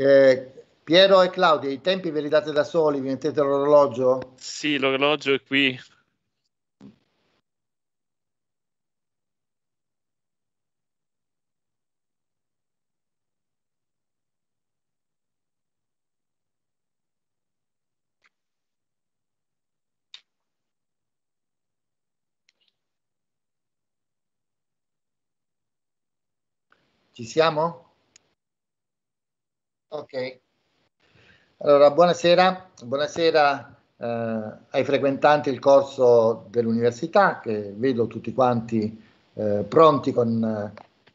Eh, Piero e Claudia, i tempi ve li date da soli? Vi mettete l'orologio? Sì, l'orologio è qui. Ci siamo? Ok. Allora, buonasera, buonasera eh, ai frequentanti del corso dell'università che vedo tutti quanti eh, pronti con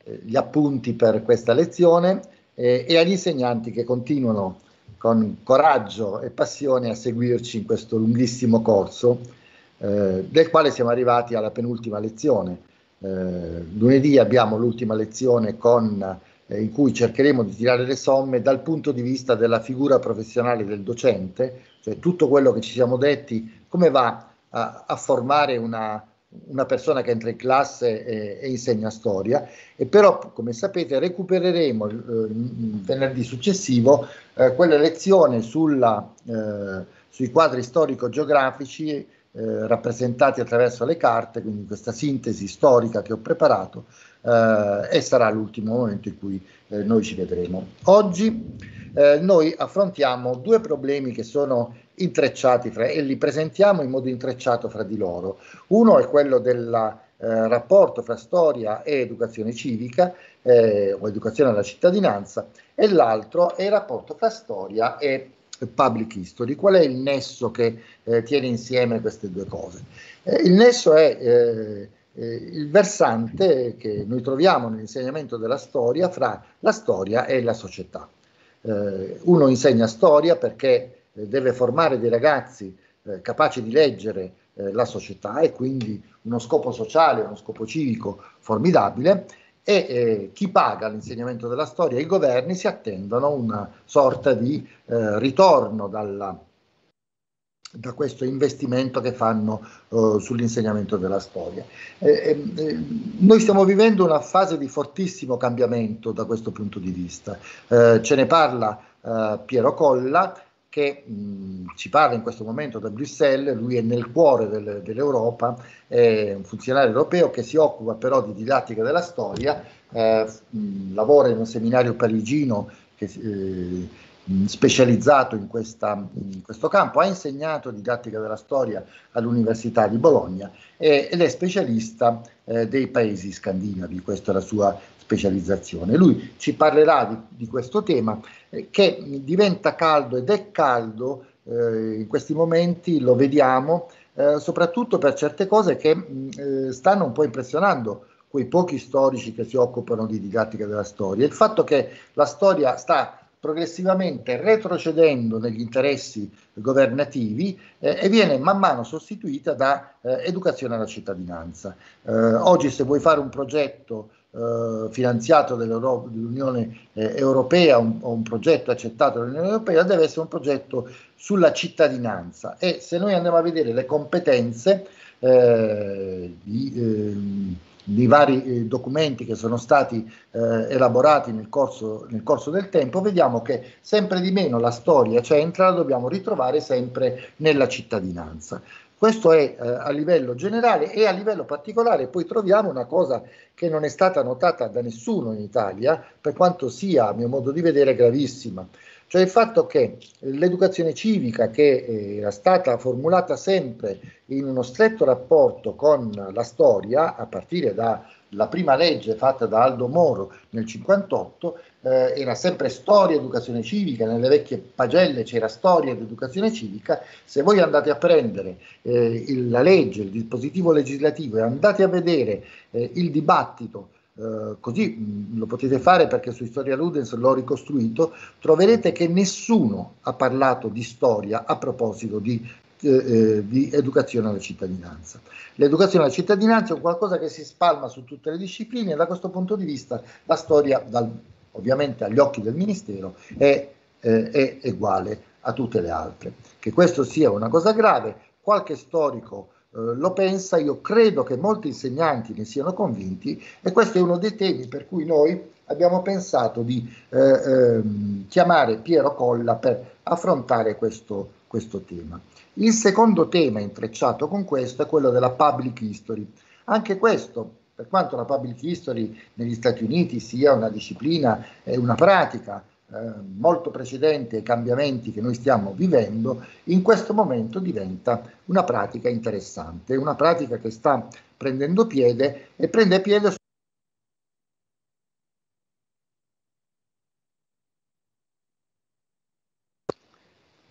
eh, gli appunti per questa lezione e agli insegnanti che continuano con coraggio e passione a seguirci in questo lunghissimo corso eh, del quale siamo arrivati alla penultima lezione. Eh, lunedì abbiamo l'ultima lezione con eh, in cui cercheremo di tirare le somme dal punto di vista della figura professionale del docente, cioè tutto quello che ci siamo detti, come va a, a formare una, una persona che entra in classe e, e, insegna storia e però come sapete recupereremo eh, venerdì successivo eh, quella lezione sulla, eh, sui quadri storico-geografici eh, rappresentati attraverso le carte, quindi questa sintesi storica che ho preparato eh, e sarà l'ultimo momento in cui eh, noi ci vedremo. Oggi eh, noi affrontiamo due problemi che sono intrecciati fra, e li presentiamo in modo intrecciato fra di loro. Uno è quello del eh, rapporto fra storia e educazione civica eh, o educazione alla cittadinanza e l'altro è il rapporto fra storia e public history. Qual è il nesso che eh, tiene insieme queste due cose? il nesso è eh, il versante che noi troviamo nell'insegnamento della storia fra la storia e la società. Eh, uno insegna storia perché eh, deve formare dei ragazzi eh, capaci di leggere eh, la società e quindi uno scopo sociale, uno scopo civico formidabile e eh, chi paga l'insegnamento della storia, i governi si attendono una sorta di eh, ritorno dalla storia da questo investimento che fanno uh, sull'insegnamento della storia. Eh, eh, eh, noi stiamo vivendo una fase di fortissimo cambiamento da questo punto di vista. Eh, ce ne parla eh, Piero Colla che mh, ci parla in questo momento da Bruxelles, lui è nel cuore del, dell'Europa, è un funzionario europeo che si occupa però di didattica della storia, mh, lavora in un seminario parigino che, specializzato in, questa, in, questo campo, ha insegnato didattica della storia all'Università di Bologna e, ed è specialista eh, dei paesi scandinavi, questa è la sua specializzazione. Lui ci parlerà di, di questo tema eh, che diventa caldo ed è caldo eh, in questi momenti, lo vediamo, eh, soprattutto per certe cose che eh, stanno un po' impressionando quei pochi storici che si occupano di didattica della storia. Il fatto che la storia sta progressivamente retrocedendo negli interessi governativi eh, e viene man mano sostituita da eh, educazione alla cittadinanza. Eh, oggi se vuoi fare un progetto eh, finanziato dall'Unione eh, Europea un, o un progetto accettato dall'Unione Europea deve essere un progetto sulla cittadinanza e se noi andiamo a vedere le competenze eh, di ehm, di vari eh, documenti che sono stati eh, elaborati nel corso, nel corso, del tempo, vediamo che sempre di meno la storia centra la dobbiamo ritrovare sempre nella cittadinanza. Questo è eh, a livello generale e a livello particolare poi troviamo una cosa che non è stata notata da nessuno in Italia, per quanto sia, a mio modo di vedere, gravissima. Cioè il fatto che l'educazione civica, che eh, era stata formulata sempre in uno stretto rapporto con la storia, a partire dalla prima legge fatta da Aldo Moro nel 1958, eh, era sempre storia ed educazione civica, nelle vecchie pagelle c'era storia ed educazione civica, se voi andate a prendere eh, il, la legge, il dispositivo legislativo e andate a vedere eh, il dibattito eh, così mm, lo potete fare perché su Storia Ludens l'ho ricostruito, troverete che nessuno ha parlato di storia a proposito di, eh, eh di educazione alla cittadinanza. L'educazione alla cittadinanza è qualcosa che si spalma su tutte le discipline e da questo punto di vista la storia, dal, ovviamente agli occhi del Ministero, è, eh, è uguale a tutte le altre. Che questo sia una cosa grave, qualche storico eh, lo pensa, io credo che molti insegnanti ne siano convinti e questo è uno dei temi per cui noi abbiamo pensato di eh, eh, chiamare Piero Colla per affrontare questo, questo, tema. Il secondo tema intrecciato con questo è quello della public history. Anche questo, per quanto la public history negli Stati Uniti sia una disciplina e una pratica eh, molto precedenti ai cambiamenti che noi stiamo vivendo, in questo momento diventa una pratica interessante, una pratica che sta prendendo piede e prende piede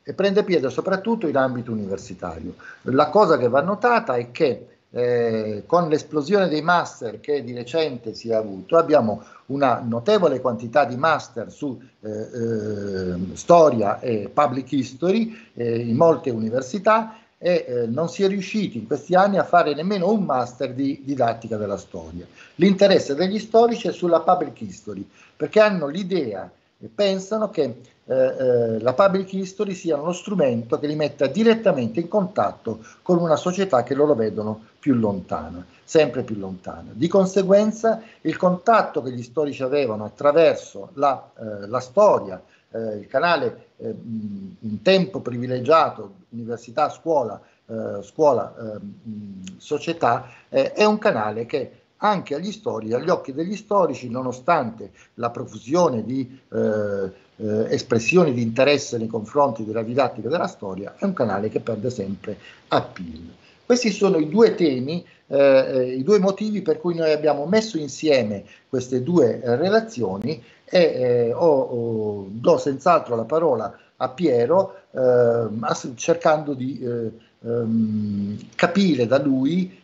e prende piede soprattutto in ambito universitario. La cosa che va notata è che eh, con l'esplosione dei master che di recente si è avuto, abbiamo una notevole quantità di master su eh, eh, storia e public history eh, in molte università e eh, non si è riusciti in questi anni a fare nemmeno un master di didattica della storia. L'interesse degli storici è sulla public history, perché hanno l'idea e pensano che eh, eh, la public history sia uno strumento che li metta direttamente in contatto con una società che loro vedono più lontana, sempre più lontana. Di conseguenza il contatto che gli storici avevano attraverso la, eh, la storia, eh, il canale eh, in tempo privilegiato, università, scuola, eh, scuola, mh, società, è un canale che anche agli storici, agli occhi degli storici, nonostante la profusione di eh, eh, espressioni di interesse nei confronti della didattica della storia, è un canale che perde sempre appeal. Questi sono i due temi, eh, eh i due motivi per cui noi abbiamo messo insieme queste due eh, relazioni e eh, ho, ho, do senz'altro la parola a Piero ehm, cercando di ehm, capire da lui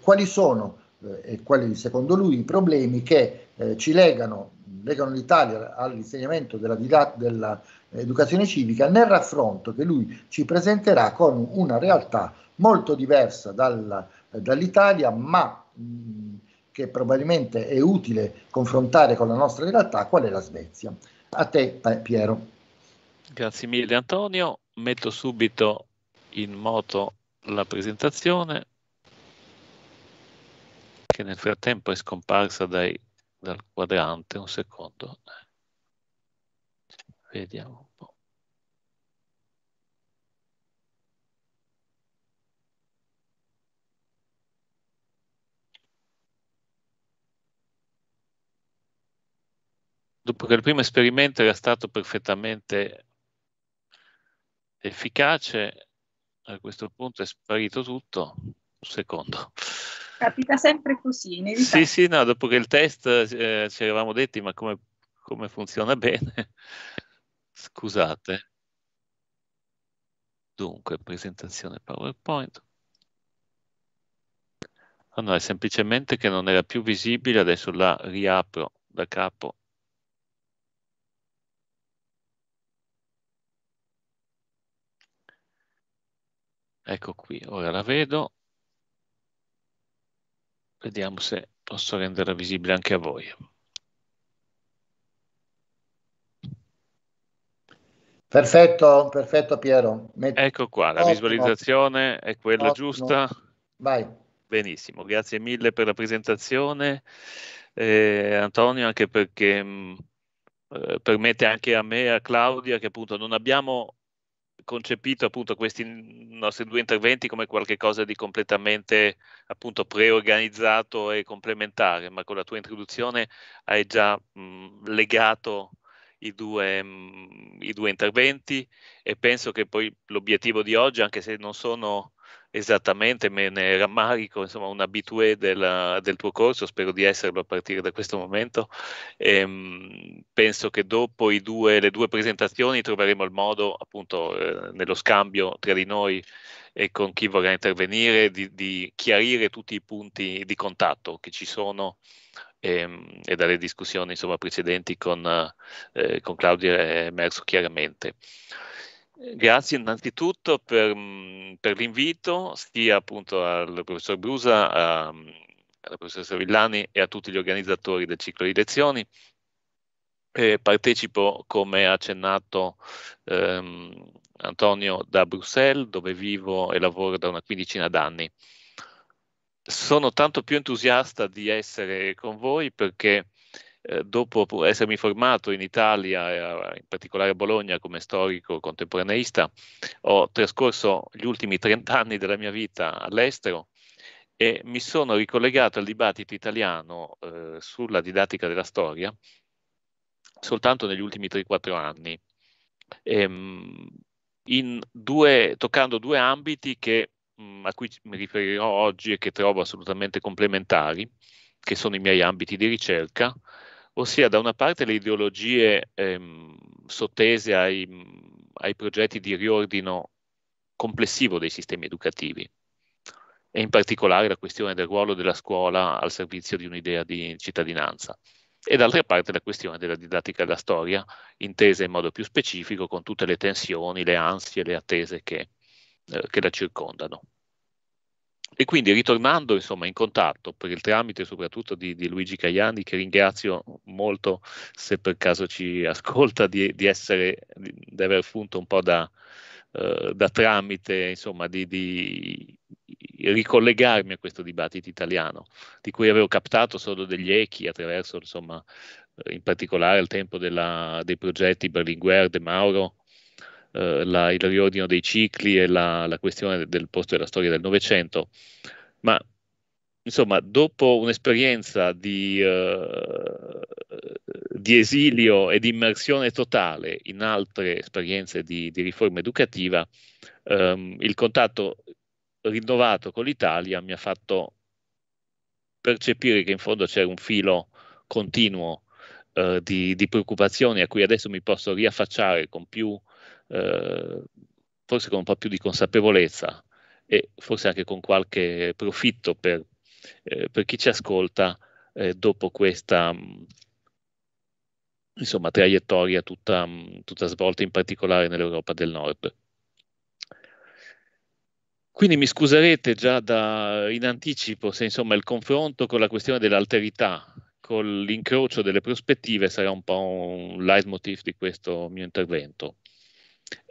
quali sono e quali secondo lui i problemi che ci legano legano l'Italia all'insegnamento della didat- dell'educazione civica nel raffronto che lui ci presenterà con una realtà molto diversa dal, dall'Italia, ma mh, che probabilmente è utile confrontare con la nostra realtà, qual è la Svezia. A te, eh, Piero. Grazie mille, Antonio. Metto subito in moto la presentazione che nel frattempo è scomparsa dai dal quadrante, un secondo. Vediamo un po'. Dopo che il primo esperimento era stato perfettamente efficace, a questo punto è sparito tutto. Un secondo. Capita sempre così, inevitabile. Sì, sì, no, dopo che il test eh, ci eravamo detti, ma come, come funziona bene? Scusate. Dunque, presentazione PowerPoint. Ah, no, è semplicemente che non era più visibile, adesso la riapro da capo. Ecco qui, ora la vedo. Vediamo se posso renderla visibile anche a voi. Perfetto, perfetto Piero. Met ecco qua, la ottimo. visualizzazione è quella ottimo. giusta. Vai. Benissimo, grazie mille per la presentazione, eh, Antonio, anche perché mh, mm, eh, permette anche a me e a Claudia, che appunto non abbiamo concepito appunto questi nostri due interventi come qualcosa di completamente appunto preorganizzato e complementare, ma con la tua introduzione hai già mh, mm, legato i due, mh, mm, i due interventi e penso che poi l'obiettivo di oggi, anche se non sono Esattamente, me ne rammarico, insomma, un abitué del, del, tuo corso, spero di esserlo a partire da questo momento. E, ehm, penso che dopo due, le due presentazioni troveremo il modo, appunto, eh, nello scambio tra di noi e con chi vorrà intervenire, di, di chiarire tutti i punti di contatto che ci sono ehm, e, e dalle discussioni insomma, precedenti con, eh, con Claudia è emerso chiaramente. Grazie innanzitutto per, mm, per l'invito, sia appunto al professor Brusa, a, mm, alla professoressa Villani e a tutti gli organizzatori del ciclo di lezioni. Eh, partecipo, come ha accennato ehm, Antonio, da Bruxelles, dove vivo e lavoro da una quindicina d'anni. Sono tanto più entusiasta di essere con voi perché eh, dopo essermi formato in Italia, eh, in particolare a Bologna come storico contemporaneista, ho trascorso gli ultimi 30 anni della mia vita all'estero e mi sono ricollegato al dibattito italiano eh, sulla didattica della storia soltanto negli ultimi 3-4 anni, ehm, due, toccando due ambiti che, mh, mm, a cui mi riferirò oggi e che trovo assolutamente complementari, che sono i miei ambiti di ricerca, ossia da una parte le ideologie ehm, sottese ai, ai progetti di riordino complessivo dei sistemi educativi e in particolare la questione del ruolo della scuola al servizio di un'idea di cittadinanza e d'altra parte la questione della didattica della storia intesa in modo più specifico con tutte le tensioni, le ansie, le attese che, eh, che la circondano. E quindi ritornando insomma, in contatto per il tramite soprattutto di, di, Luigi Caiani, che ringrazio molto se per caso ci ascolta, di, di, essere, di aver funto un po' da, eh, da tramite, insomma, di, ricollegarmi a questo dibattito italiano, di cui avevo captato solo degli echi attraverso, insomma, eh, in particolare al tempo della, dei progetti Berlinguer, De Mauro, eh, la, il riordino dei cicli e la, la questione del posto della storia del Novecento, ma insomma, dopo un'esperienza di, eh, di, esilio e di immersione totale in altre esperienze di, di riforma educativa, ehm, il contatto rinnovato con l'Italia mi ha fatto percepire che in fondo c'era un filo continuo eh, di, di, preoccupazioni a cui adesso mi posso riaffacciare con più eh, forse con un po' più di consapevolezza e forse anche con qualche profitto per, eh, per chi ci ascolta eh, dopo questa mm, insomma, traiettoria tutta, mm, tutta svolta in particolare nell'Europa del Nord. Quindi mi scuserete già da, in anticipo se insomma, il confronto con la questione dell'alterità, con l'incrocio delle prospettive sarà un po' un leitmotiv di questo mio intervento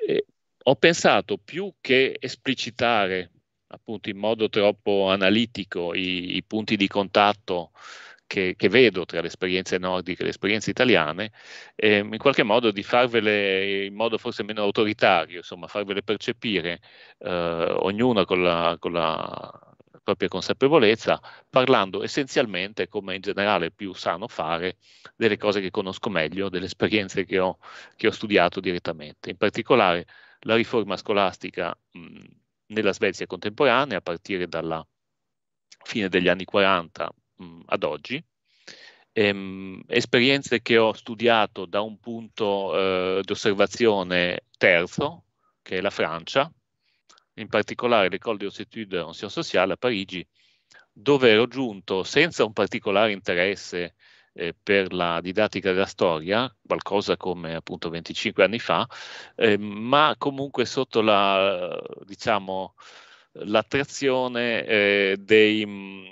eh, ho pensato più che esplicitare appunto in modo troppo analitico i, i punti di contatto che, che, vedo tra le esperienze nordiche e le esperienze italiane, ehm, in qualche modo di farvele in modo forse meno autoritario, insomma, farvele percepire eh, ognuna con la, con la propria consapevolezza, parlando essenzialmente, come in generale è più sano fare, delle cose che conosco meglio, delle esperienze che ho, che ho studiato direttamente. In particolare la riforma scolastica mh, nella Svezia contemporanea, a partire dalla fine degli anni 40 mh, ad oggi, Ehm, esperienze che ho studiato da un punto eh, di osservazione terzo, che è la Francia, in particolare l'École des hautes études en sciences sociales a Parigi, dove ero giunto senza un particolare interesse eh, per la didattica della storia, qualcosa come appunto 25 anni fa, eh, ma comunque sotto la, diciamo, l'attrazione eh, dei, mm,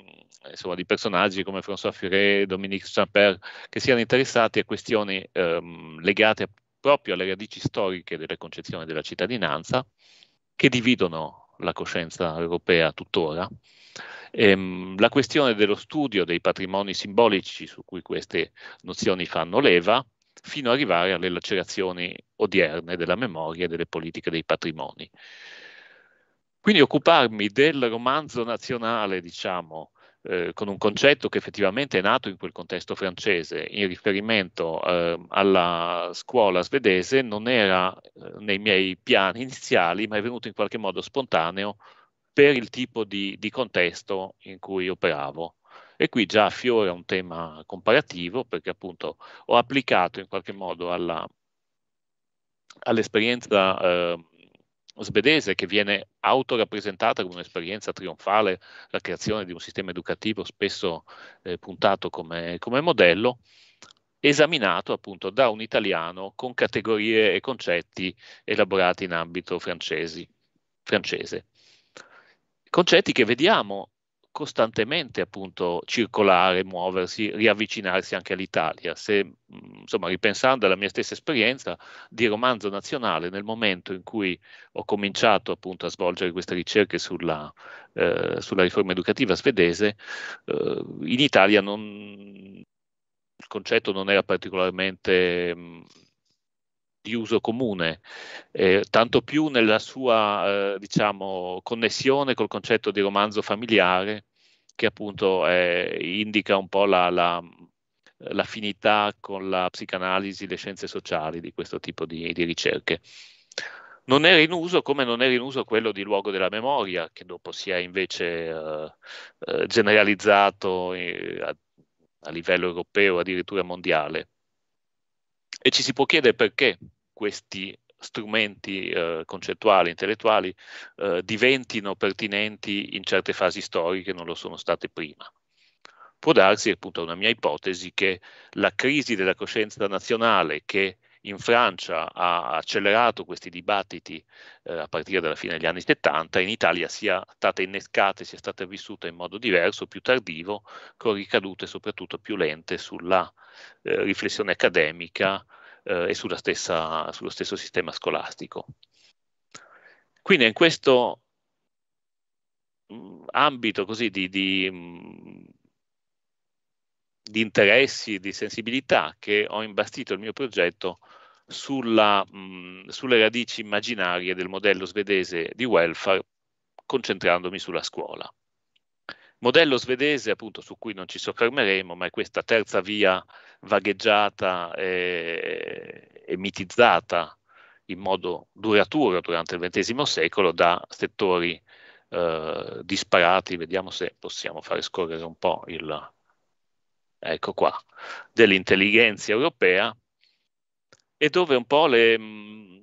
insomma, di personaggi come François Furet, Dominique Champer, che siano interessati a questioni ehm, legate proprio alle radici storiche della concezione della cittadinanza che dividono la coscienza europea tuttora. Ehm, la questione dello studio dei patrimoni simbolici su cui queste nozioni fanno leva, fino ad arrivare alle lacerazioni odierne della memoria e delle politiche dei patrimoni. Quindi occuparmi del romanzo nazionale, diciamo, eh, con un concetto che effettivamente è nato in quel contesto francese, in riferimento eh, alla scuola svedese, non era eh, nei miei piani iniziali, ma è venuto in qualche modo spontaneo per il tipo di, di contesto in cui operavo. E qui già affiora un tema comparativo, perché appunto ho applicato in qualche modo alla, all'esperienza eh, svedese che viene autorappresentata come un'esperienza trionfale, la creazione di un sistema educativo spesso eh, puntato come, come modello, esaminato appunto da un italiano con categorie e concetti elaborati in ambito francesi, francese. Concetti che vediamo costantemente appunto circolare, muoversi, riavvicinarsi anche all'Italia. Se, mm, insomma, ripensando alla mia stessa esperienza di romanzo nazionale, nel momento in cui ho cominciato appunto a svolgere queste ricerche sulla, eh, sulla riforma educativa svedese, eh, in Italia non, il concetto non era particolarmente... Mh, mm, di uso comune, eh, tanto più nella sua eh, diciamo, connessione col concetto di romanzo familiare, che appunto eh, indica un po' la, la, l'affinità con la psicanalisi, le scienze sociali di questo tipo di, di ricerche. Non era in uso come non era in uso quello di luogo della memoria, che dopo si è invece eh, eh, generalizzato eh, a, a livello europeo, addirittura mondiale. E ci si può chiedere perché, questi strumenti eh, concettuali, intellettuali, eh, diventino pertinenti in certe fasi storiche, non lo sono state prima. Può darsi, appunto, una mia ipotesi, che la crisi della coscienza nazionale che in Francia ha accelerato questi dibattiti eh, a partire dalla fine degli anni 70, in Italia sia stata innescata e sia stata vissuta in modo diverso, più tardivo, con ricadute soprattutto più lente sulla eh, riflessione accademica eh, e stessa, sullo stesso sistema scolastico. Quindi in questo mm, ambito così di, di, mm, di, interessi, di sensibilità che ho imbastito il mio progetto sulla, mh, mm, sulle radici immaginarie del modello svedese di welfare, concentrandomi sulla scuola. Modello svedese, appunto, su cui non ci soffermeremo, ma è questa terza via vagheggiata e, e mitizzata in modo duraturo durante il XX secolo da settori eh, disparati. Vediamo se possiamo fare scorrere un po' il... Ecco qua, dell'intelligenza europea e dove un po' le, mm,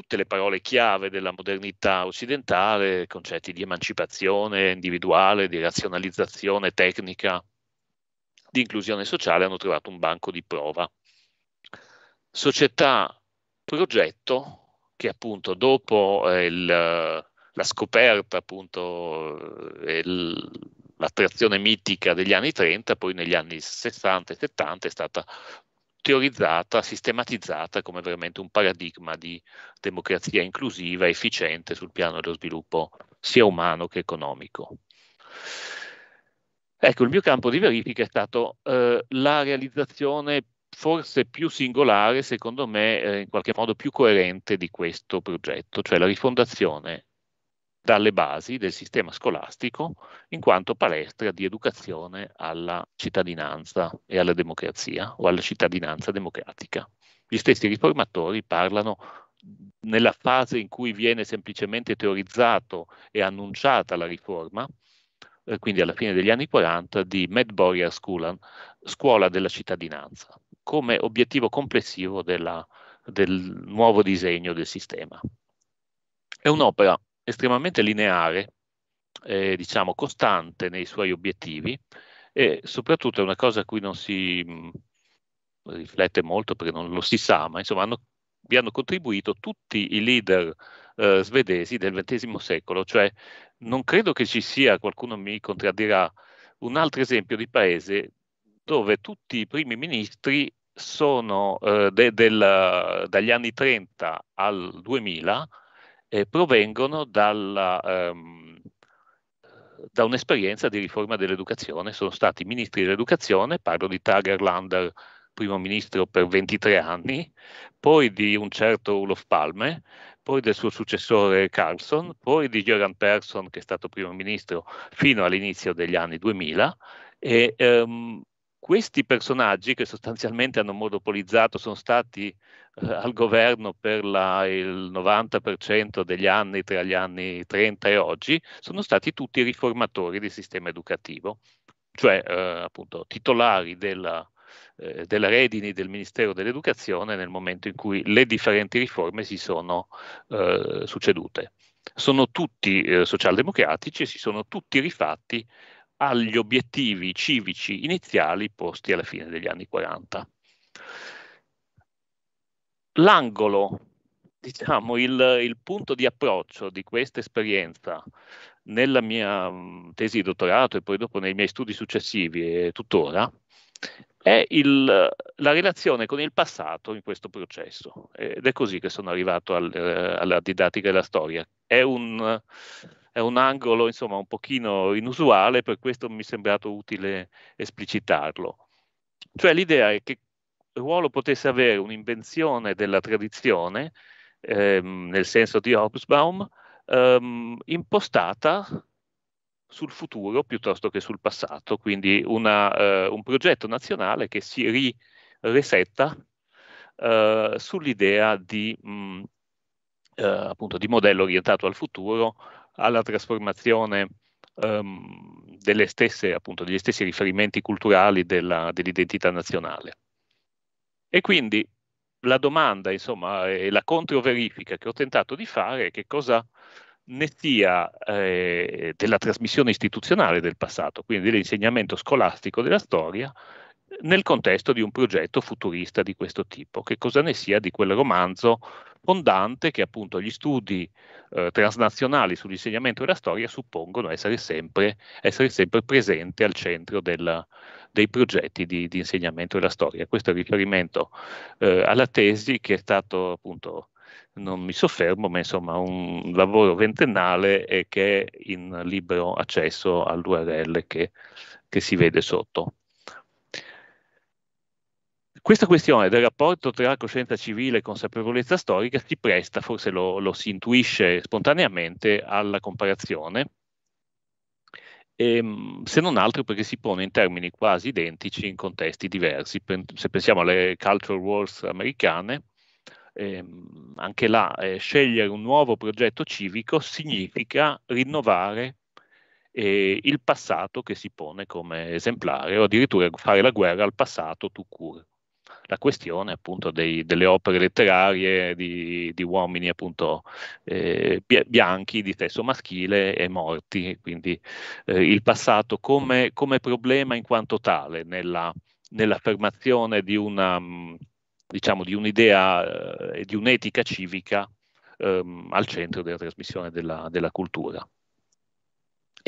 tutte le parole chiave della modernità occidentale, concetti di emancipazione individuale, di razionalizzazione tecnica, di inclusione sociale, hanno trovato un banco di prova. Società progetto che appunto dopo eh, il, la scoperta, appunto, eh, l'attrazione mitica degli anni 30, poi negli anni 60 e 70 è stata teorizzata, sistematizzata come veramente un paradigma di democrazia inclusiva, efficiente sul piano dello sviluppo sia umano che economico. Ecco, il mio campo di verifica è stato eh, la realizzazione forse più singolare, secondo me, eh, in qualche modo più coerente di questo progetto, cioè la rifondazione dalle basi del sistema scolastico in quanto palestra di educazione alla cittadinanza e alla democrazia o alla cittadinanza democratica. Gli stessi riformatori parlano nella fase in cui viene semplicemente teorizzato e annunciata la riforma, eh, quindi alla fine degli anni 40, di Mad School, scuola della cittadinanza, come obiettivo complessivo della, del nuovo disegno del sistema. È un'opera estremamente lineare, eh, diciamo costante nei suoi obiettivi e soprattutto è una cosa a cui non si mh, mm, riflette molto perché non lo si sa, ma insomma hanno, vi hanno contribuito tutti i leader eh, svedesi del XX secolo, cioè non credo che ci sia, qualcuno mi contraddirà, un altro esempio di paese dove tutti i primi ministri sono eh, de, del, dagli anni 30 al 2000 eh, provengono dalla, ehm, da un'esperienza di riforma dell'educazione, sono stati ministri dell'educazione, parlo di Tager Lander, primo ministro per 23 anni, poi di un certo Ulof Palme, poi del suo successore Carlson, poi di Göran Persson che è stato primo ministro fino all'inizio degli anni 2000 e, um, questi personaggi che sostanzialmente hanno monopolizzato, sono stati eh, al governo per la, il 90% degli anni tra gli anni 30 e oggi, sono stati tutti riformatori del sistema educativo, cioè eh, appunto titolari della, eh, delle redini del Ministero dell'Educazione nel momento in cui le differenti riforme si sono eh, succedute sono tutti eh, socialdemocratici e si sono tutti rifatti agli obiettivi civici iniziali posti alla fine degli anni 40. L'angolo, diciamo, il, il punto di approccio di questa esperienza nella mia tesi di dottorato e poi dopo nei miei studi successivi e tuttora, è il, la relazione con il passato in questo processo. Ed è così che sono arrivato al, eh, alla didattica della storia. È un è un angolo insomma un pochino inusuale, per questo mi è sembrato utile esplicitarlo. Cioè l'idea è che ruolo potesse avere un'invenzione della tradizione, ehm, nel senso di Hobsbawm, ehm, impostata sul futuro piuttosto che sul passato, quindi una, eh, un progetto nazionale che si ri, resetta eh, sull'idea di, mh, mm, eh, appunto, di modello orientato al futuro alla trasformazione um, stesse, appunto, degli stessi riferimenti culturali della, dell'identità nazionale. E quindi la domanda, insomma, e la controverifica che ho tentato di fare è che cosa ne sia eh, della trasmissione istituzionale del passato, quindi dell'insegnamento scolastico della storia nel contesto di un progetto futurista di questo tipo, che cosa ne sia di quel romanzo fondante che appunto gli studi eh, transnazionali sull'insegnamento della storia suppongono essere sempre, essere sempre presente al centro della, dei progetti di, di, insegnamento della storia. Questo è il riferimento eh, alla tesi che è stato appunto non mi soffermo, ma insomma un lavoro ventennale e che è in libero accesso all'URL che, che si vede sotto. Questa questione del rapporto tra coscienza civile e consapevolezza storica si presta, forse lo, lo si intuisce spontaneamente, alla comparazione, ehm, se non altro perché si pone in termini quasi identici in contesti diversi. Se pensiamo alle cultural wars americane, eh, anche là eh, scegliere un nuovo progetto civico significa rinnovare eh, il passato che si pone come esemplare o addirittura fare la guerra al passato tu cure la questione appunto dei, delle opere letterarie di, di uomini appunto eh, bianchi di sesso maschile e morti, quindi eh, il passato come, come, problema in quanto tale nella, nell'affermazione di una mm, diciamo di un'idea eh, e di un'etica civica ehm, al centro della trasmissione della, della cultura.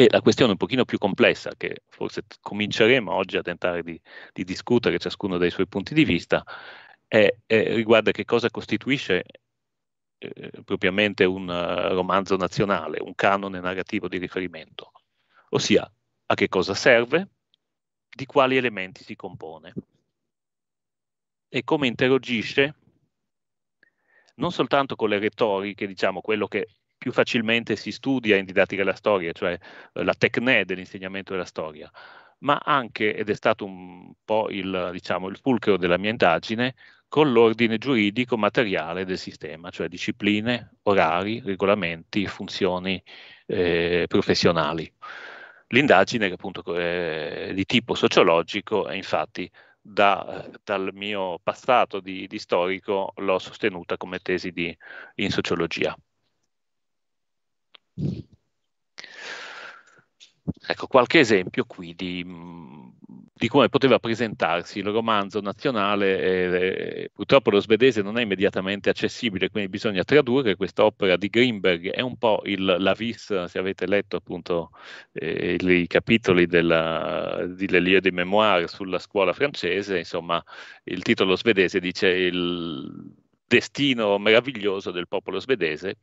E la questione un pochino più complessa, che forse cominceremo oggi a tentare di, di discutere ciascuno dai suoi punti di vista, è, è, riguarda che cosa costituisce eh, propriamente un uh, romanzo nazionale, un canone narrativo di riferimento, ossia a che cosa serve, di quali elementi si compone e come interagisce non soltanto con le retoriche, diciamo quello che più facilmente si studia in didattica della storia, cioè eh, la tecnè dell'insegnamento della storia, ma anche, ed è stato un po' il, diciamo, il fulcro della mia indagine, con l'ordine giuridico materiale del sistema, cioè discipline, orari, regolamenti, funzioni eh, professionali. L'indagine appunto è eh, di tipo sociologico è infatti da, eh, dal mio passato di, di storico l'ho sostenuta come tesi di, in sociologia. Ecco qualche esempio qui di, di, come poteva presentarsi il romanzo nazionale. Eh, eh, purtroppo lo svedese non è immediatamente accessibile, quindi bisogna tradurre quest'opera di Greenberg. È un po' il, la vis, se avete letto appunto eh, i capitoli della, di L'Elio de Memoir sulla scuola francese, insomma il titolo svedese dice il destino meraviglioso del popolo svedese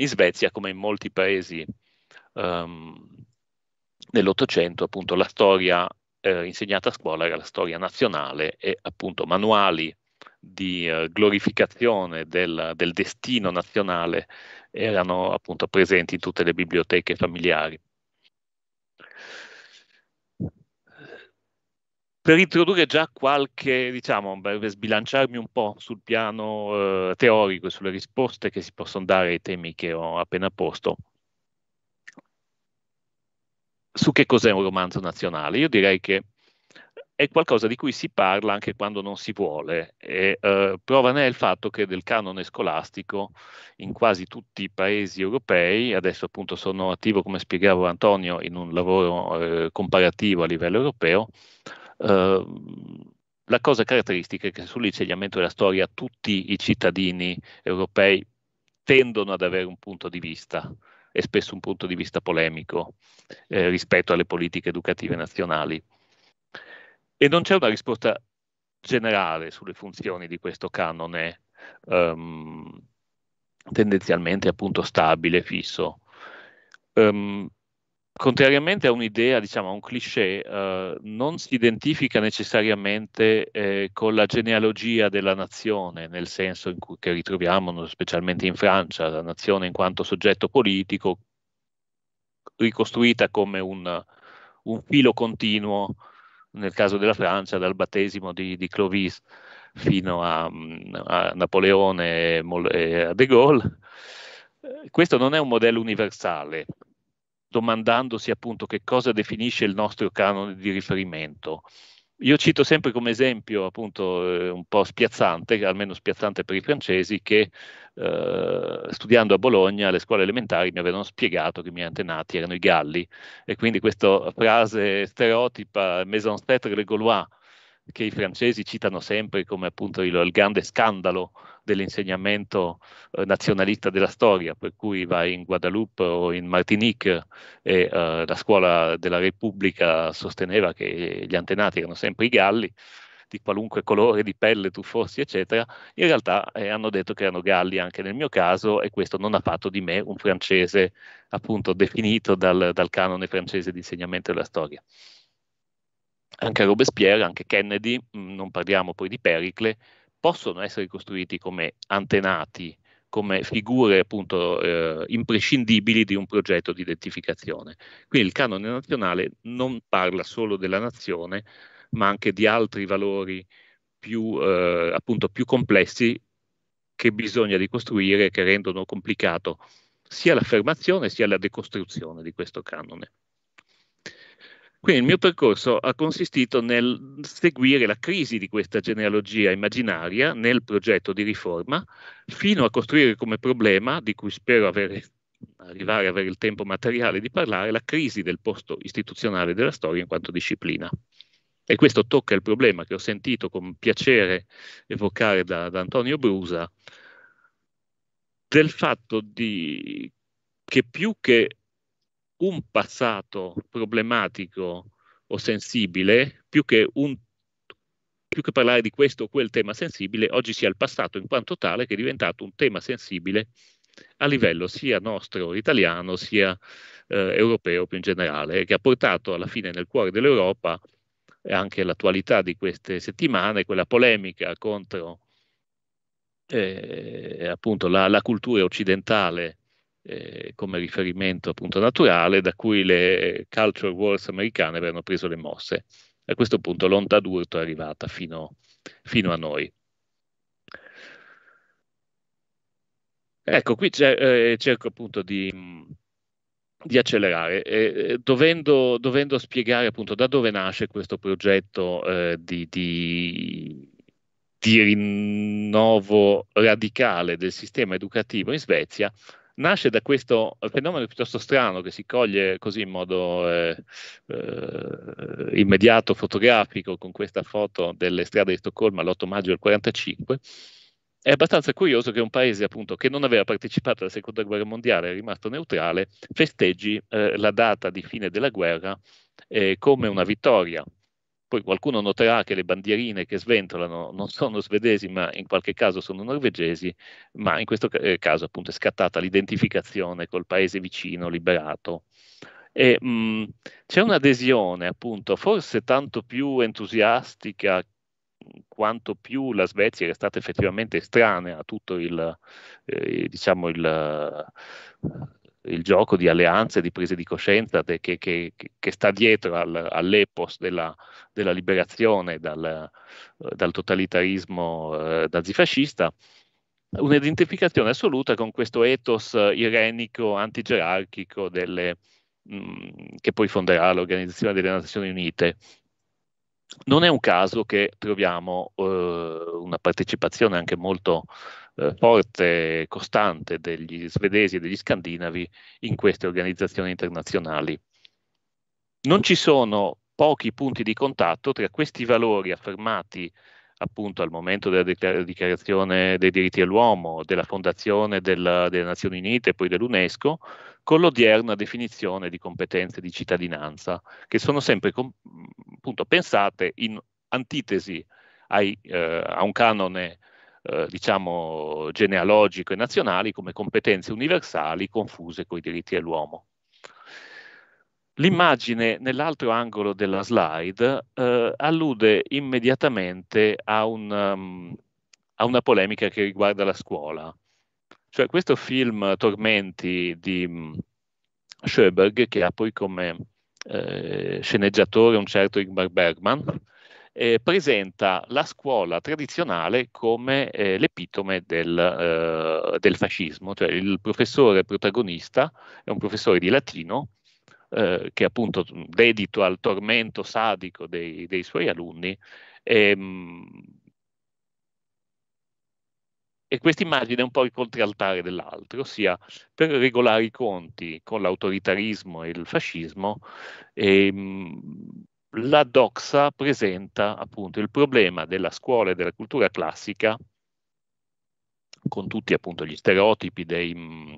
in Svezia, come in molti paesi um, ehm, dell'Ottocento, appunto la storia eh, insegnata a scuola era la storia nazionale e appunto manuali di eh, glorificazione del, del destino nazionale erano appunto presenti in tutte le biblioteche familiari. per introdurre già qualche, diciamo, per sbilanciarmi un po' sul piano eh, teorico e sulle risposte che si possono dare ai temi che ho appena posto, su che cos'è un romanzo nazionale? Io direi che è qualcosa di cui si parla anche quando non si vuole e eh, prova ne è il fatto che del canone scolastico in quasi tutti i paesi europei, adesso appunto sono attivo come spiegavo Antonio in un lavoro eh, comparativo a livello europeo, Ehm, la cosa caratteristica è che sull'insegnamento della storia tutti i cittadini europei tendono ad avere un punto di vista e spesso un punto di vista polemico eh, rispetto alle politiche educative nazionali. E non c'è una risposta generale sulle funzioni di questo canone um, tendenzialmente appunto stabile, fisso. Um, contrariamente a un'idea, diciamo, a un cliché, eh, non si identifica necessariamente eh, con la genealogia della nazione, nel senso in cui, che ritroviamo specialmente in Francia, la nazione in quanto soggetto politico ricostruita come un, un filo continuo, nel caso della Francia, dal battesimo di, di Clovis fino a, a Napoleone e a De Gaulle. Eh, questo non è un modello universale, domandandosi appunto che cosa definisce il nostro canone di riferimento. Io cito sempre come esempio, appunto, eh, un po' spiazzante, almeno spiazzante per i francesi, che eh, studiando a Bologna alle scuole elementari mi avevano spiegato che i miei antenati erano i galli. E quindi questa frase stereotipa, maison traître le Gaulois, che i francesi citano sempre come appunto il, il grande scandalo dell'insegnamento eh, nazionalista della storia, per cui vai in Guadalupe o in Martinique e eh, la scuola della Repubblica sosteneva che gli antenati erano sempre i galli, di qualunque colore di pelle tu fossi, eccetera, in realtà eh, hanno detto che erano galli anche nel mio caso e questo non ha fatto di me un francese appunto definito dal, dal canone francese di insegnamento della storia anche Robespierre, anche Kennedy, mm, non parliamo poi di Pericle, possono essere costruiti come antenati, come figure appunto eh, imprescindibili di un progetto di identificazione. Quindi il canone nazionale non parla solo della nazione, ma anche di altri valori più, eh, appunto, più complessi che bisogna ricostruire, che rendono complicato sia l'affermazione sia la decostruzione di questo canone. Quindi il mio percorso ha consistito nel seguire la crisi di questa genealogia immaginaria nel progetto di riforma, fino a costruire come problema, di cui spero avere, arrivare a avere il tempo materiale di parlare, la crisi del posto istituzionale della storia in quanto disciplina. E questo tocca il problema che ho sentito con piacere evocare da, da Antonio Brusa, del fatto di, che più che un passato problematico o sensibile, più che, un, più che parlare di questo o quel tema sensibile, oggi sia il passato in quanto tale che è diventato un tema sensibile a livello sia nostro italiano sia eh, europeo più in generale, che ha portato alla fine nel cuore dell'Europa e anche l'attualità di queste settimane, quella polemica contro eh, appunto la, la, cultura occidentale eh, come riferimento appunto naturale da cui le culture wars americane avevano preso le mosse. A questo punto l'onda d'urto è arrivata fino, fino a noi. Ecco, qui eh, cerco appunto di, di accelerare, eh, dovendo, dovendo, spiegare appunto da dove nasce questo progetto eh, di, di, di rinnovo radicale del sistema educativo in Svezia, nasce da questo eh, fenomeno piuttosto strano che si coglie così in modo eh, eh, immediato, fotografico, con questa foto delle strade di Stoccolma l'8 maggio del 1945. È abbastanza curioso che un paese appunto, che non aveva partecipato alla seconda guerra mondiale, è rimasto neutrale, festeggi eh, la data di fine della guerra eh, come una vittoria poi qualcuno noterà che le bandierine che sventolano non sono svedesi, ma in qualche caso sono norvegesi, ma in questo eh, caso appunto è scattata l'identificazione col paese vicino liberato. E, mh, mm, c'è un'adesione appunto forse tanto più entusiastica quanto più la Svezia era stata effettivamente estranea a tutto il, eh, diciamo il, il gioco di alleanze, di prese di coscienza de, che, che, che, sta dietro al, all'epos della, della liberazione dal, dal totalitarismo eh, nazifascista, un'identificazione assoluta con questo ethos irenico, antigerarchico delle, mh, mm, che poi fonderà l'Organizzazione delle Nazioni Unite. Non è un caso che troviamo eh, una partecipazione anche molto eh, forte e costante degli svedesi e degli scandinavi in queste organizzazioni internazionali. Non ci sono pochi punti di contatto tra questi valori affermati appunto al momento della dichiarazione dei diritti dell'uomo, della fondazione della, delle Nazioni Unite e poi dell'UNESCO, con l'odierna definizione di competenze di cittadinanza, che sono sempre com- appunto, pensate in antitesi ai, eh, a un canone eh, diciamo, genealogico e nazionali come competenze universali confuse con i diritti dell'uomo. L'immagine nell'altro angolo della slide eh, allude immediatamente a, un, um, a, una polemica che riguarda la scuola. Cioè questo film Tormenti di um, mm, Schoeberg, che ha poi come eh, sceneggiatore un certo Ingmar Bergman, eh, presenta la scuola tradizionale come eh, l'epitome del, eh, del, fascismo, cioè il professore protagonista è un professore di latino eh, che appunto dedito al tormento sadico dei, dei suoi alunni. Ehm, e questa immagine è un po' il contraltare dell'altro, ossia per regolare i conti con l'autoritarismo e il fascismo, ehm, la doxa presenta appunto il problema della scuola e della cultura classica con tutti appunto gli stereotipi dei, mm,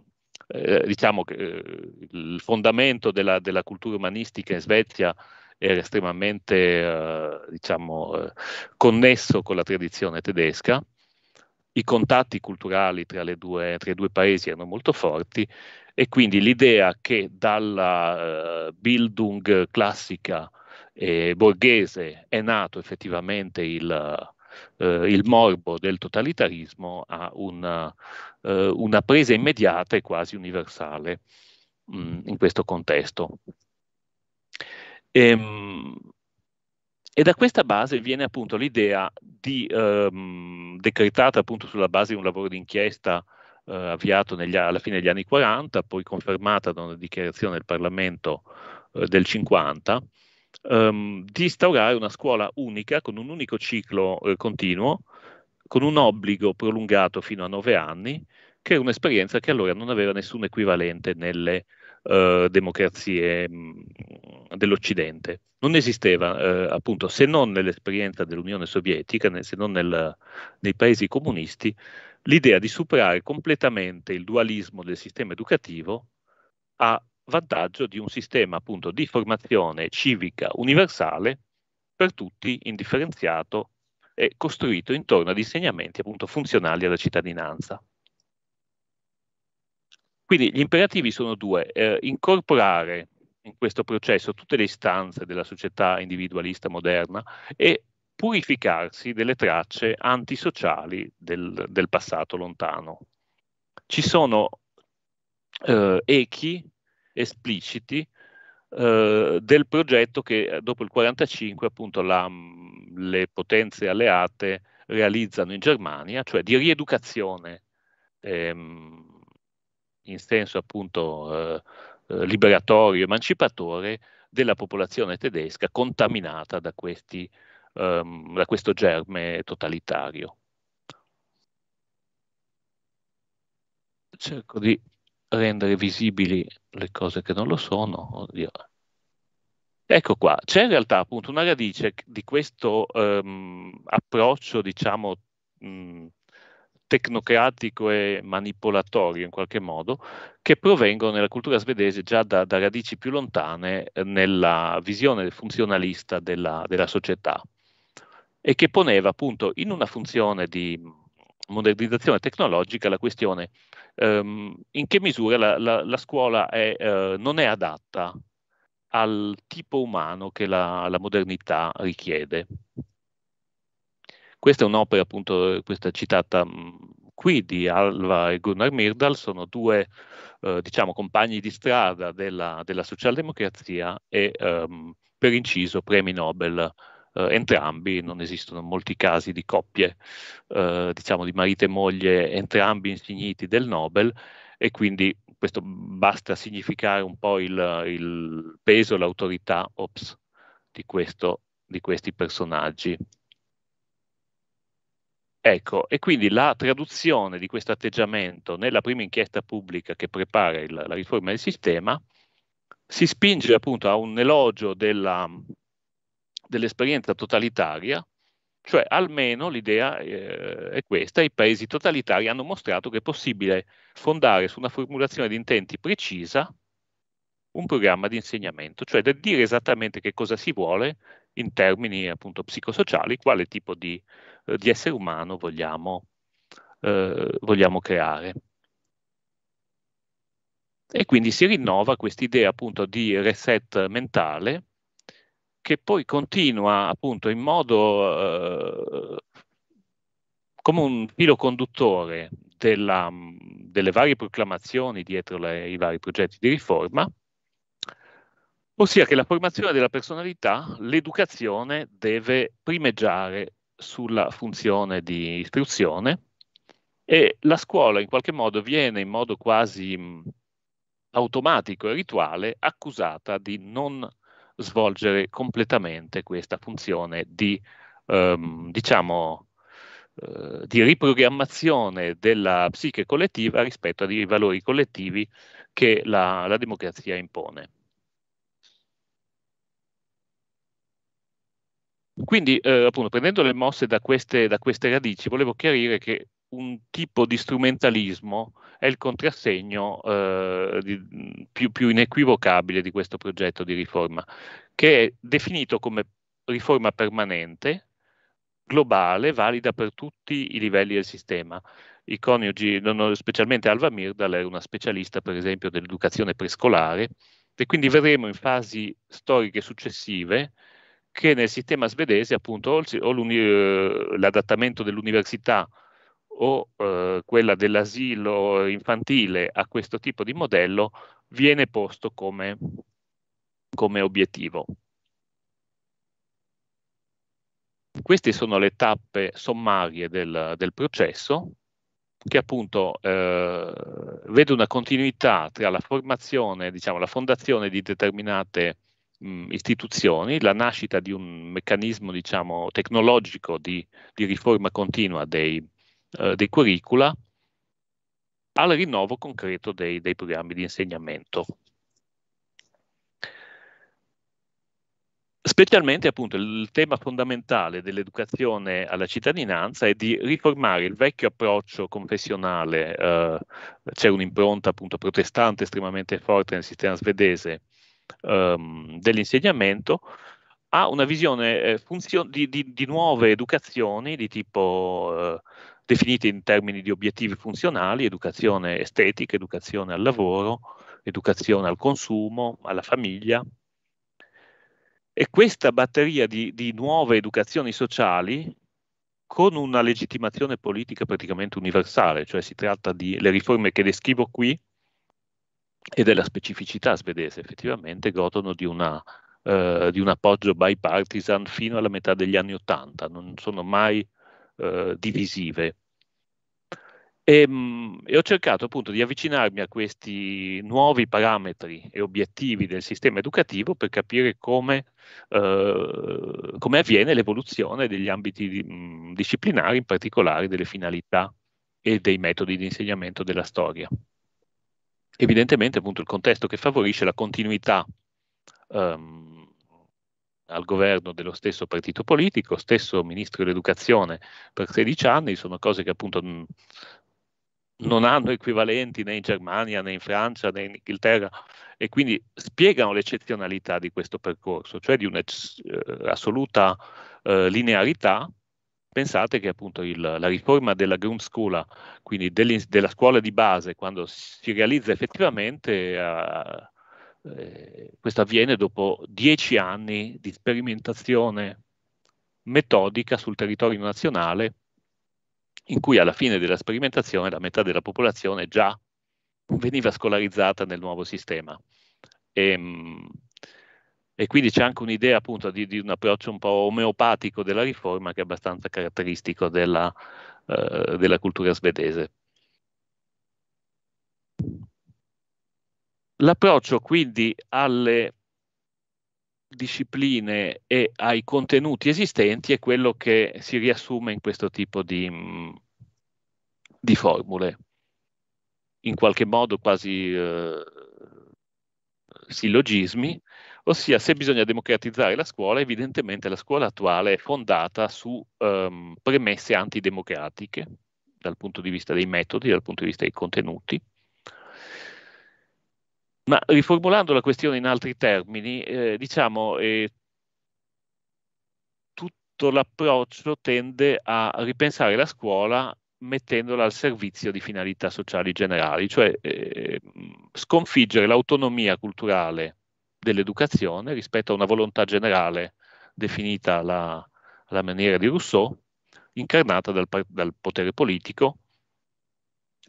eh, diciamo che eh, il fondamento della, della, cultura umanistica in Svezia era estremamente eh, diciamo, eh, connesso con la tradizione tedesca, i contatti culturali tra, due, tra, i due paesi erano molto forti e quindi l'idea che dalla eh, Bildung classica eh, borghese è nato effettivamente il, eh, il morbo del totalitarismo, ha una, eh, una, presa immediata e quasi universale mh, mm, in questo contesto. Ehm, e da questa base viene appunto l'idea di, ehm, decretata appunto sulla base di un lavoro d'inchiesta eh, avviato negli, alla fine degli anni 40, poi confermata da una dichiarazione del Parlamento eh, del 50, um, di instaurare una scuola unica con un unico ciclo eh, continuo, con un obbligo prolungato fino a nove anni, che era un'esperienza che allora non aveva nessun equivalente nelle eh, democrazie mh, mm, dell'Occidente. Non esisteva, eh, appunto, se non nell'esperienza dell'Unione Sovietica, nel, se non nel, nei paesi comunisti, l'idea di superare completamente il dualismo del sistema educativo a vantaggio di un sistema appunto di formazione civica universale per tutti, indifferenziato e costruito intorno ad insegnamenti appunto funzionali alla cittadinanza. Quindi gli imperativi sono due, eh, incorporare in questo processo tutte le istanze della società individualista moderna e purificarsi delle tracce antisociali del, del passato lontano. Ci sono eh, echi espliciti eh, del progetto che eh, dopo il 1945 appunto la, mm, le potenze alleate realizzano in Germania, cioè di rieducazione ehm, in senso appunto eh, eh liberatorio, emancipatore della popolazione tedesca contaminata da, questi, um, da questo germe totalitario. Cerco di rendere visibili le cose che non lo sono. Oddio. Ecco qua, c'è in realtà appunto una radice di questo um, approccio, diciamo, mh, tecnocratico e manipolatorio in qualche modo, che provengono nella cultura svedese già da, da radici più lontane eh, nella visione funzionalista della, della, società e che poneva appunto in una funzione di modernizzazione tecnologica la questione um, in che misura la, la, la scuola è, uh, non è adatta al tipo umano che la, la modernità richiede. Questa è un'opera, appunto, questa citata mm, qui di Alva e Gunnar Myrdal, sono due, uh, diciamo, compagni di strada della, della socialdemocrazia e, um, per inciso, premi Nobel eh, entrambi, non esistono molti casi di coppie, eh, diciamo di marito e moglie, entrambi insigniti del Nobel e quindi questo basta significare un po' il, il peso, l'autorità ops, di, questo, di questi personaggi. Ecco, e quindi la traduzione di questo atteggiamento nella prima inchiesta pubblica che prepara il, la riforma del sistema si spinge appunto a un elogio della, dell'esperienza totalitaria, cioè almeno l'idea eh, è questa, i paesi totalitari hanno mostrato che è possibile fondare su una formulazione di intenti precisa un programma di insegnamento, cioè da dire esattamente che cosa si vuole in termini appunto psicosociali, quale tipo di, eh, di essere umano vogliamo, eh, vogliamo creare. E quindi si rinnova questa idea appunto di reset mentale, che poi continua appunto in modo eh, come un filo conduttore della, delle varie proclamazioni dietro le, i vari progetti di riforma, ossia che la formazione della personalità, l'educazione deve primeggiare sulla funzione di istruzione e la scuola in qualche modo viene in modo quasi mm, automatico e rituale accusata di non svolgere completamente questa funzione di, ehm, diciamo, eh, di riprogrammazione della psiche collettiva rispetto ai valori collettivi che la, la democrazia impone. Quindi, eh, appunto, prendendo le mosse da queste, da queste radici, volevo chiarire che un tipo di strumentalismo è il contrassegno eh, di, più, più, inequivocabile di questo progetto di riforma, che è definito come riforma permanente, globale, valida per tutti i livelli del sistema. I coniugi, specialmente Alva Mirdal, era una specialista per esempio dell'educazione prescolare, e quindi vedremo in fasi storiche successive che nel sistema svedese appunto o eh, l'adattamento dell'università o eh, quella dell'asilo infantile a questo tipo di modello viene posto come, come obiettivo. Queste sono le tappe sommarie del, del processo che appunto eh, vede una continuità tra la formazione, diciamo la fondazione di determinate mh, mm, istituzioni, la nascita di un meccanismo diciamo tecnologico di, di riforma continua dei, eh, dei curricula al rinnovo concreto dei, dei programmi di insegnamento. Specialmente appunto il tema fondamentale dell'educazione alla cittadinanza è di riformare il vecchio approccio confessionale, eh, c'era un'impronta appunto protestante estremamente forte nel sistema svedese ehm, dell'insegnamento, a una visione eh, funzio- di, di, di, nuove educazioni di tipo eh, definite in termini di obiettivi funzionali, educazione estetica, educazione al lavoro, educazione al consumo, alla famiglia. E questa batteria di, di nuove educazioni sociali con una legittimazione politica praticamente universale, cioè si tratta delle riforme che descrivo qui e della specificità svedese, effettivamente godono di una Uh, di un appoggio bipartisan fino alla metà degli anni Ottanta, non sono mai uh, divisive. E, ehm, e, ho cercato appunto di avvicinarmi a questi nuovi parametri e obiettivi del sistema educativo per capire come, eh, come avviene l'evoluzione degli ambiti di, mh, mm, disciplinari, in particolare delle finalità e dei metodi di insegnamento della storia. Evidentemente appunto il contesto che favorisce la continuità ehm, al governo dello stesso partito politico, stesso ministro dell'educazione per 16 anni, sono cose che appunto mh, mm, non hanno equivalenti né in Germania né in Francia né in Inghilterra e quindi spiegano l'eccezionalità di questo percorso, cioè di un'assoluta eh, eh, linearità. Pensate che appunto il, la riforma della School, quindi della scuola di base, quando si realizza effettivamente, eh, eh, questo avviene dopo dieci anni di sperimentazione metodica sul territorio nazionale in cui alla fine della sperimentazione la metà della popolazione già veniva scolarizzata nel nuovo sistema. E, ehm, e quindi c'è anche un'idea appunto di, di, un approccio un po' omeopatico della riforma che è abbastanza caratteristico della, eh, della cultura svedese. L'approccio quindi alle discipline e ai contenuti esistenti è quello che si riassume in questo tipo di, mm, di formule. In qualche modo quasi eh, sillogismi, ossia se bisogna democratizzare la scuola, evidentemente la scuola attuale è fondata su ehm, premesse antidemocratiche dal punto di vista dei metodi, dal punto di vista dei contenuti, ma riformulando la questione in altri termini, eh, diciamo eh, tutto l'approccio tende a ripensare la scuola mettendola al servizio di finalità sociali generali, cioè eh, sconfiggere l'autonomia culturale dell'educazione rispetto a una volontà generale definita la, alla maniera di Rousseau, incarnata dal, dal potere politico,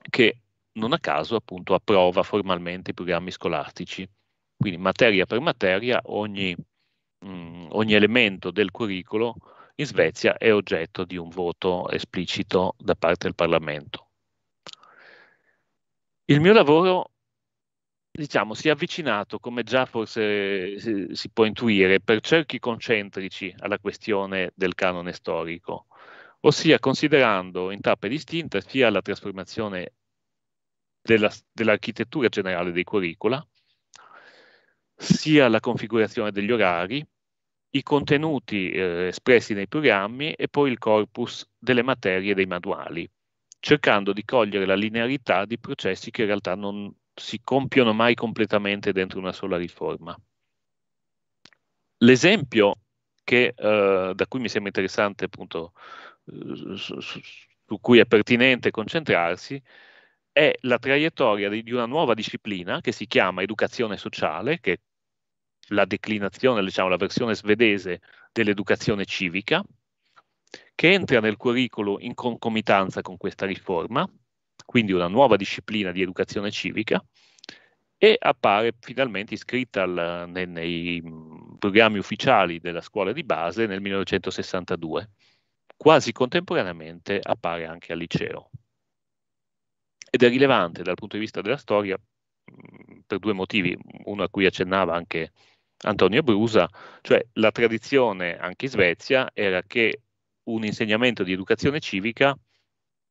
che non a caso appunto approva formalmente i programmi scolastici. Quindi materia per materia ogni, mh, mm, ogni elemento del curriculum in Svezia è oggetto di un voto esplicito da parte del Parlamento. Il mio lavoro diciamo, si è avvicinato, come già forse si può intuire, per cerchi concentrici alla questione del canone storico, ossia considerando in tappe distinte sia la trasformazione della, dell'architettura generale dei curricula, sia la configurazione degli orari, i contenuti eh, espressi nei programmi e poi il corpus delle materie e dei manuali, cercando di cogliere la linearità di processi che in realtà non si compiono mai completamente dentro una sola riforma. L'esempio che, eh, da cui mi sembra interessante appunto, eh, su, su, su, cui è pertinente concentrarsi, è la traiettoria di, una nuova disciplina che si chiama educazione sociale, che è la declinazione, diciamo, la versione svedese dell'educazione civica, che entra nel curriculum in concomitanza con questa riforma, quindi una nuova disciplina di educazione civica, e appare finalmente iscritta al, nei, nei, mm, programmi ufficiali della scuola di base nel 1962. Quasi contemporaneamente appare anche al liceo ed è rilevante dal punto di vista della storia mm, per due motivi, uno a cui accennava anche Antonio Brusa, cioè la tradizione anche in Svezia era che un insegnamento di educazione civica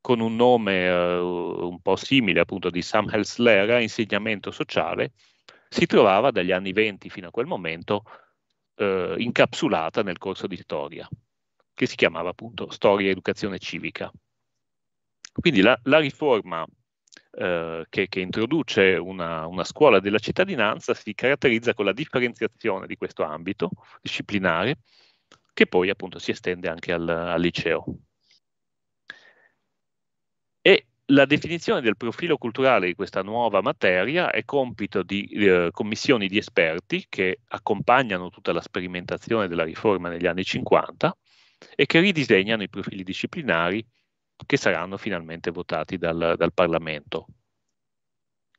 con un nome eh, un po' simile appunto di Samhelslera, insegnamento sociale, si trovava dagli anni 20 fino a quel momento eh, incapsulata nel corso di storia, che si chiamava appunto Storia e Educazione Civica. Quindi la, la riforma eh, che, che, introduce una, una, scuola della cittadinanza si caratterizza con la differenziazione di questo ambito disciplinare che poi appunto si estende anche al, al liceo. E la definizione del profilo culturale di questa nuova materia è compito di eh, commissioni di esperti che accompagnano tutta la sperimentazione della riforma negli anni 50 e che ridisegnano i profili disciplinari che saranno finalmente votati dal, dal Parlamento.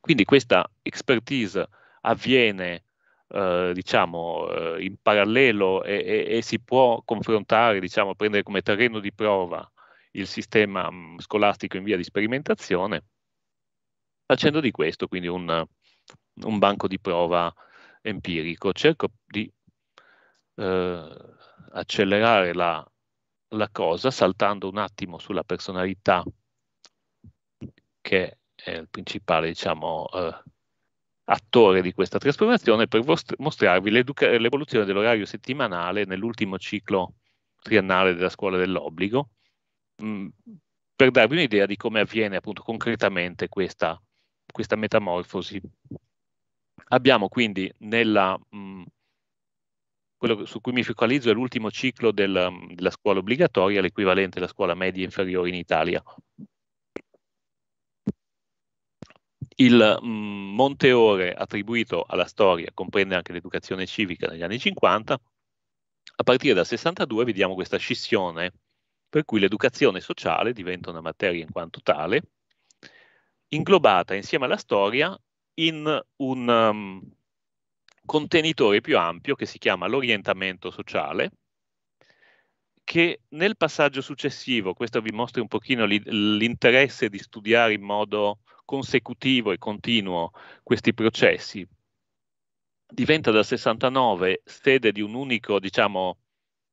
Quindi questa expertise avviene eh, diciamo, eh, in parallelo e, e, e, si può confrontare, diciamo, prendere come terreno di prova il sistema mm, scolastico in via di sperimentazione, facendo di questo quindi un, un banco di prova empirico. Cerco di eh, accelerare la la cosa saltando un attimo sulla personalità che è il principale diciamo, eh, attore di questa trasformazione per mostrarvi l'evoluzione dell'orario settimanale nell'ultimo ciclo triennale della scuola dell'obbligo, mh, mm, per darvi un'idea di come avviene appunto concretamente questa, questa metamorfosi. Abbiamo quindi nella, mh, mm, quello su cui mi focalizzo è l'ultimo ciclo della, mm, della scuola obbligatoria, l'equivalente alla scuola media inferiore in Italia. Il mh, mm, Monteore attribuito alla storia comprende anche l'educazione civica negli anni 50. A partire dal 62 vediamo questa scissione per cui l'educazione sociale diventa una materia in quanto tale, inglobata insieme alla storia in un, um, contenitore più ampio che si chiama l'orientamento sociale, che nel passaggio successivo, questo vi mostra un pochino l'interesse di studiare in modo consecutivo e continuo questi processi, diventa dal 69 sede di un unico, diciamo,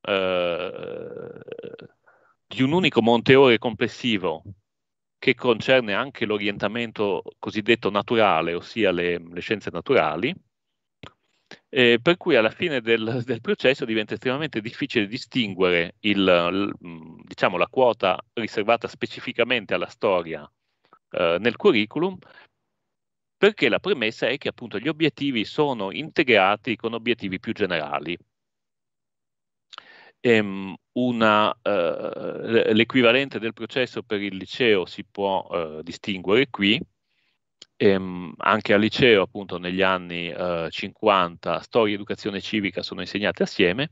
eh, di un unico monteore complessivo che concerne anche l'orientamento cosiddetto naturale, ossia le, le scienze naturali, eh, per cui alla fine del, del, processo diventa estremamente difficile distinguere il, l, mm, diciamo, la quota riservata specificamente alla storia eh, nel curriculum, perché la premessa è che appunto gli obiettivi sono integrati con obiettivi più generali. Ehm, una, eh, l'equivalente del processo per il liceo si può eh, distinguere qui, Ehm, anche al liceo, appunto, negli anni eh, 50, storia e educazione civica sono insegnate assieme.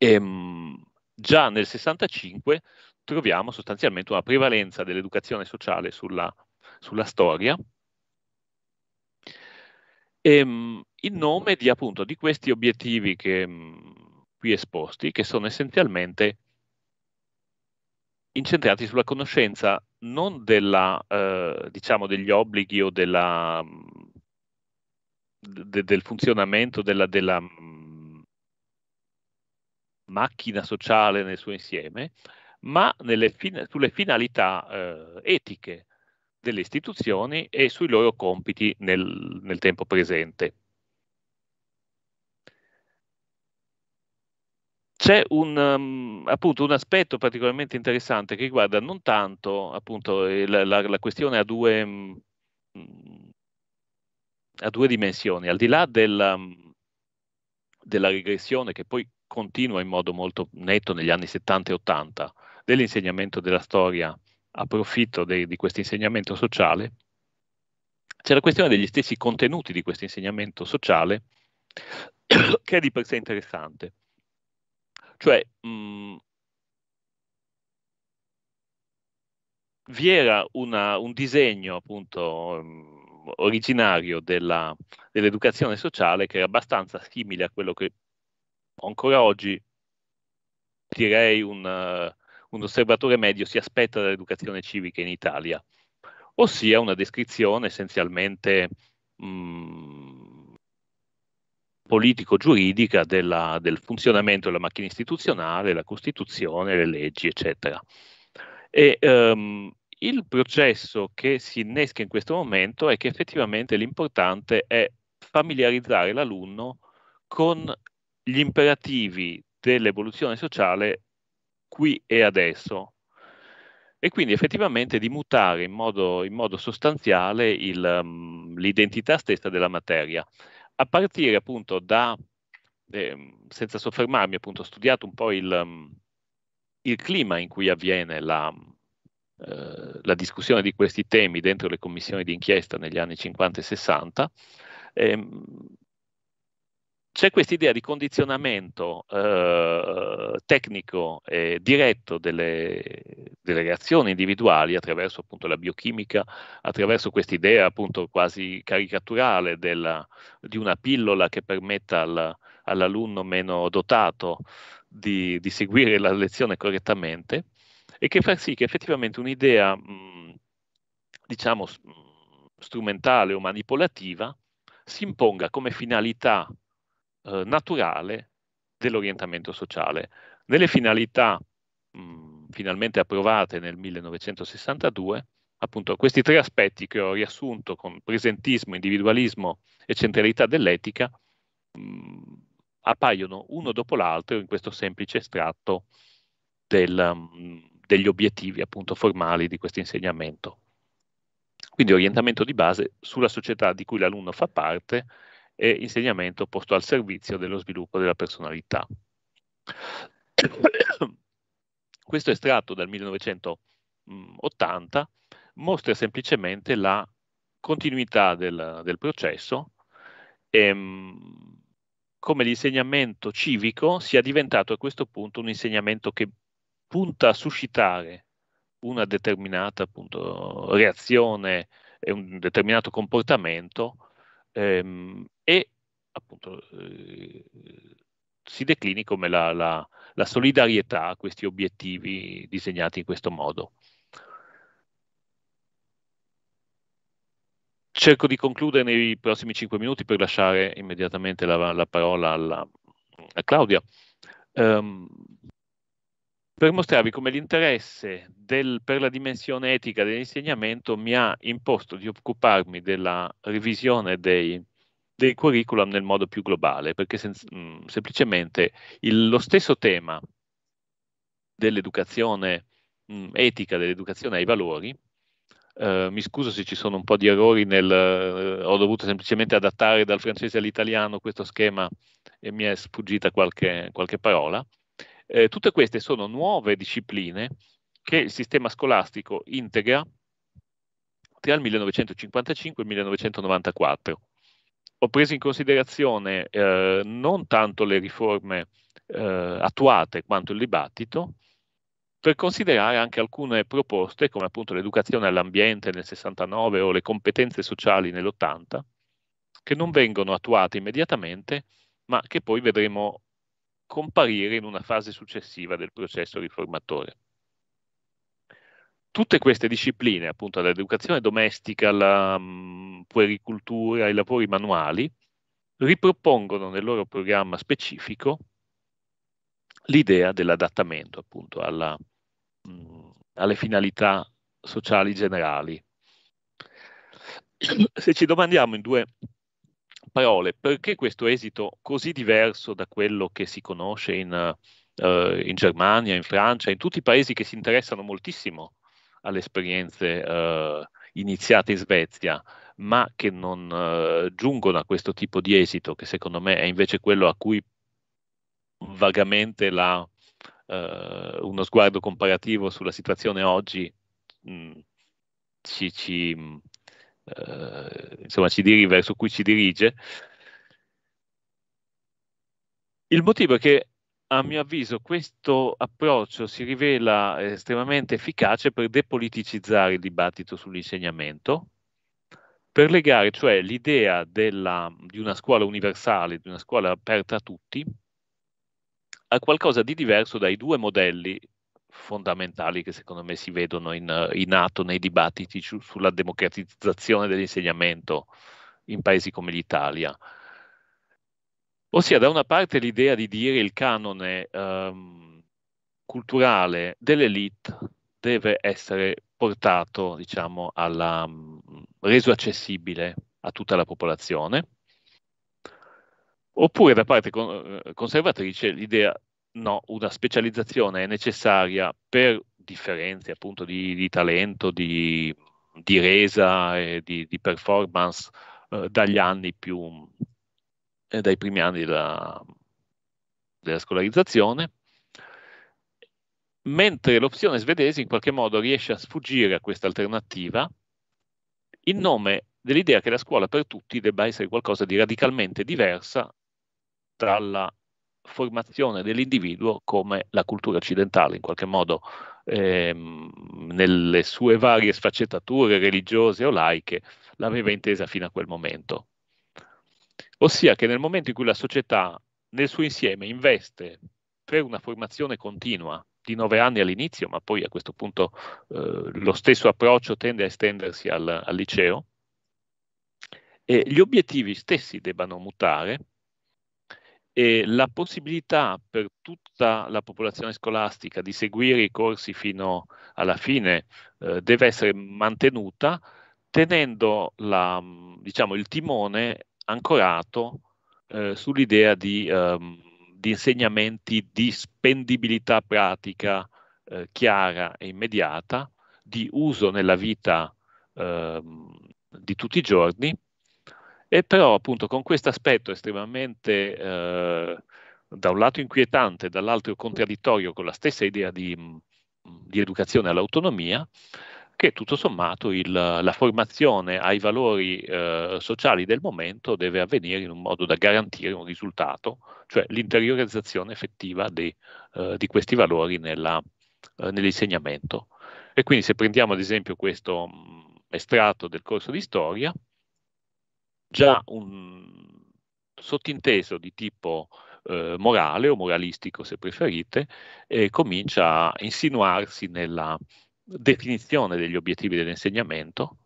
Ehm, già nel 65 troviamo sostanzialmente una prevalenza dell'educazione sociale sulla, sulla storia. Ehm, in nome di, appunto, di questi obiettivi che, mm, qui esposti, che sono essenzialmente incentrati sulla conoscenza non della, eh, diciamo degli obblighi o della, mm, de, del funzionamento della, della mm, macchina sociale nel suo insieme, ma fin- sulle finalità eh, etiche delle istituzioni e sui loro compiti nel, nel tempo presente. C'è un, um, appunto, un aspetto particolarmente interessante che riguarda non tanto appunto, eh, la, la, la questione a due, mh, mm, mm, a due dimensioni, al di là della, mm, della regressione che poi continua in modo molto netto negli anni 70 e 80 dell'insegnamento della storia a profitto de, di questo insegnamento sociale, c'è la questione degli stessi contenuti di questo insegnamento sociale che è di per sé interessante. Cioè, mh, mm, vi era una, un disegno appunto mh, mm, originario della, dell'educazione sociale che era abbastanza simile a quello che ancora oggi direi un, uh, un osservatore medio si aspetta dall'educazione civica in Italia, ossia una descrizione essenzialmente mh, mm, politico-giuridica della, del funzionamento della macchina istituzionale, la Costituzione, le leggi, eccetera. E, um, il processo che si innesca in questo momento è che effettivamente l'importante è familiarizzare l'alunno con gli imperativi dell'evoluzione sociale qui e adesso e quindi effettivamente di mutare in modo, in modo sostanziale il, um, l'identità stessa della materia a partire appunto da, eh, senza soffermarmi appunto, ho studiato un po' il, mm, il clima in cui avviene la, eh, la, discussione di questi temi dentro le commissioni di inchiesta negli anni 50 e 60. Eh, c'è questa idea di condizionamento eh, tecnico e diretto delle, delle, reazioni individuali attraverso appunto la biochimica, attraverso questa idea appunto quasi caricaturale della, di una pillola che permetta al, all'alunno meno dotato di, di, seguire la lezione correttamente e che fa sì che effettivamente un'idea, diciamo, strumentale o manipolativa si imponga come finalità eh, naturale dell'orientamento sociale. Nelle finalità mh, mm, finalmente approvate nel 1962, appunto questi tre aspetti che ho riassunto con presentismo, individualismo e centralità dell'etica mh, mm, appaiono uno dopo l'altro in questo semplice estratto del, mh, mm, degli obiettivi appunto formali di questo insegnamento. Quindi orientamento di base sulla società di cui l'alunno fa parte e insegnamento posto al servizio dello sviluppo della personalità. Questo estratto dal 1980 mostra semplicemente la continuità del, del processo e ehm, come l'insegnamento civico sia diventato a questo punto un insegnamento che punta a suscitare una determinata appunto, reazione e un determinato comportamento ehm, e appunto eh, si declini come la, la, la solidarietà a questi obiettivi disegnati in questo modo. cerco di concludere nei prossimi cinque minuti per lasciare immediatamente la, la parola alla, a Claudia. Um, per mostrarvi come l'interesse del, per la dimensione etica dell'insegnamento mi ha imposto di occuparmi della revisione dei, dei curriculum nel modo più globale, perché sen, mh, mm, semplicemente il, lo stesso tema dell'educazione mh, mm, etica, dell'educazione ai valori, Uh, mi scuso se ci sono un po' di errori, nel, uh, ho dovuto semplicemente adattare dal francese all'italiano questo schema e mi è sfuggita qualche, qualche parola. Eh, tutte queste sono nuove discipline che il sistema scolastico integra tra il 1955 e il 1994. Ho preso in considerazione eh, non tanto le riforme eh, attuate quanto il dibattito, per considerare anche alcune proposte come appunto l'educazione all'ambiente nel 69 o le competenze sociali nell'80, che non vengono attuate immediatamente, ma che poi vedremo comparire in una fase successiva del processo riformatore. Tutte queste discipline, appunto dall'educazione domestica alla mm, puericultura, ai lavori manuali, ripropongono nel loro programma specifico l'idea dell'adattamento appunto alla, mh, mm, alle finalità sociali generali. Se ci domandiamo in due parole, perché questo esito così diverso da quello che si conosce in, uh, in Germania, in Francia, in tutti i paesi che si interessano moltissimo alle esperienze uh, iniziate in Svezia, ma che non uh, giungono a questo tipo di esito, che secondo me è invece quello a cui vagamente la, uno sguardo comparativo sulla situazione oggi mh, mm, ci, ci eh, insomma, diri, verso cui ci dirige. Il motivo è che, a mio avviso, questo approccio si rivela estremamente efficace per depoliticizzare il dibattito sull'insegnamento, per legare cioè l'idea della, di una scuola universale, di una scuola aperta a tutti, a qualcosa di diverso dai due modelli fondamentali che secondo me si vedono in, in atto nei dibattiti su, sulla democratizzazione dell'insegnamento in paesi come l'Italia. Ossia, da una parte l'idea di dire il canone ehm, culturale dell'elite deve essere portato, diciamo, alla, mm, reso accessibile a tutta la popolazione, oppure da parte eh, conservatrice l'idea no, una specializzazione è necessaria per differenze appunto di, di talento, di, di, resa e di, di performance eh, dagli anni più, eh, dai primi anni della, della scolarizzazione, mentre l'opzione svedese in qualche modo riesce a sfuggire a questa alternativa in nome dell'idea che la scuola per tutti debba essere qualcosa di radicalmente diversa dalla formazione dell'individuo come la cultura occidentale, in qualche modo ehm, nelle sue varie sfaccettature religiose o laiche, l'aveva intesa fino a quel momento. Ossia che nel momento in cui la società nel suo insieme investe per una formazione continua di nove anni all'inizio, ma poi a questo punto eh, lo stesso approccio tende a estendersi al, al liceo, e gli obiettivi stessi debbano mutare e la possibilità per tutta la popolazione scolastica di seguire i corsi fino alla fine eh, deve essere mantenuta tenendo la, diciamo, il timone ancorato eh, sull'idea di, ehm, di, insegnamenti di spendibilità pratica eh, chiara e immediata, di uso nella vita ehm, di tutti i giorni e però appunto con questo aspetto estremamente eh, da un lato inquietante, dall'altro contraddittorio con la stessa idea di, mm, di educazione all'autonomia, che tutto sommato il, la formazione ai valori eh, sociali del momento deve avvenire in un modo da garantire un risultato, cioè l'interiorizzazione effettiva di, eh, di questi valori nella, eh, nell'insegnamento. E quindi se prendiamo ad esempio questo mm, estratto del corso di storia, già un sottinteso di tipo eh, morale o moralistico se preferite, eh, comincia a insinuarsi nella definizione degli obiettivi dell'insegnamento,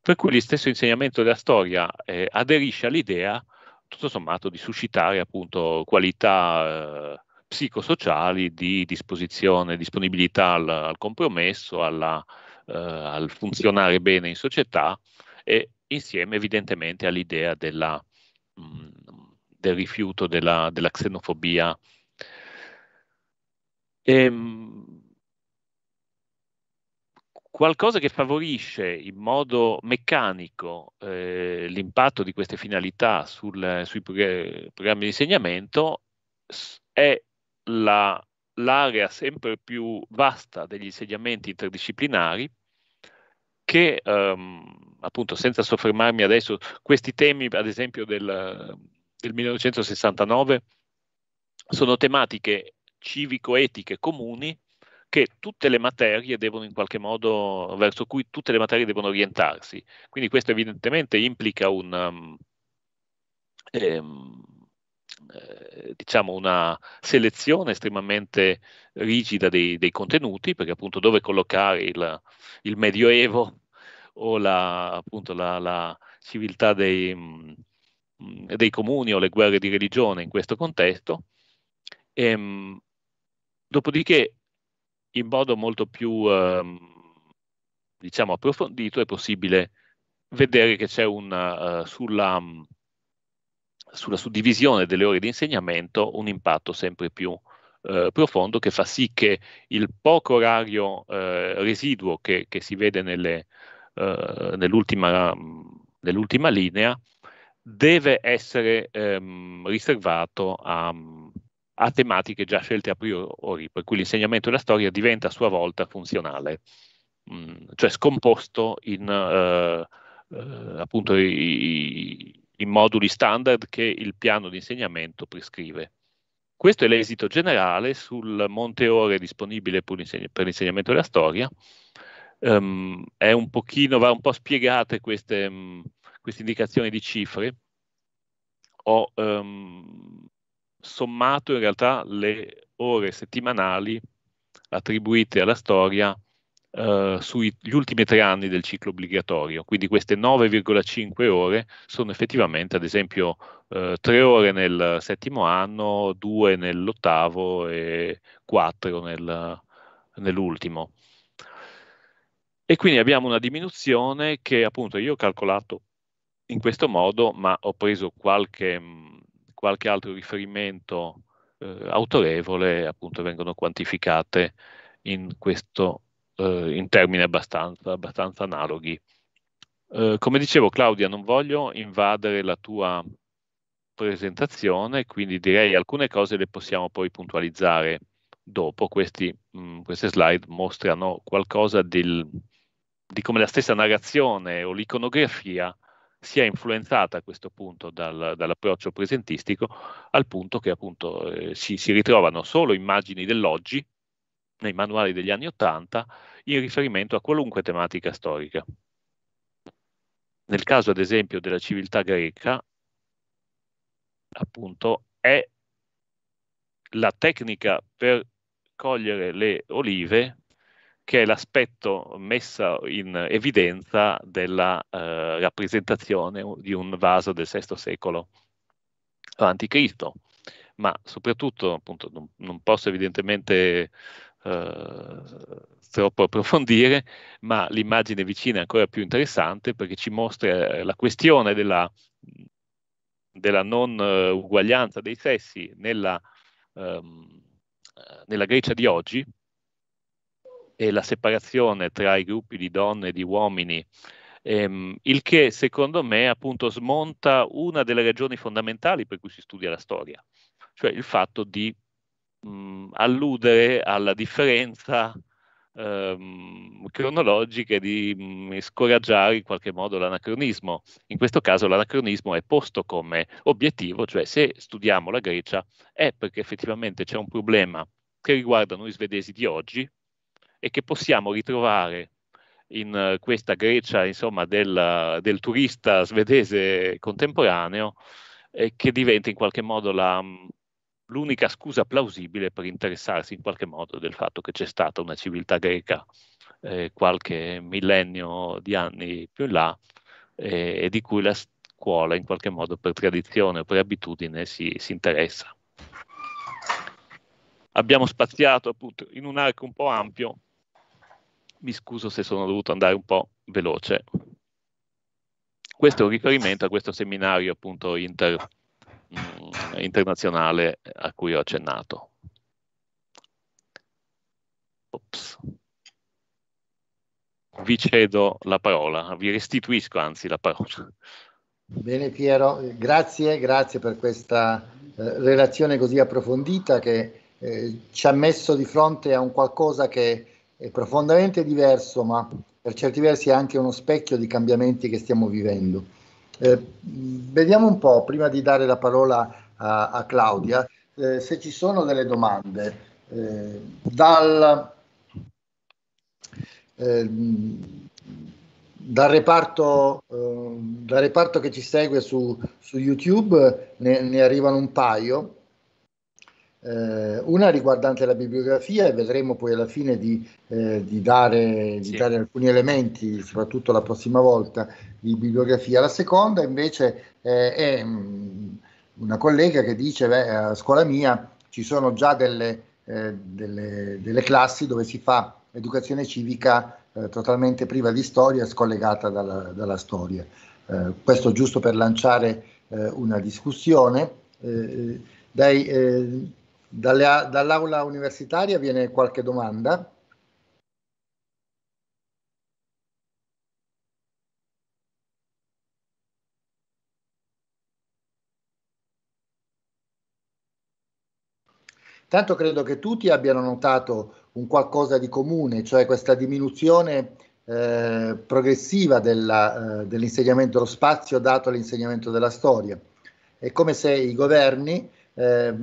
per cui lo stesso insegnamento della storia eh, aderisce all'idea, tutto sommato, di suscitare appunto qualità eh, psicosociali di disposizione, disponibilità al, al compromesso, alla, eh, al funzionare bene in società, e insieme evidentemente all'idea della, mh, mm, del rifiuto della, della xenofobia. E, ehm, qualcosa che favorisce in modo meccanico eh, l'impatto di queste finalità sul, sui prog- programmi di insegnamento è la, l'area sempre più vasta degli insegnamenti interdisciplinari che ehm, appunto senza soffermarmi adesso, questi temi ad esempio del, del 1969 sono tematiche civico-etiche comuni che tutte le materie devono in qualche modo, verso cui tutte le materie devono orientarsi. Quindi questo evidentemente implica un, um, ehm, eh, diciamo una selezione estremamente rigida dei, dei, contenuti, perché appunto dove collocare il, il Medioevo o la, appunto, la, la civiltà dei, dei, comuni o le guerre di religione in questo contesto. E, ehm, dopodiché, in modo molto più ehm, diciamo approfondito, è possibile vedere che c'è una, eh, sulla, sulla, suddivisione delle ore di insegnamento un impatto sempre più eh, profondo che fa sì che il poco orario eh, residuo che, che si vede nelle, eh, nell'ultima, nell'ultima, linea, deve essere ehm, riservato a, a, tematiche già scelte a priori, per cui l'insegnamento della storia diventa a sua volta funzionale, mh, mm, cioè scomposto in eh, eh, appunto i, i moduli standard che il piano di insegnamento prescrive. Questo è l'esito generale sul monte ore disponibile per l'insegnamento della storia, um, è un pochino, va un po' spiegate queste, um, queste indicazioni di cifre. Ho um, sommato in realtà le ore settimanali attribuite alla storia Uh, eh, sugli ultimi tre anni del ciclo obbligatorio. Quindi queste 9,5 ore sono effettivamente, ad esempio, uh, eh, 3 ore nel settimo anno, due nell'ottavo e quattro nel, nell'ultimo e quindi abbiamo una diminuzione che appunto io ho calcolato in questo modo, ma ho preso qualche, mm, qualche altro riferimento eh, autorevole, appunto vengono quantificate in, questo, eh, in termini abbastanza, abbastanza analoghi. Eh, come dicevo Claudia, non voglio invadere la tua presentazione, quindi direi alcune cose le possiamo poi puntualizzare dopo. Questi, mh, mm, queste slide mostrano qualcosa del, di come la stessa narrazione o l'iconografia sia influenzata a questo punto dal, dall'approccio presentistico, al punto che appunto eh, si, si, ritrovano solo immagini dell'oggi nei manuali degli anni Ottanta in riferimento a qualunque tematica storica. Nel caso ad esempio della civiltà greca, appunto, è la tecnica per cogliere le olive che è l'aspetto messo in evidenza della eh, rappresentazione di un vaso del VI secolo a.C. Ma soprattutto, appunto, non, non posso evidentemente eh, troppo approfondire, ma l'immagine vicina è ancora più interessante perché ci mostra eh, la questione della, della non eh, uguaglianza dei sessi nella, ehm, nella Grecia di oggi, e la separazione tra i gruppi di donne e di uomini, ehm, il che secondo me appunto smonta una delle ragioni fondamentali per cui si studia la storia, cioè il fatto di mh, alludere alla differenza ehm, cronologica e di mh, scoraggiare in qualche modo l'anacronismo. In questo caso l'anacronismo è posto come obiettivo, cioè se studiamo la Grecia è perché effettivamente c'è un problema che riguarda noi svedesi di oggi, e che possiamo ritrovare in eh, questa Grecia insomma, del, del, turista svedese contemporaneo eh, che diventa in qualche modo la, mm, l'unica scusa plausibile per interessarsi in qualche modo del fatto che c'è stata una civiltà greca eh, qualche millennio di anni più in là eh, e di cui la scuola in qualche modo per tradizione o per abitudine si, si interessa. Abbiamo spaziato appunto in un arco un po' ampio mi scuso se sono dovuto andare un po' veloce. Questo è un riferimento a questo seminario appunto inter, mh, mm, internazionale a cui ho accennato. Ops. Vi cedo la parola, vi restituisco anzi la parola. Bene Piero, grazie, grazie per questa eh, relazione così approfondita che eh, ci ha messo di fronte a un qualcosa che è profondamente diverso, ma per certi versi è anche uno specchio di cambiamenti che stiamo vivendo. Eh, vediamo un po', prima di dare la parola a, a Claudia, eh, se ci sono delle domande. Eh, dal, ehm, dal reparto, ehm, dal reparto, che ci segue su, su YouTube ne, ne arrivano un paio. Eh, una riguardante la bibliografia e vedremo poi alla fine di, eh, di, dare, di dare, alcuni elementi, soprattutto la prossima volta, di bibliografia. La seconda invece eh, è mm, una collega che dice, beh, a scuola mia ci sono già delle, eh, delle, delle classi dove si fa educazione civica eh, totalmente priva di storia, scollegata dalla, dalla storia. Eh, questo giusto per lanciare una discussione. Dai, dalle, dall'aula universitaria viene qualche domanda? Tanto credo che tutti abbiano notato un qualcosa di comune, cioè questa diminuzione eh, progressiva della, eh, dell'insegnamento, lo spazio dato all'insegnamento della storia. È come se i governi eh,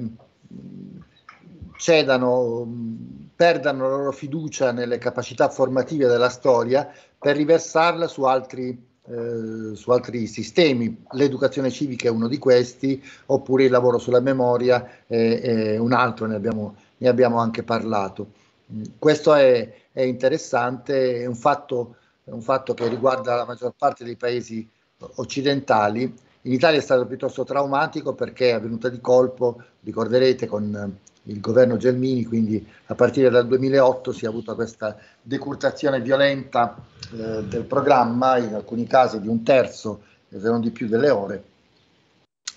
cedano, mm, perdano la loro fiducia nelle capacità formative della storia per riversarla su altri, eh, su altri sistemi. L'educazione civica è uno di questi, oppure il lavoro sulla memoria è, è un altro, ne abbiamo, ne abbiamo, anche parlato. Mm, questo è, è interessante, è un fatto, è un fatto che riguarda la maggior parte dei paesi occidentali. In Italia è stato piuttosto traumatico perché è avvenuta di colpo, ricorderete, con il governo Gelmini, quindi a partire dal 2008 si è avuta questa decurtazione violenta eh, del programma, in alcuni casi di un terzo, se non di più, delle ore.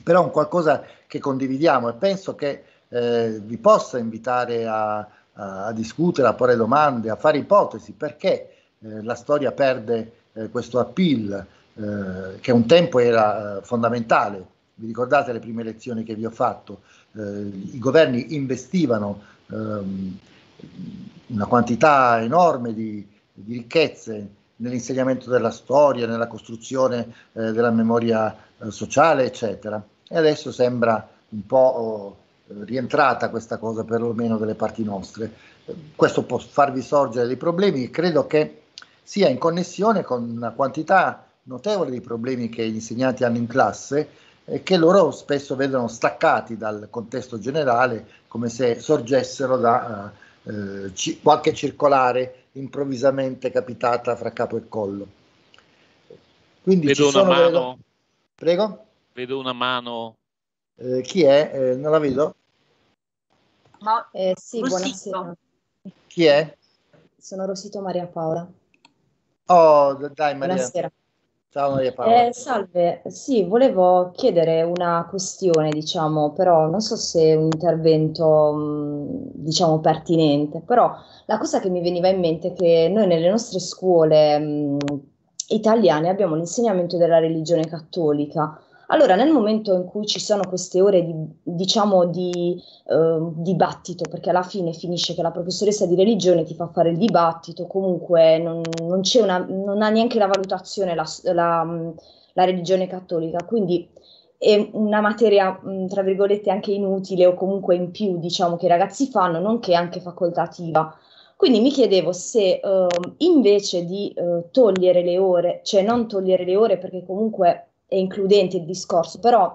Però è un qualcosa che condividiamo e penso che eh, vi possa invitare a, a, discutere, a porre domande, a fare ipotesi, perché eh, la storia perde eh, questo appeal eh, che un tempo era eh, fondamentale. Vi ricordate le prime lezioni che vi ho fatto? Eh, i governi investivano ehm, una quantità enorme di, di ricchezze nell'insegnamento della storia, nella costruzione eh, della memoria eh, sociale, eccetera. E adesso sembra un po' oh, rientrata questa cosa, perlomeno delle parti nostre. Questo può farvi sorgere dei problemi e credo che sia in connessione con una quantità notevole di problemi che gli insegnanti hanno in classe, e che loro spesso vedono staccati dal contesto generale, come se sorgessero da eh, eh qualche circolare improvvisamente capitata fra capo e collo. Quindi vedo una mano. Vedo... Prego? Vedo una mano. Eh, chi è? Eh, non la vedo? Ma... Eh, sì, Rossito. buonasera. Chi è? Sono Rosito Maria Paola. Oh, dai Maria. Buonasera. Ciao Maria eh, Paola. Eh, salve, sì, volevo chiedere una questione, diciamo, però non so se è un intervento, diciamo, pertinente, però la cosa che mi veniva in mente è che noi nelle nostre scuole mh, italiane abbiamo l'insegnamento della religione cattolica, allora, nel momento in cui ci sono queste ore di, diciamo, di eh, dibattito, perché alla fine finisce che la professoressa di religione ti fa fare il dibattito, comunque non, non, una, non ha neanche la valutazione la, la, mm, la religione cattolica, quindi è una materia, mm, tra virgolette, anche inutile o comunque in più, diciamo, che i ragazzi fanno, nonché anche facoltativa. Quindi mi chiedevo se eh, invece di eh, togliere le ore, cioè non togliere le ore perché comunque è includente il discorso, però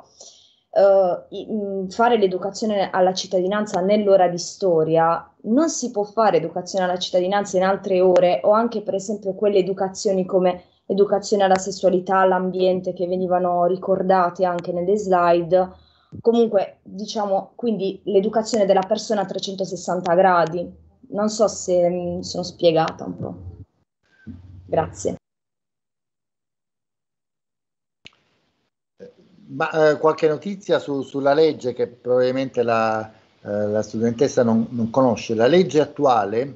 uh, fare l'educazione alla cittadinanza nell'ora di storia non si può fare educazione alla cittadinanza in altre ore o anche per esempio quelle educazioni come educazione alla sessualità, all'ambiente che venivano ricordate anche nelle slide. Comunque, diciamo, quindi l'educazione della persona a 360 gradi. Non so se mi mm, sono spiegata un po'. Grazie. Ma, eh, qualche notizia su, sulla legge che probabilmente la, eh, la studentessa non, non, conosce. La legge attuale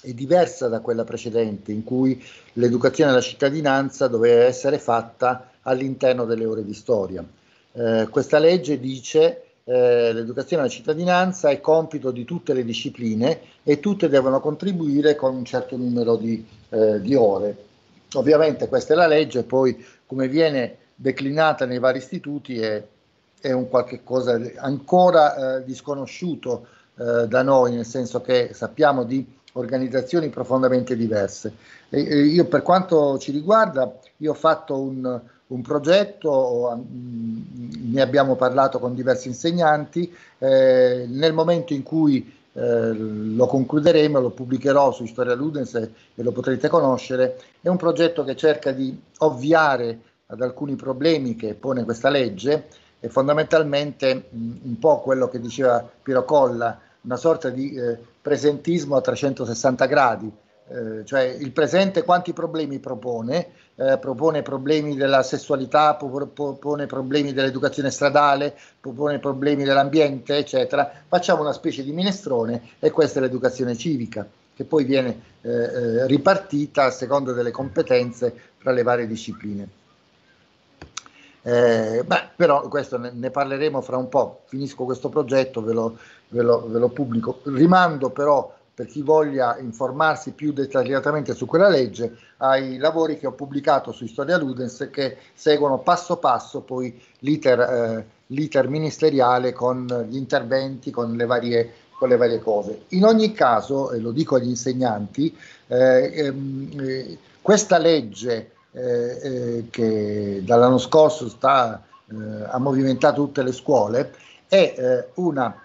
è diversa da quella precedente in cui l'educazione alla cittadinanza doveva essere fatta all'interno delle ore di storia. Eh, questa legge dice eh, l'educazione alla cittadinanza è compito di tutte le discipline e tutte devono contribuire con un certo numero di, eh, di ore. Ovviamente questa è la legge, poi come viene declinata nei vari istituti è, è un qualche cosa ancora eh, disconosciuto eh, da noi, nel senso che sappiamo di organizzazioni profondamente diverse. E, e io per quanto ci riguarda, io ho fatto un, un progetto, mh, mm, ne abbiamo parlato con diversi insegnanti, eh, nel momento in cui eh, lo concluderemo, lo pubblicherò su Storia Ludens e, e lo potrete conoscere, è un progetto che cerca di ovviare ad alcuni problemi che pone questa legge è fondamentalmente un po' quello che diceva Piero Colla, una sorta di eh, presentismo a 360 gradi, eh, cioè il presente quanti problemi propone, eh, propone problemi della sessualità, propone problemi dell'educazione stradale, propone problemi dell'ambiente, eccetera. Facciamo una specie di minestrone e questa è l'educazione civica, che poi viene eh, eh ripartita a seconda delle competenze tra le varie discipline. Eh, beh, però questo ne, ne, parleremo fra un po'. Finisco questo progetto, ve lo, ve, lo, ve lo, pubblico. Rimando però per chi voglia informarsi più dettagliatamente su quella legge ai lavori che ho pubblicato su Storia Ludens che seguono passo passo poi l'iter, eh, l'iter ministeriale con gli interventi, con le varie con le varie cose. In ogni caso, e lo dico agli insegnanti, eh, ehm, eh, questa legge eh, eh, che dall'anno scorso sta, eh, ha movimentato tutte le scuole, è una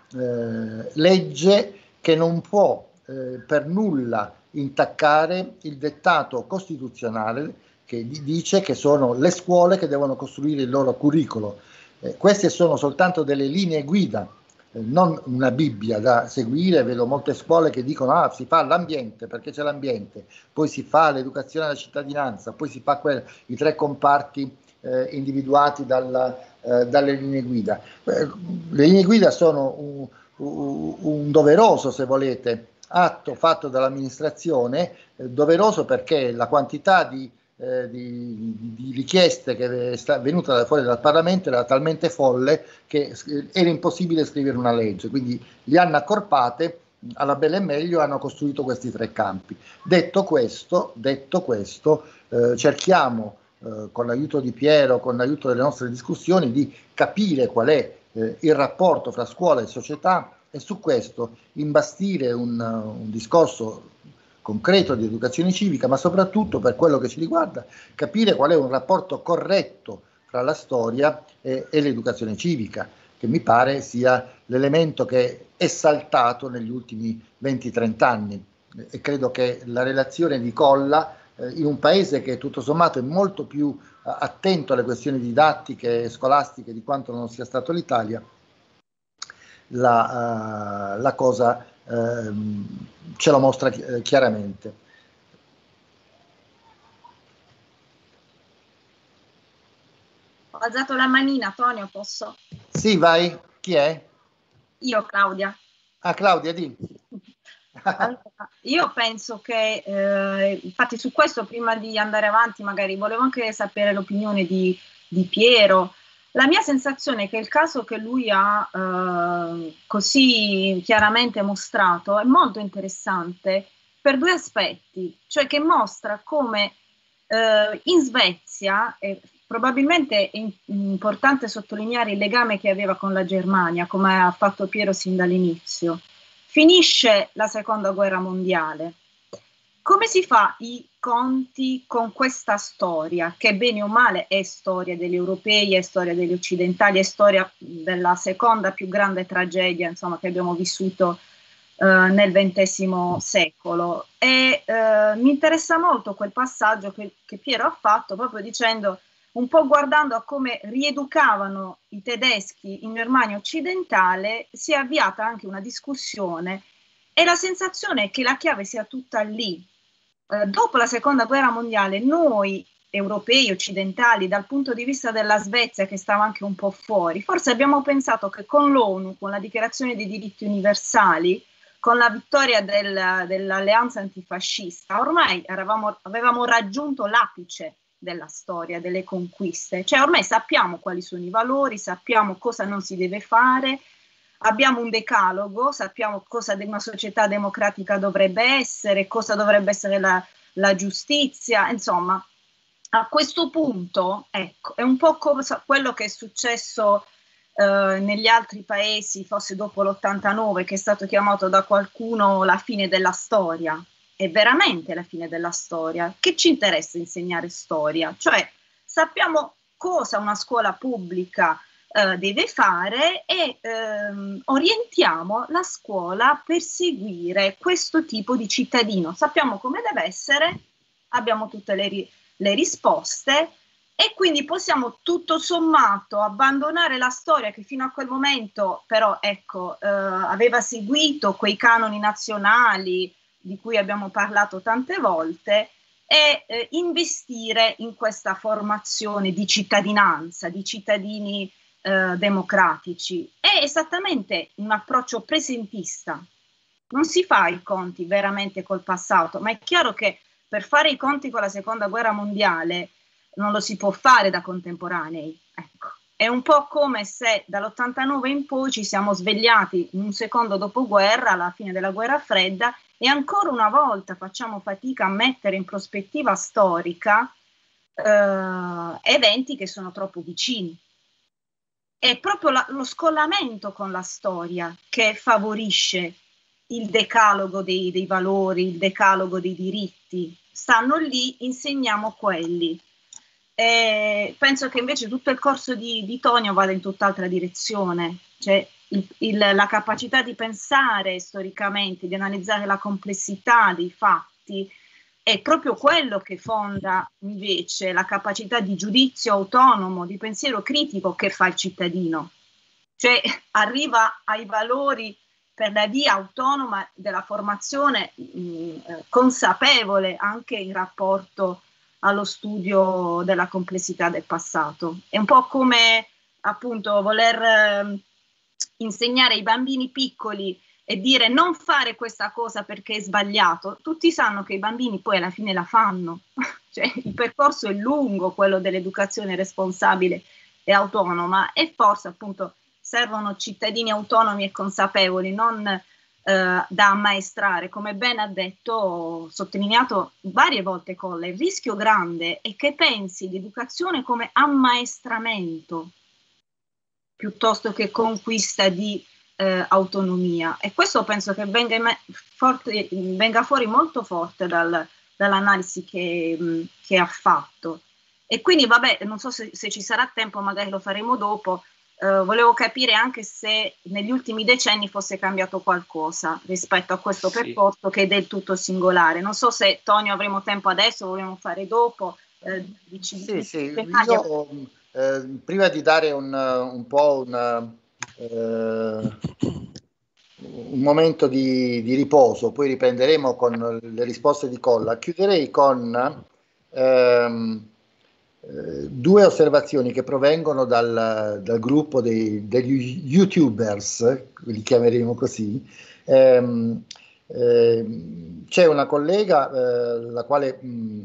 legge che non può per nulla intaccare il dettato costituzionale che dice che sono le scuole che devono costruire il loro curriculum. Eh, queste sono soltanto delle linee guida non una Bibbia da seguire, vedo molte scuole che dicono ah, si fa l'ambiente perché c'è l'ambiente, poi si fa l'educazione alla cittadinanza, poi si fa quel, i tre comparti eh, individuati dalla, eh, dalle linee guida. Eh, le linee guida sono un, un, un, doveroso, se volete, atto fatto dall'amministrazione, eh, doveroso perché la quantità di eh, di, di, richieste che è sta, venuta da fuori dal Parlamento era talmente folle che eh, era impossibile scrivere una legge, quindi li hanno accorpate alla bella e meglio hanno costruito questi tre campi. Detto questo, detto questo eh, cerchiamo eh, con l'aiuto di Piero, con l'aiuto delle nostre discussioni, di capire qual è eh, il rapporto fra scuola e società e su questo imbastire un, un discorso concreto di educazione civica, ma soprattutto per quello che ci riguarda, capire qual è un rapporto corretto tra la storia e, e l'educazione civica, che mi pare sia l'elemento che è saltato negli ultimi 20-30 anni e credo che la relazione di Colla eh, in un paese che tutto sommato è molto più eh, attento alle questioni didattiche e scolastiche di quanto non sia stato l'Italia, la, eh, la cosa Ehm, ce lo mostra eh, chiaramente. Ho alzato la manina, Tonio, posso? Sì, vai. Chi è? Io, Claudia. Ah, Claudia, di. Allora, io penso che, eh, infatti su questo prima di andare avanti magari volevo anche sapere l'opinione di, di Piero, la mia sensazione è che il caso che lui ha eh, così chiaramente mostrato è molto interessante per due aspetti, cioè che mostra come eh, in Svezia, e probabilmente è importante sottolineare il legame che aveva con la Germania, come ha fatto Piero sin dall'inizio, finisce la seconda guerra mondiale come si fa i conti con questa storia, che bene o male è storia degli europei, è storia degli occidentali, è storia della seconda più grande tragedia insomma, che abbiamo vissuto eh, nel XX secolo. E eh, mi interessa molto quel passaggio che, che Piero ha fatto, proprio dicendo, un po' guardando a come rieducavano i tedeschi in Germania occidentale, si è avviata anche una discussione e la sensazione è che la chiave sia tutta lì, eh, dopo la seconda guerra mondiale noi europei, occidentali, dal punto di vista della Svezia che stava anche un po' fuori, forse abbiamo pensato che con l'ONU, con la dichiarazione dei diritti universali, con la vittoria del, dell'alleanza antifascista, ormai eravamo, avevamo raggiunto l'apice della storia, delle conquiste, cioè ormai sappiamo quali sono i valori, sappiamo cosa non si deve fare, abbiamo un decalogo, sappiamo cosa una società democratica dovrebbe essere, cosa dovrebbe essere la, la giustizia, insomma. A questo punto, ecco, è un po' cosa, quello che è successo eh, negli altri paesi, forse dopo l'89, che è stato chiamato da qualcuno la fine della storia. È veramente la fine della storia. Che ci interessa insegnare storia? Cioè, sappiamo cosa una scuola pubblica eh, deve fare e ehm, orientiamo la scuola per seguire questo tipo di cittadino. Sappiamo come deve essere, abbiamo tutte le, ri- le risposte e quindi possiamo tutto sommato abbandonare la storia che fino a quel momento però ecco, eh, aveva seguito quei canoni nazionali di cui abbiamo parlato tante volte e eh, investire in questa formazione di cittadinanza, di cittadini eh, democratici. È esattamente un approccio presentista. Non si fa i conti veramente col passato, ma è chiaro che per fare i conti con la seconda guerra mondiale non lo si può fare da contemporanei. Ecco. È un po' come se dall'89 in poi ci siamo svegliati in un secondo dopoguerra, alla fine della guerra fredda, e ancora una volta facciamo fatica a mettere in prospettiva storica eh, eventi che sono troppo vicini è proprio la, lo scollamento con la storia che favorisce il decalogo dei, dei, valori, il decalogo dei diritti. Stanno lì, insegniamo quelli. E penso che invece tutto il corso di, di Tonio vada in tutt'altra direzione, cioè il, il, la capacità di pensare storicamente, di analizzare la complessità dei fatti, è proprio quello che fonda invece la capacità di giudizio autonomo, di pensiero critico che fa il cittadino, cioè arriva ai valori per la via autonoma della formazione mh, mm, eh, consapevole anche in rapporto allo studio della complessità del passato. È un po' come appunto voler eh, insegnare ai bambini piccoli e dire non fare questa cosa perché è sbagliato, tutti sanno che i bambini poi alla fine la fanno. cioè, il percorso è lungo, quello dell'educazione responsabile e autonoma e forse appunto servono cittadini autonomi e consapevoli, non eh, da ammaestrare. Come ben ha detto, ho sottolineato varie volte Colle, il rischio grande è che pensi l'educazione come ammaestramento piuttosto che conquista di eh, autonomia e questo penso che venga, forte, venga fuori molto forte dal, dall'analisi che, che, ha fatto. E quindi vabbè, non so se, se ci sarà tempo, magari lo faremo dopo, eh, volevo capire anche se negli ultimi decenni fosse cambiato qualcosa rispetto a questo sì. percorso che è del tutto singolare. Non so se Tonio avremo tempo adesso, vogliamo fare dopo. Eh, dici, sì, sì. Io, eh, prima di dare un, un po' un eh, un momento di, di, riposo, poi riprenderemo con le risposte di Colla. Chiuderei con ehm, eh, due osservazioni che provengono dal, dal gruppo dei, degli youtubers, li chiameremo così. Ehm, ehm, c'è una collega eh, la quale mh,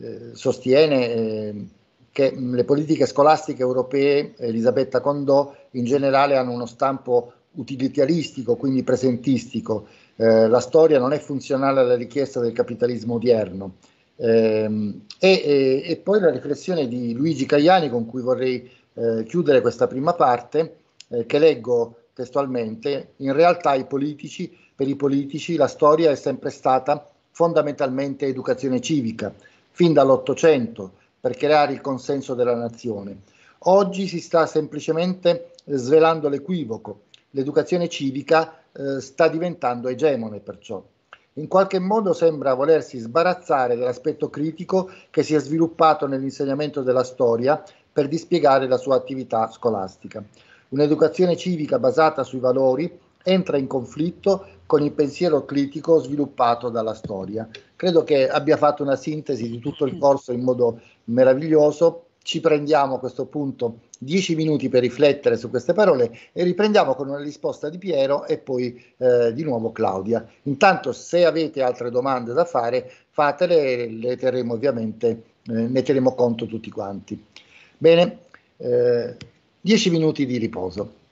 eh, sostiene ehm, che le politiche scolastiche europee, Elisabetta Condò, in generale hanno uno stampo utilitaristico, quindi presentistico. Eh, la storia non è funzionale alla richiesta del capitalismo odierno. Eh, e, e, poi la riflessione di Luigi Cagliani, con cui vorrei eh, chiudere questa prima parte, eh, che leggo testualmente, in realtà i politici, per i politici la storia è sempre stata fondamentalmente educazione civica, fin dall'Ottocento per creare il consenso della nazione. Oggi si sta semplicemente svelando l'equivoco. L'educazione civica eh, sta diventando egemone perciò. In qualche modo sembra volersi sbarazzare dell'aspetto critico che si è sviluppato nell'insegnamento della storia per dispiegare la sua attività scolastica. Un'educazione civica basata sui valori entra in conflitto con il pensiero critico sviluppato dalla storia. Credo che abbia fatto una sintesi di tutto il corso in modo meraviglioso. Ci prendiamo a questo punto dieci minuti per riflettere su queste parole e riprendiamo con una risposta di Piero e poi eh, di nuovo Claudia. Intanto se avete altre domande da fare fatele, le terremo ovviamente, eh, ne terremo conto tutti quanti. Bene, 10 eh, minuti di riposo.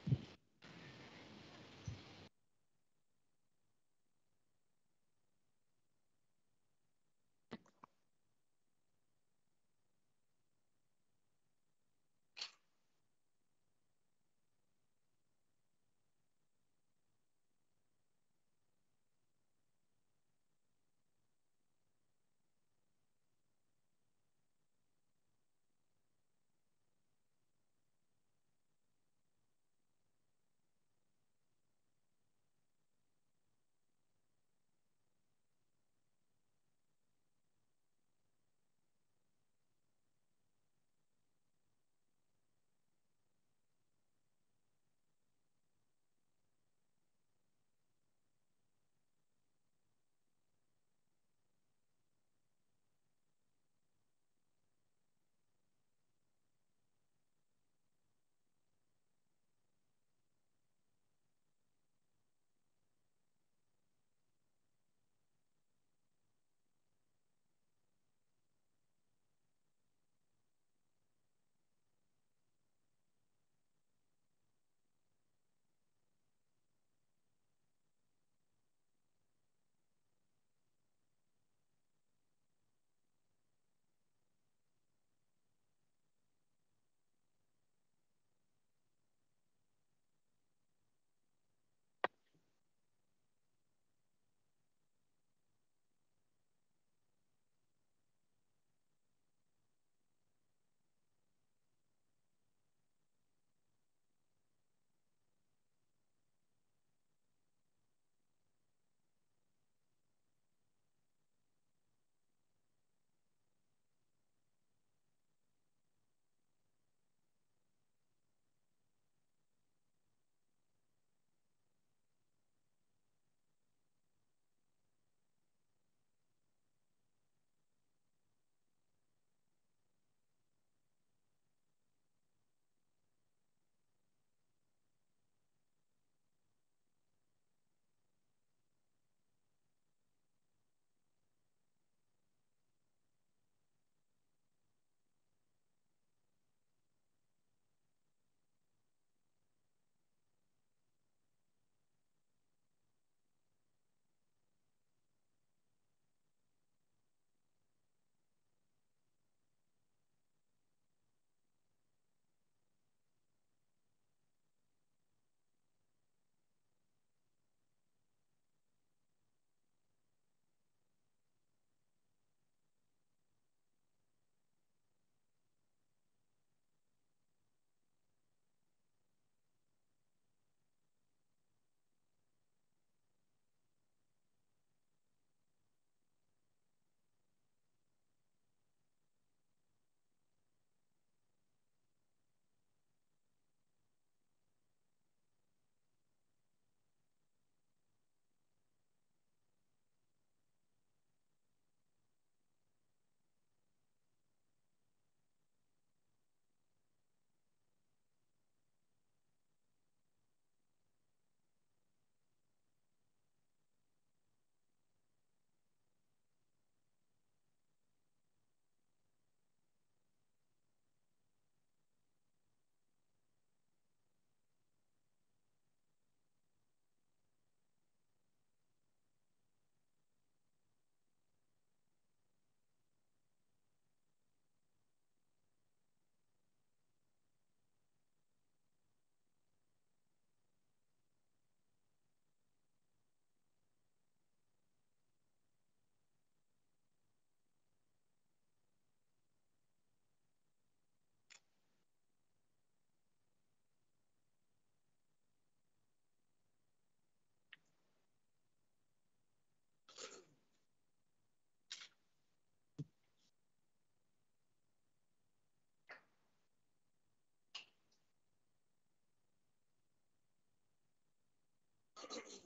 Thank you.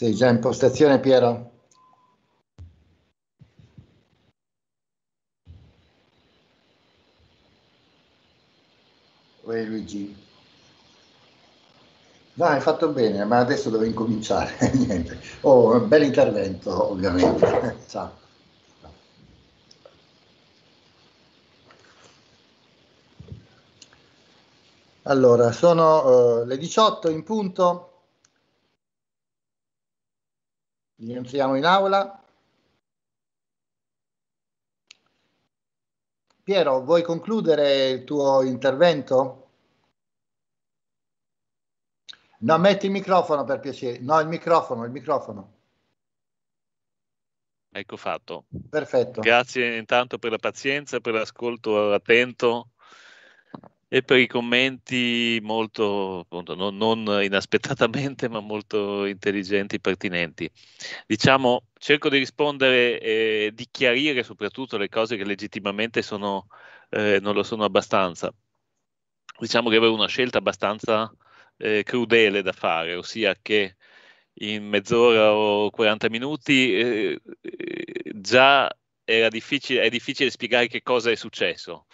Sei già in postazione Piero? Uè Luigi? No, hai fatto bene, ma adesso devo incominciare. Niente. Oh, un bel intervento ovviamente. Ciao. Allora, sono uh, le 18 in punto. Rientriamo in aula. Piero, vuoi concludere il tuo intervento? No, metti il microfono per piacere. No, il microfono, il microfono. Ecco fatto. Perfetto. Grazie intanto per la pazienza, per l'ascolto attento e per i commenti molto, appunto, non, non, inaspettatamente, ma molto intelligenti, e pertinenti. Diciamo, cerco di rispondere e di chiarire soprattutto le cose che legittimamente sono, eh, non lo sono abbastanza. Diciamo che avevo una scelta abbastanza eh, crudele da fare, ossia che in mezz'ora o 40 minuti eh, eh, già difficile, è difficile spiegare che cosa è successo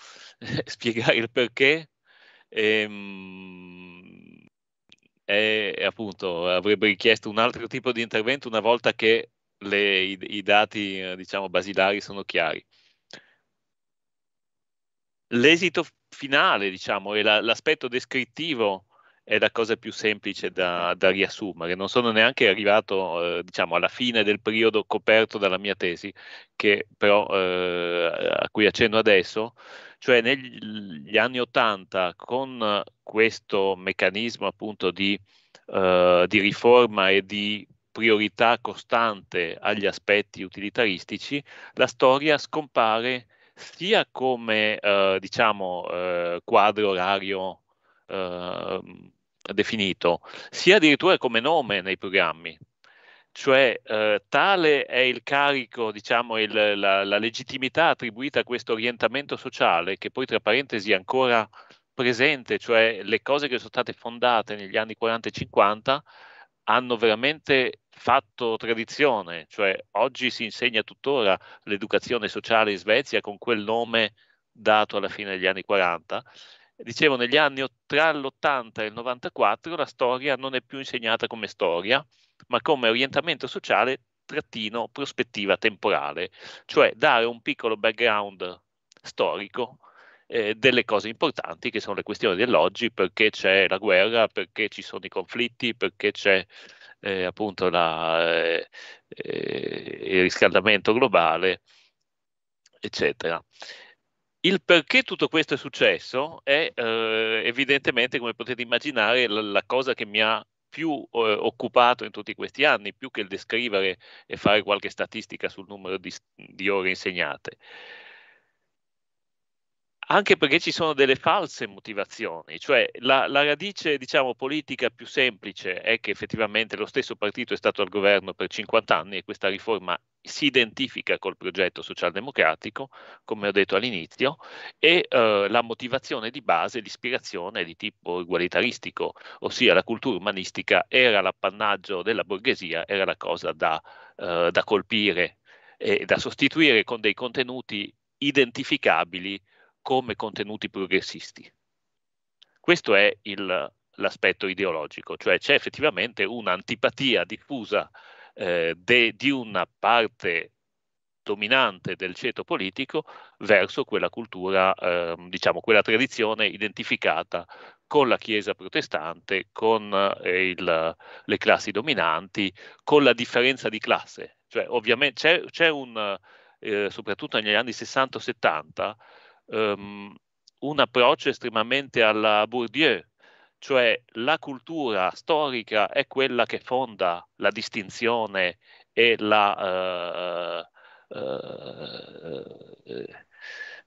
spiegare il perché. E, ehm, e, appunto avrebbe richiesto un altro tipo di intervento una volta che le, i, i, dati eh, diciamo basilari sono chiari. L'esito finale, diciamo, e la, l'aspetto descrittivo è la cosa più semplice da, da riassumere. Non sono neanche arrivato eh, diciamo, alla fine del periodo coperto dalla mia tesi, che però eh, a cui accenno adesso, cioè negli anni Ottanta con questo meccanismo appunto di, uh, di riforma e di priorità costante agli aspetti utilitaristici, la storia scompare sia come eh, diciamo eh, quadro orario eh, definito, sia addirittura come nome nei programmi cioè eh, tale è il carico, diciamo, il, la, la, legittimità attribuita a questo orientamento sociale, che poi tra parentesi è ancora presente, cioè le cose che sono state fondate negli anni 40 e 50 hanno veramente fatto tradizione, cioè oggi si insegna tuttora l'educazione sociale in Svezia con quel nome dato alla fine degli anni 40 dicevo, negli anni tra l'80 e il 94 la storia non è più insegnata come storia, ma come orientamento sociale trattino prospettiva temporale, cioè dare un piccolo background storico eh, delle cose importanti che sono le questioni dell'oggi, perché c'è la guerra, perché ci sono i conflitti, perché c'è eh, appunto la, eh, eh il riscaldamento globale, eccetera. Il perché tutto questo è successo è eh, evidentemente, come potete immaginare, la, la cosa che mi ha più eh, occupato in tutti questi anni, più che il descrivere e fare qualche statistica sul numero di, di ore insegnate anche perché ci sono delle false motivazioni, cioè la, la, radice diciamo, politica più semplice è che effettivamente lo stesso partito è stato al governo per 50 anni e questa riforma si identifica col progetto socialdemocratico, come ho detto all'inizio, e eh, la motivazione di base, l'ispirazione è di tipo egualitaristico, ossia la cultura umanistica era l'appannaggio della borghesia, era la cosa da, eh, da colpire e da sostituire con dei contenuti identificabili come contenuti progressisti. Questo è il, l'aspetto ideologico, cioè c'è effettivamente un'antipatia diffusa eh, de, di una parte dominante del ceto politico verso quella cultura, eh, diciamo, quella tradizione identificata con la Chiesa protestante, con eh, il, le classi dominanti, con la differenza di classe. Cioè, ovviamente c'è, c'è un, eh, soprattutto negli anni 60-70, um, un approccio estremamente alla Bourdieu, cioè la cultura storica è quella che fonda la distinzione e la... Uh, uh,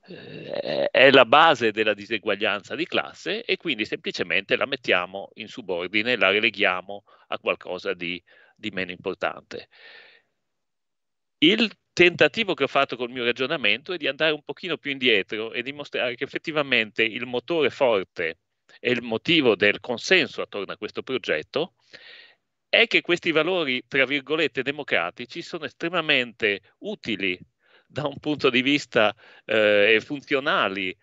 è la base della diseguaglianza di classe e quindi semplicemente la mettiamo in subordine, la releghiamo a qualcosa di, di meno importante. Il tentativo che ho fatto col mio ragionamento è di andare un pochino più indietro e dimostrare che effettivamente il motore forte e il motivo del consenso attorno a questo progetto è che questi valori, tra virgolette, democratici sono estremamente utili da un punto di vista eh, funzionali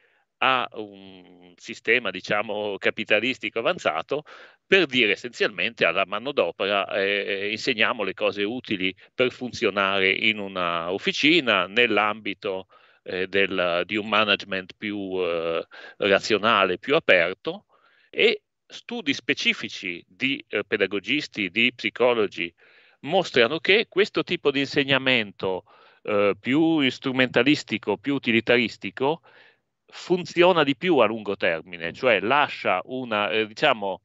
a un sistema diciamo capitalistico avanzato per dire essenzialmente alla manodopera eh, eh, insegniamo le cose utili per funzionare in una officina nell'ambito eh, del, di un management più eh, razionale, più aperto e studi specifici di eh, pedagogisti, di psicologi mostrano che questo tipo di insegnamento eh, più strumentalistico, più utilitaristico funziona di più a lungo termine, mm. cioè lascia una, eh, diciamo,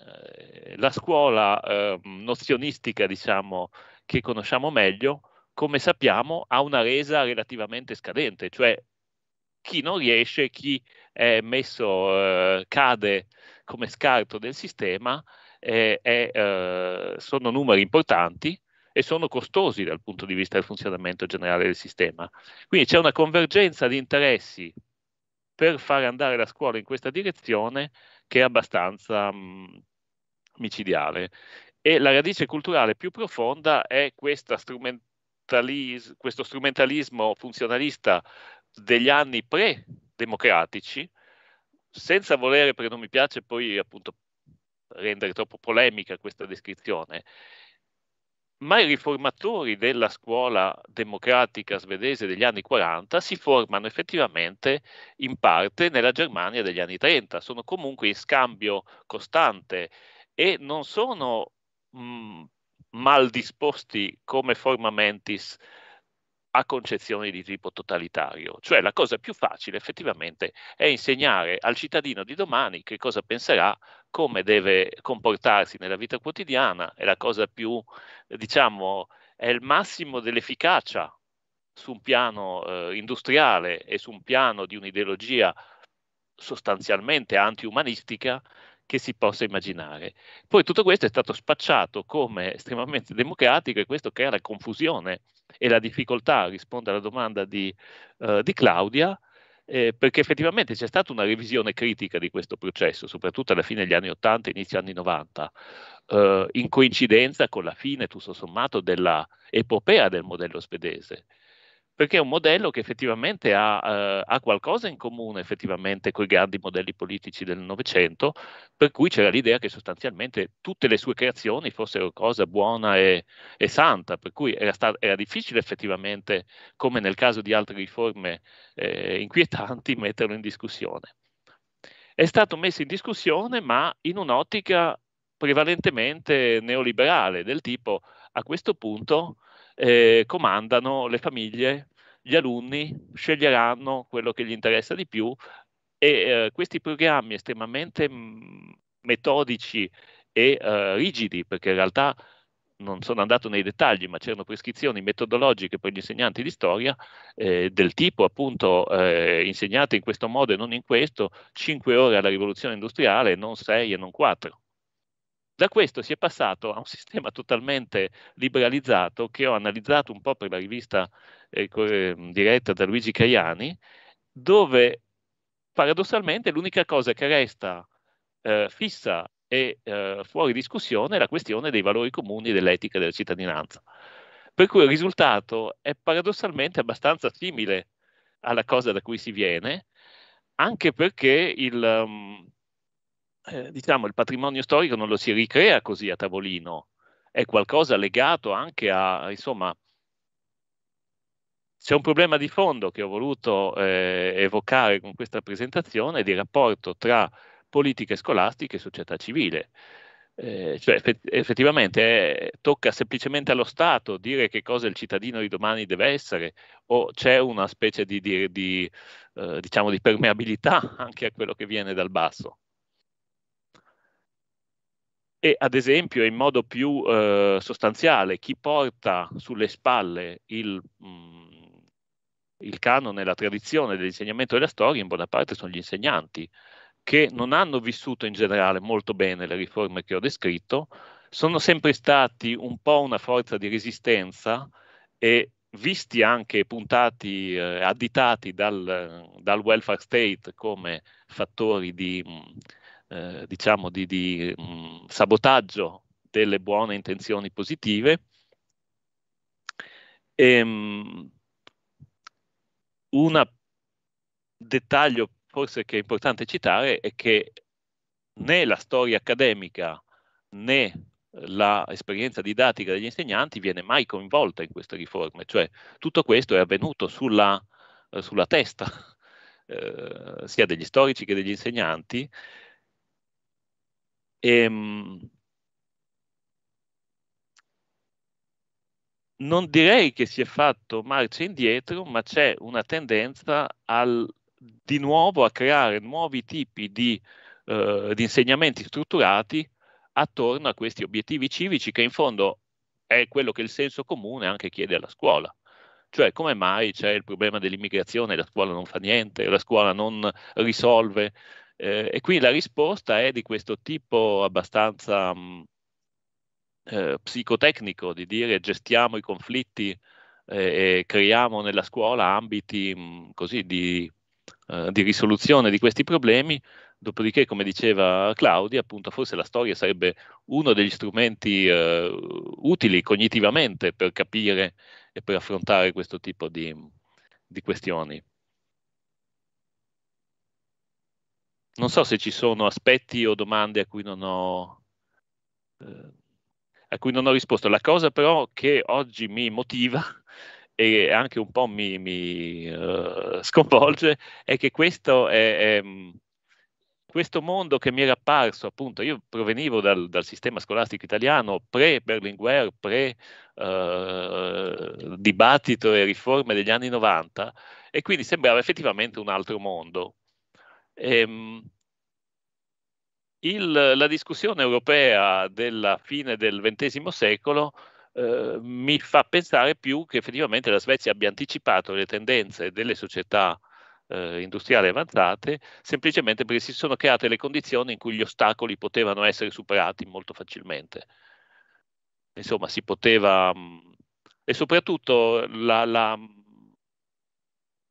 eh, la scuola eh, nozionistica, diciamo, che conosciamo meglio, come sappiamo, ha una resa relativamente scadente, cioè chi non riesce, chi è messo, eh, cade come scarto del sistema, eh, è, eh, sono numeri importanti e sono costosi dal punto di vista del funzionamento generale del sistema. Quindi c'è una convergenza di interessi per fare andare la scuola in questa direzione che è abbastanza mh, micidiale. E la radice culturale più profonda è strumentalis- questo strumentalismo funzionalista degli anni pre-democratici, senza volere, perché non mi piace poi appunto rendere troppo polemica questa descrizione, ma i riformatori della scuola democratica svedese degli anni 40 si formano effettivamente in parte nella Germania degli anni 30, sono comunque in scambio costante e non sono mh, mm, mal disposti come forma mentis a concezioni di tipo totalitario. Cioè la cosa più facile effettivamente è insegnare al cittadino di domani che cosa penserà, come deve comportarsi nella vita quotidiana, è la cosa più, diciamo, è il massimo dell'efficacia su un piano eh, industriale e su un piano di un'ideologia sostanzialmente antiumanistica che si possa immaginare. Poi tutto questo è stato spacciato come estremamente democratico e questo crea la confusione e la difficoltà a rispondere alla domanda di, uh, di Claudia, eh, perché effettivamente c'è stata una revisione critica di questo processo, soprattutto alla fine degli anni 80, inizio anni 90, eh, in coincidenza con la fine, tutto sommato, dell'epopea del modello svedese, perché è un modello che effettivamente ha, eh, ha qualcosa in comune effettivamente con i grandi modelli politici del Novecento, per cui c'era l'idea che sostanzialmente tutte le sue creazioni fossero cosa buona e, e santa, per cui era, sta- era, difficile effettivamente, come nel caso di altre riforme eh, inquietanti, metterlo in discussione. È stato messo in discussione, ma in un'ottica prevalentemente neoliberale, del tipo a questo punto eh, comandano le famiglie, gli alunni sceglieranno quello che gli interessa di più e eh, questi programmi estremamente mm, metodici e eh, rigidi, perché in realtà non sono andato nei dettagli, ma c'erano prescrizioni metodologiche per gli insegnanti di storia eh, del tipo appunto eh, insegnate in questo modo e non in questo, 5 ore alla rivoluzione industriale, non 6 e non 4. Da questo si è passato a un sistema totalmente liberalizzato che ho analizzato un po' per la rivista eh, ehm, diretta da Luigi Caiani, dove paradossalmente l'unica cosa che resta eh, fissa e eh, fuori discussione è la questione dei valori comuni e dell'etica della cittadinanza. Per cui il risultato è paradossalmente abbastanza simile alla cosa da cui si viene, anche perché il, ehm, eh, diciamo, il patrimonio storico non lo si ricrea così a tavolino, è qualcosa legato anche a, insomma, c'è un problema di fondo che ho voluto eh, evocare con questa presentazione di rapporto tra politiche scolastiche e società civile. Eh, cioè, effettivamente eh, tocca semplicemente allo Stato dire che cosa il cittadino di domani deve essere o c'è una specie di, di, di, eh, diciamo, di permeabilità anche a quello che viene dal basso e ad esempio in modo più eh, sostanziale chi porta sulle spalle il, mh, mm, il canone, la tradizione dell'insegnamento della storia in buona parte sono gli insegnanti che non hanno vissuto in generale molto bene le riforme che ho descritto, sono sempre stati un po' una forza di resistenza e visti anche puntati, eh, additati dal, dal welfare state come fattori di... Mh, mm, eh, diciamo di, di mh, sabotaggio delle buone intenzioni positive. E, mh, un dettaglio forse che è importante citare è che né la storia accademica né l'esperienza didattica degli insegnanti viene mai coinvolta in queste riforme, cioè tutto questo è avvenuto sulla, sulla testa eh, sia degli storici che degli insegnanti Ehm, non direi che si è fatto marcia indietro, ma c'è una tendenza al, di nuovo a creare nuovi tipi di, eh, di, insegnamenti strutturati attorno a questi obiettivi civici che in fondo è quello che il senso comune anche chiede alla scuola. Cioè, come mai c'è il problema dell'immigrazione, la scuola non fa niente, la scuola non risolve eh, e qui la risposta è di questo tipo abbastanza mh, eh, psicotecnico, di dire gestiamo i conflitti eh, e creiamo nella scuola ambiti mh, così di, eh, di risoluzione di questi problemi, Dopodiché, come diceva Claudia, appunto, forse la storia sarebbe uno degli strumenti eh, utili cognitivamente per capire e per affrontare questo tipo di, di questioni. non so se ci sono aspetti o domande a cui non ho, eh, a cui non ho risposto. La cosa però che oggi mi motiva e anche un po' mi, mi uh, sconvolge è che questo è, è mm, questo mondo che mi era apparso, appunto, io provenivo dal, dal sistema scolastico italiano pre-Berlinguer, pre-dibattito eh, uh, e riforme degli anni 90 e quindi sembrava effettivamente un altro mondo. Ehm, il, la discussione europea della fine del XX secolo eh, mi fa pensare più che effettivamente la Svezia abbia anticipato le tendenze delle società eh, industriali avanzate, semplicemente perché si sono create le condizioni in cui gli ostacoli potevano essere superati molto facilmente. Insomma, si poteva... Mh, mm, e soprattutto la, la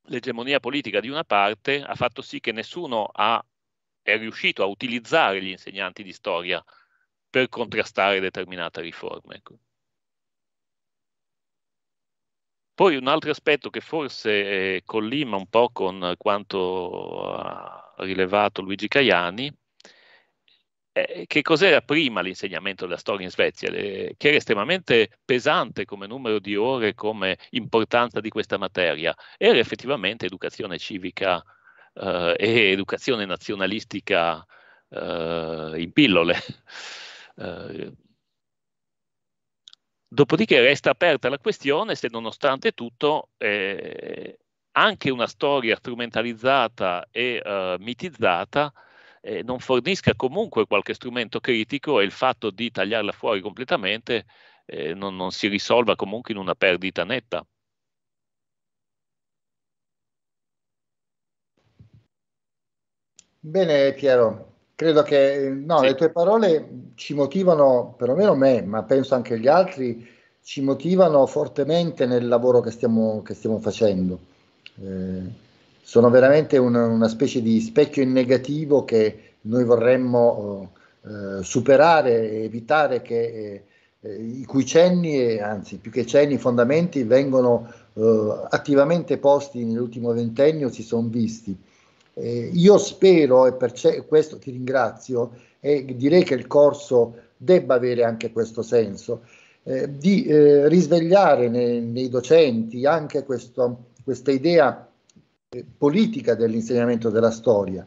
l'egemonia politica di una parte ha fatto sì che nessuno ha, è riuscito a utilizzare gli insegnanti di storia per contrastare determinate riforme. Ecco. Poi un altro aspetto che forse eh, collima un po' con quanto ha rilevato Luigi Caiani eh, che cos'era prima l'insegnamento della storia in Svezia, le, eh, che era estremamente pesante come numero di ore, come importanza di questa materia, era effettivamente educazione civica eh, e educazione nazionalistica eh, in pillole. Eh, dopodiché resta aperta la questione se nonostante tutto eh, anche una storia strumentalizzata e mitizzata eh, non fornisca comunque qualche strumento critico e il fatto di tagliarla fuori completamente eh, non, non si risolva comunque in una perdita netta. Bene Piero, credo che no, sì. le tue parole ci motivano, perlomeno me, ma penso anche gli altri, ci motivano fortemente nel lavoro che stiamo, che stiamo facendo. Eh, sono veramente una, una specie di specchio in negativo che noi vorremmo eh, eh superare, evitare che eh, eh, i cui cenni, anzi più che cenni, fondamenti vengono eh, attivamente posti nell'ultimo ventennio, si sono visti. io spero, e per questo ti ringrazio, e direi che il corso debba avere anche questo senso, eh, di risvegliare nei, nei, docenti anche questo, questa idea politica dell'insegnamento della storia,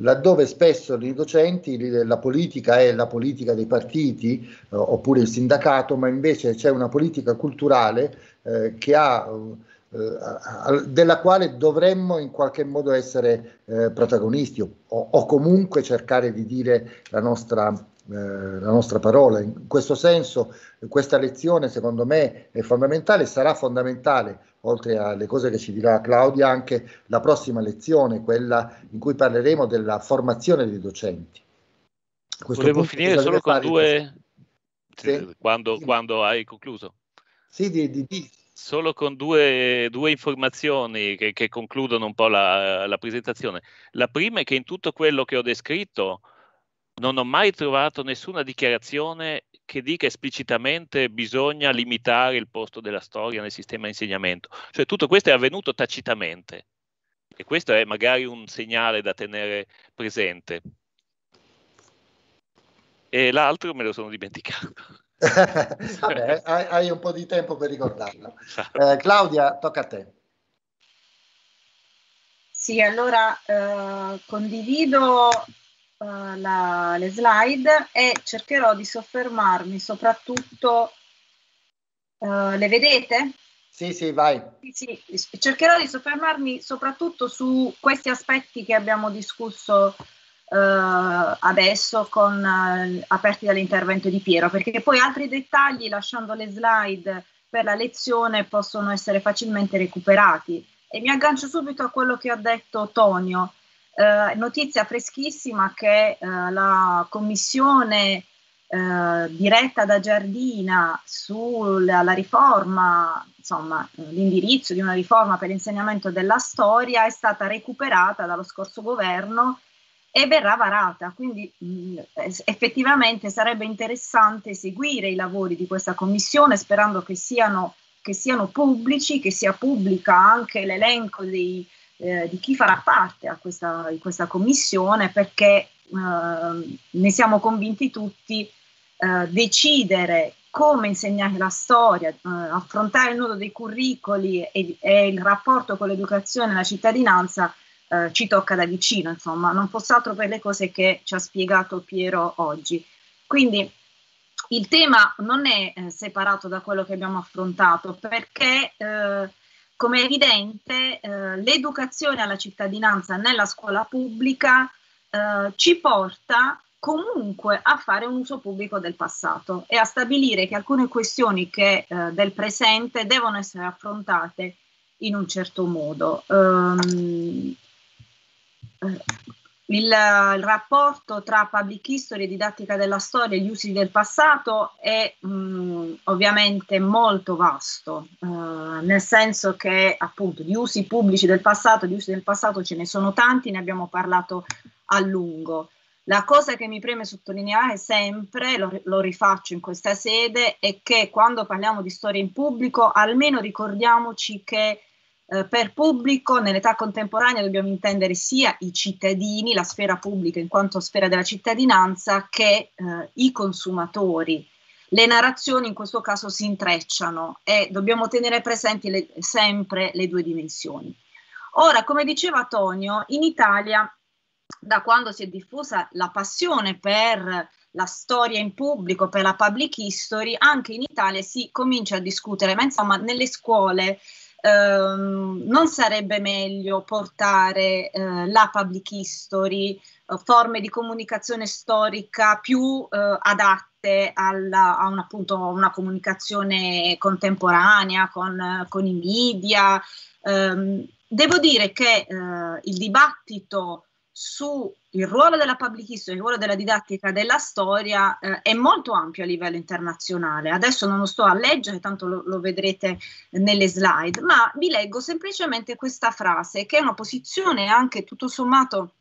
laddove spesso i docenti, la politica è la politica dei partiti eh, oppure il sindacato, ma invece c'è una politica culturale eh, che ha, eh, della quale dovremmo in qualche modo essere eh, protagonisti o, o, comunque cercare di dire la nostra, eh, la nostra parola. In questo senso questa lezione secondo me è fondamentale, sarà fondamentale oltre alle cose che ci dirà Claudia, anche la prossima lezione, quella in cui parleremo della formazione dei docenti. Volevo finire solo con due... Sì. Quando, sì. quando, hai concluso? Sì, di, di, di. Solo con due, due informazioni che, che, concludono un po' la, la presentazione. La prima è che in tutto quello che ho descritto non ho mai trovato nessuna dichiarazione che dica esplicitamente bisogna limitare il posto della storia nel sistema di insegnamento. Cioè tutto questo è avvenuto tacitamente e questo è magari un segnale da tenere presente. E l'altro me lo sono dimenticato. Vabbè, hai, un po' di tempo per ricordarlo. Eh, Claudia, tocca a te. Sì, allora eh, condivido eh, la, le slide e cercherò di soffermarmi soprattutto, uh, le vedete? Sì, sì, vai. Sì, sì. Cercherò di soffermarmi soprattutto su questi aspetti che abbiamo discusso Uh, adesso con, uh, aperti dall'intervento di Piero, perché poi altri dettagli, lasciando le slide per la lezione, possono essere facilmente recuperati. E mi aggancio subito a quello che ha detto Tonio. Eh, notizia freschissima che eh, la commissione eh, diretta da Giardina sulla riforma, insomma, l'indirizzo di una riforma per l'insegnamento della storia è stata recuperata dallo scorso governo e verrà varata. Quindi mh, mm, effettivamente sarebbe interessante seguire i lavori di questa commissione sperando che siano, che siano pubblici, che sia pubblica anche l'elenco dei, eh, di chi farà parte a questa, di questa commissione perché eh, ne siamo convinti tutti eh, decidere come insegnare la storia, eh, affrontare il nodo dei curricoli e, e, il rapporto con l'educazione e la cittadinanza eh, ci tocca da vicino, insomma, non fosse altro per le cose che ci ha spiegato Piero oggi. Quindi il tema non è separato da quello che abbiamo affrontato perché come è evidente eh, l'educazione alla cittadinanza nella scuola pubblica eh, ci porta comunque a fare un uso pubblico del passato e a stabilire che alcune questioni che, eh, del presente devono essere affrontate in un certo modo. Um, il, il, rapporto tra public history e didattica della storia e gli usi del passato è mh, mm, ovviamente molto vasto, eh, nel senso che appunto di usi pubblici del passato, di usi del passato ce ne sono tanti, ne abbiamo parlato a lungo. La cosa che mi preme sottolineare sempre, lo, lo rifaccio in questa sede, è che quando parliamo di storia in pubblico almeno ricordiamoci che eh, per pubblico nell'età contemporanea dobbiamo intendere sia i cittadini, la sfera pubblica in quanto sfera della cittadinanza, che eh, i consumatori. Le narrazioni in questo caso si intrecciano e dobbiamo tenere presenti le, sempre le due dimensioni. Ora, come diceva Tonio, in Italia da quando si è diffusa la passione per la storia in pubblico, per la public history, anche in Italia si comincia a discutere, ma insomma nelle scuole ehm, non sarebbe meglio portare eh, la public history, eh, forme di comunicazione storica più eh, adatte alla, a un, appunto, una comunicazione contemporanea con, con i media? Ehm, devo dire che eh, il dibattito sul ruolo della public history, il ruolo della didattica della storia eh, è molto ampio a livello internazionale. Adesso non lo sto a leggere, tanto lo, lo vedrete nelle slide, ma vi leggo semplicemente questa frase, che è una posizione anche tutto sommato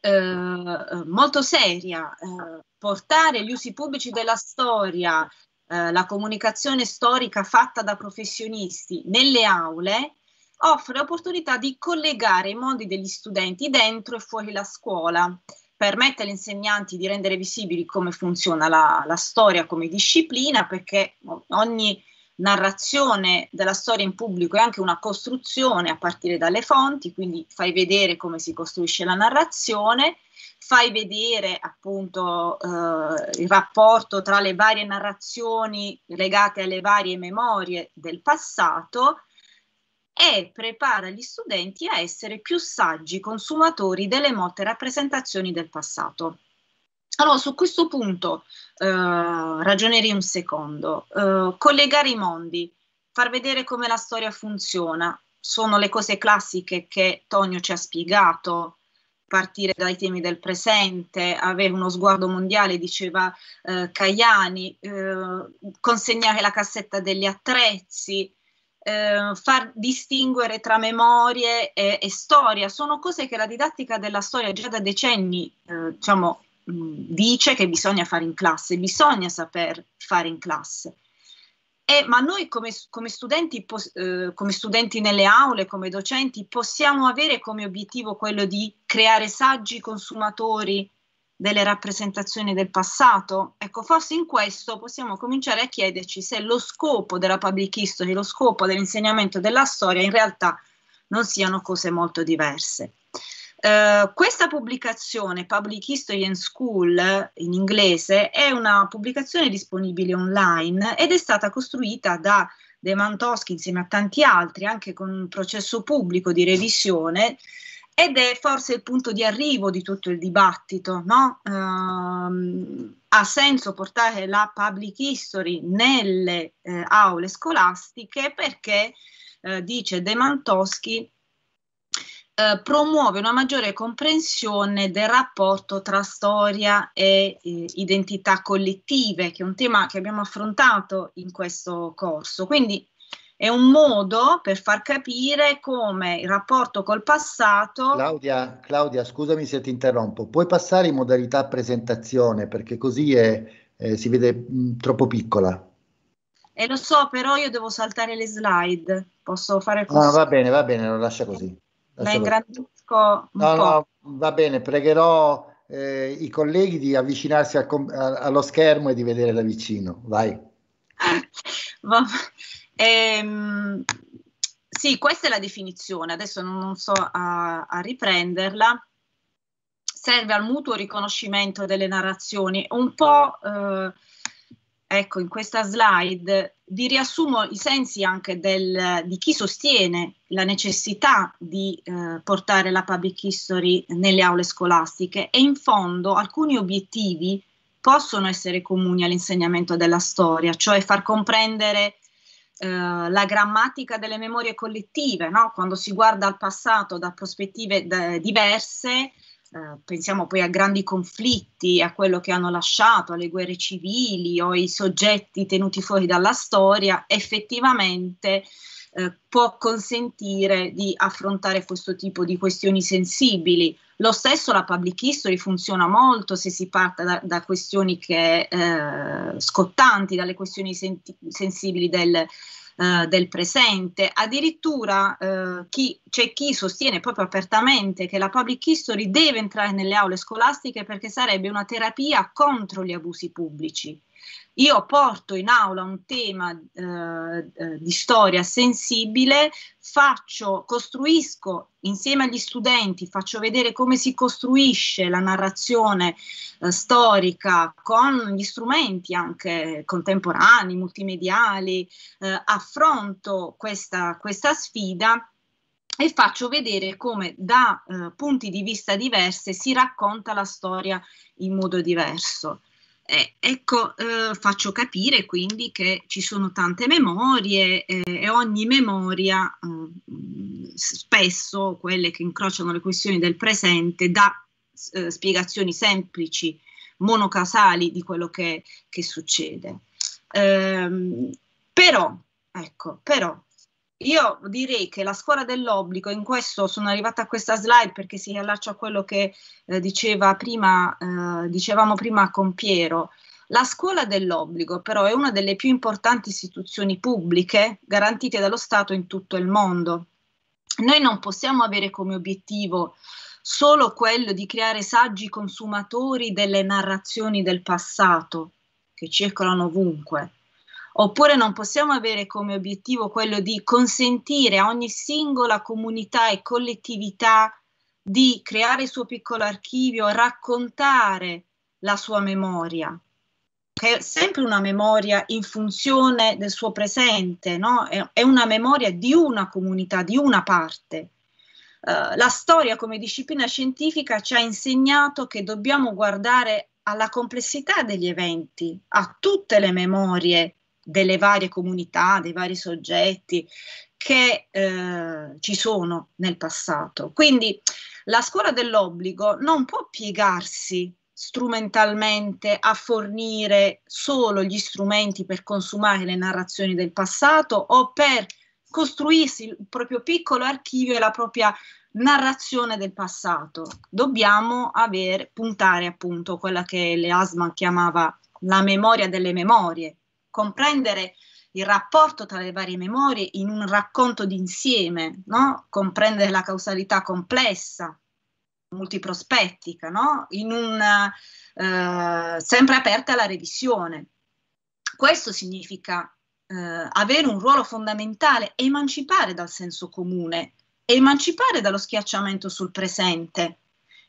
eh, molto seria. Eh, portare gli usi pubblici della storia, eh, la comunicazione storica fatta da professionisti nelle aule offre l'opportunità di collegare i mondi degli studenti dentro e fuori la scuola, permette agli insegnanti di rendere visibili come funziona la, la storia come disciplina, perché ogni narrazione della storia in pubblico è anche una costruzione a partire dalle fonti, quindi fai vedere come si costruisce la narrazione, fai vedere appunto eh, il rapporto tra le varie narrazioni legate alle varie memorie del passato e prepara gli studenti a essere più saggi consumatori delle molte rappresentazioni del passato. Allora, su questo punto eh, ragionerei un secondo. Eh, collegare i mondi, far vedere come la storia funziona, sono le cose classiche che Tonio ci ha spiegato, partire dai temi del presente, avere uno sguardo mondiale, diceva eh, Caiani, eh, consegnare la cassetta degli attrezzi, eh, far distinguere tra memorie e, e, storia. Sono cose che la didattica della storia già da decenni eh, diciamo, mm, dice che bisogna fare in classe, bisogna saper fare in classe. E, ma noi come, come, studenti, pos, eh, come studenti nelle aule, come docenti, possiamo avere come obiettivo quello di creare saggi consumatori delle rappresentazioni del passato? Ecco, forse in questo possiamo cominciare a chiederci se lo scopo della public history, lo scopo dell'insegnamento della storia in realtà non siano cose molto diverse. Uh, questa pubblicazione, Public History and School in inglese, è una pubblicazione disponibile online ed è stata costruita da De Mantoschi insieme a tanti altri, anche con un processo pubblico di revisione ed è forse il punto di arrivo di tutto il dibattito. No? Um, ha senso portare la public history nelle eh, aule scolastiche perché, eh, dice De Mantoschi, eh, promuove una maggiore comprensione del rapporto tra storia e eh, identità collettive, che è un tema che abbiamo affrontato in questo corso. Quindi è un modo per far capire come il rapporto col passato. Claudia, Claudia scusami se ti interrompo, puoi passare in modalità presentazione perché così è, eh, si vede mh, mm, troppo piccola. E eh, lo so, però io devo saltare le slide. Posso fare così? No, va bene, va bene, lo lascia così. La ingrandisco no, po'. No, va bene, pregherò eh, i colleghi di avvicinarsi al, allo schermo e di vedere da vicino. Vai. va- bene. Ehm, sì, questa è la definizione, adesso non, non so a, a riprenderla serve al mutuo riconoscimento delle narrazioni. Un po', eh, ecco, in questa slide vi riassumo i sensi anche del, di chi sostiene la necessità di eh, portare la public history nelle aule scolastiche e in fondo alcuni obiettivi possono essere comuni all'insegnamento della storia, cioè far comprendere eh, la grammatica delle memorie collettive, no? quando si guarda al passato da prospettive d- eh, diverse, Uh, pensiamo poi a grandi conflitti, a quello che hanno lasciato, alle guerre civili o ai soggetti tenuti fuori dalla storia, effettivamente eh, può consentire di affrontare questo tipo di questioni sensibili. Lo stesso la public history funziona molto se si parte da, da questioni che, eh, scottanti, dalle questioni senti- sensibili del, Uh, del presente. Addirittura uh, chi, c'è chi sostiene proprio apertamente che la public history deve entrare nelle aule scolastiche perché sarebbe una terapia contro gli abusi pubblici. Io porto in aula un tema eh, eh, di storia sensibile, faccio, costruisco insieme agli studenti, faccio vedere come si costruisce la narrazione eh, storica con gli strumenti anche contemporanei, multimediali, eh, affronto questa, questa sfida e faccio vedere come da eh, punti di vista diversi si racconta la storia in modo diverso. Eh, ecco, eh, faccio capire quindi che ci sono tante memorie eh, e ogni memoria, eh, spesso quelle che incrociano le questioni del presente, dà eh, spiegazioni semplici, monocasali di quello che, che succede. Ehm, però, ecco, però io direi che la scuola dell'obbligo, in questo sono arrivata a questa slide perché si riallaccia a quello che eh, diceva prima, eh, dicevamo prima con Piero. La scuola dell'obbligo però è una delle più importanti istituzioni pubbliche garantite dallo Stato in tutto il mondo. Noi non possiamo avere come obiettivo solo quello di creare saggi consumatori delle narrazioni del passato che circolano ovunque Oppure non possiamo avere come obiettivo quello di consentire a ogni singola comunità e collettività di creare il suo piccolo archivio, raccontare la sua memoria, che è sempre una memoria in funzione del suo presente, no? è, una memoria di una comunità, di una parte. Uh, la storia come disciplina scientifica ci ha insegnato che dobbiamo guardare alla complessità degli eventi, a tutte le memorie delle varie comunità, dei vari soggetti che eh, ci sono nel passato. Quindi la scuola dell'obbligo non può piegarsi strumentalmente a fornire solo gli strumenti per consumare le narrazioni del passato o per costruirsi il proprio piccolo archivio e la propria narrazione del passato. Dobbiamo aver, puntare appunto quella che Leasman chiamava la memoria delle memorie, comprendere il rapporto tra le varie memorie in un racconto d'insieme, no? comprendere la causalità complessa, multiprospettica, no? in una, eh, sempre aperta alla revisione. Questo significa eh, avere un ruolo fondamentale, emancipare dal senso comune, emancipare dallo schiacciamento sul presente,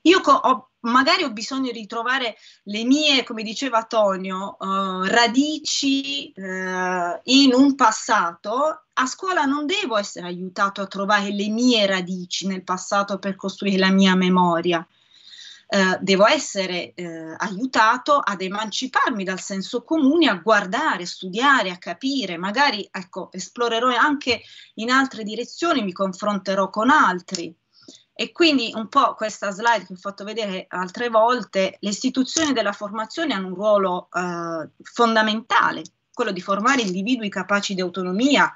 io co- ho, magari ho bisogno di trovare le mie, come diceva Tonio, eh, radici eh, in un passato. A scuola non devo essere aiutato a trovare le mie radici nel passato per costruire la mia memoria. Eh, devo essere eh, aiutato ad emanciparmi dal senso comune, a guardare, a studiare, a capire, magari ecco, esplorerò anche in altre direzioni, mi confronterò con altri. E quindi un po' questa slide che ho fatto vedere altre volte, le istituzioni della formazione hanno un ruolo eh, fondamentale, quello di formare individui capaci di autonomia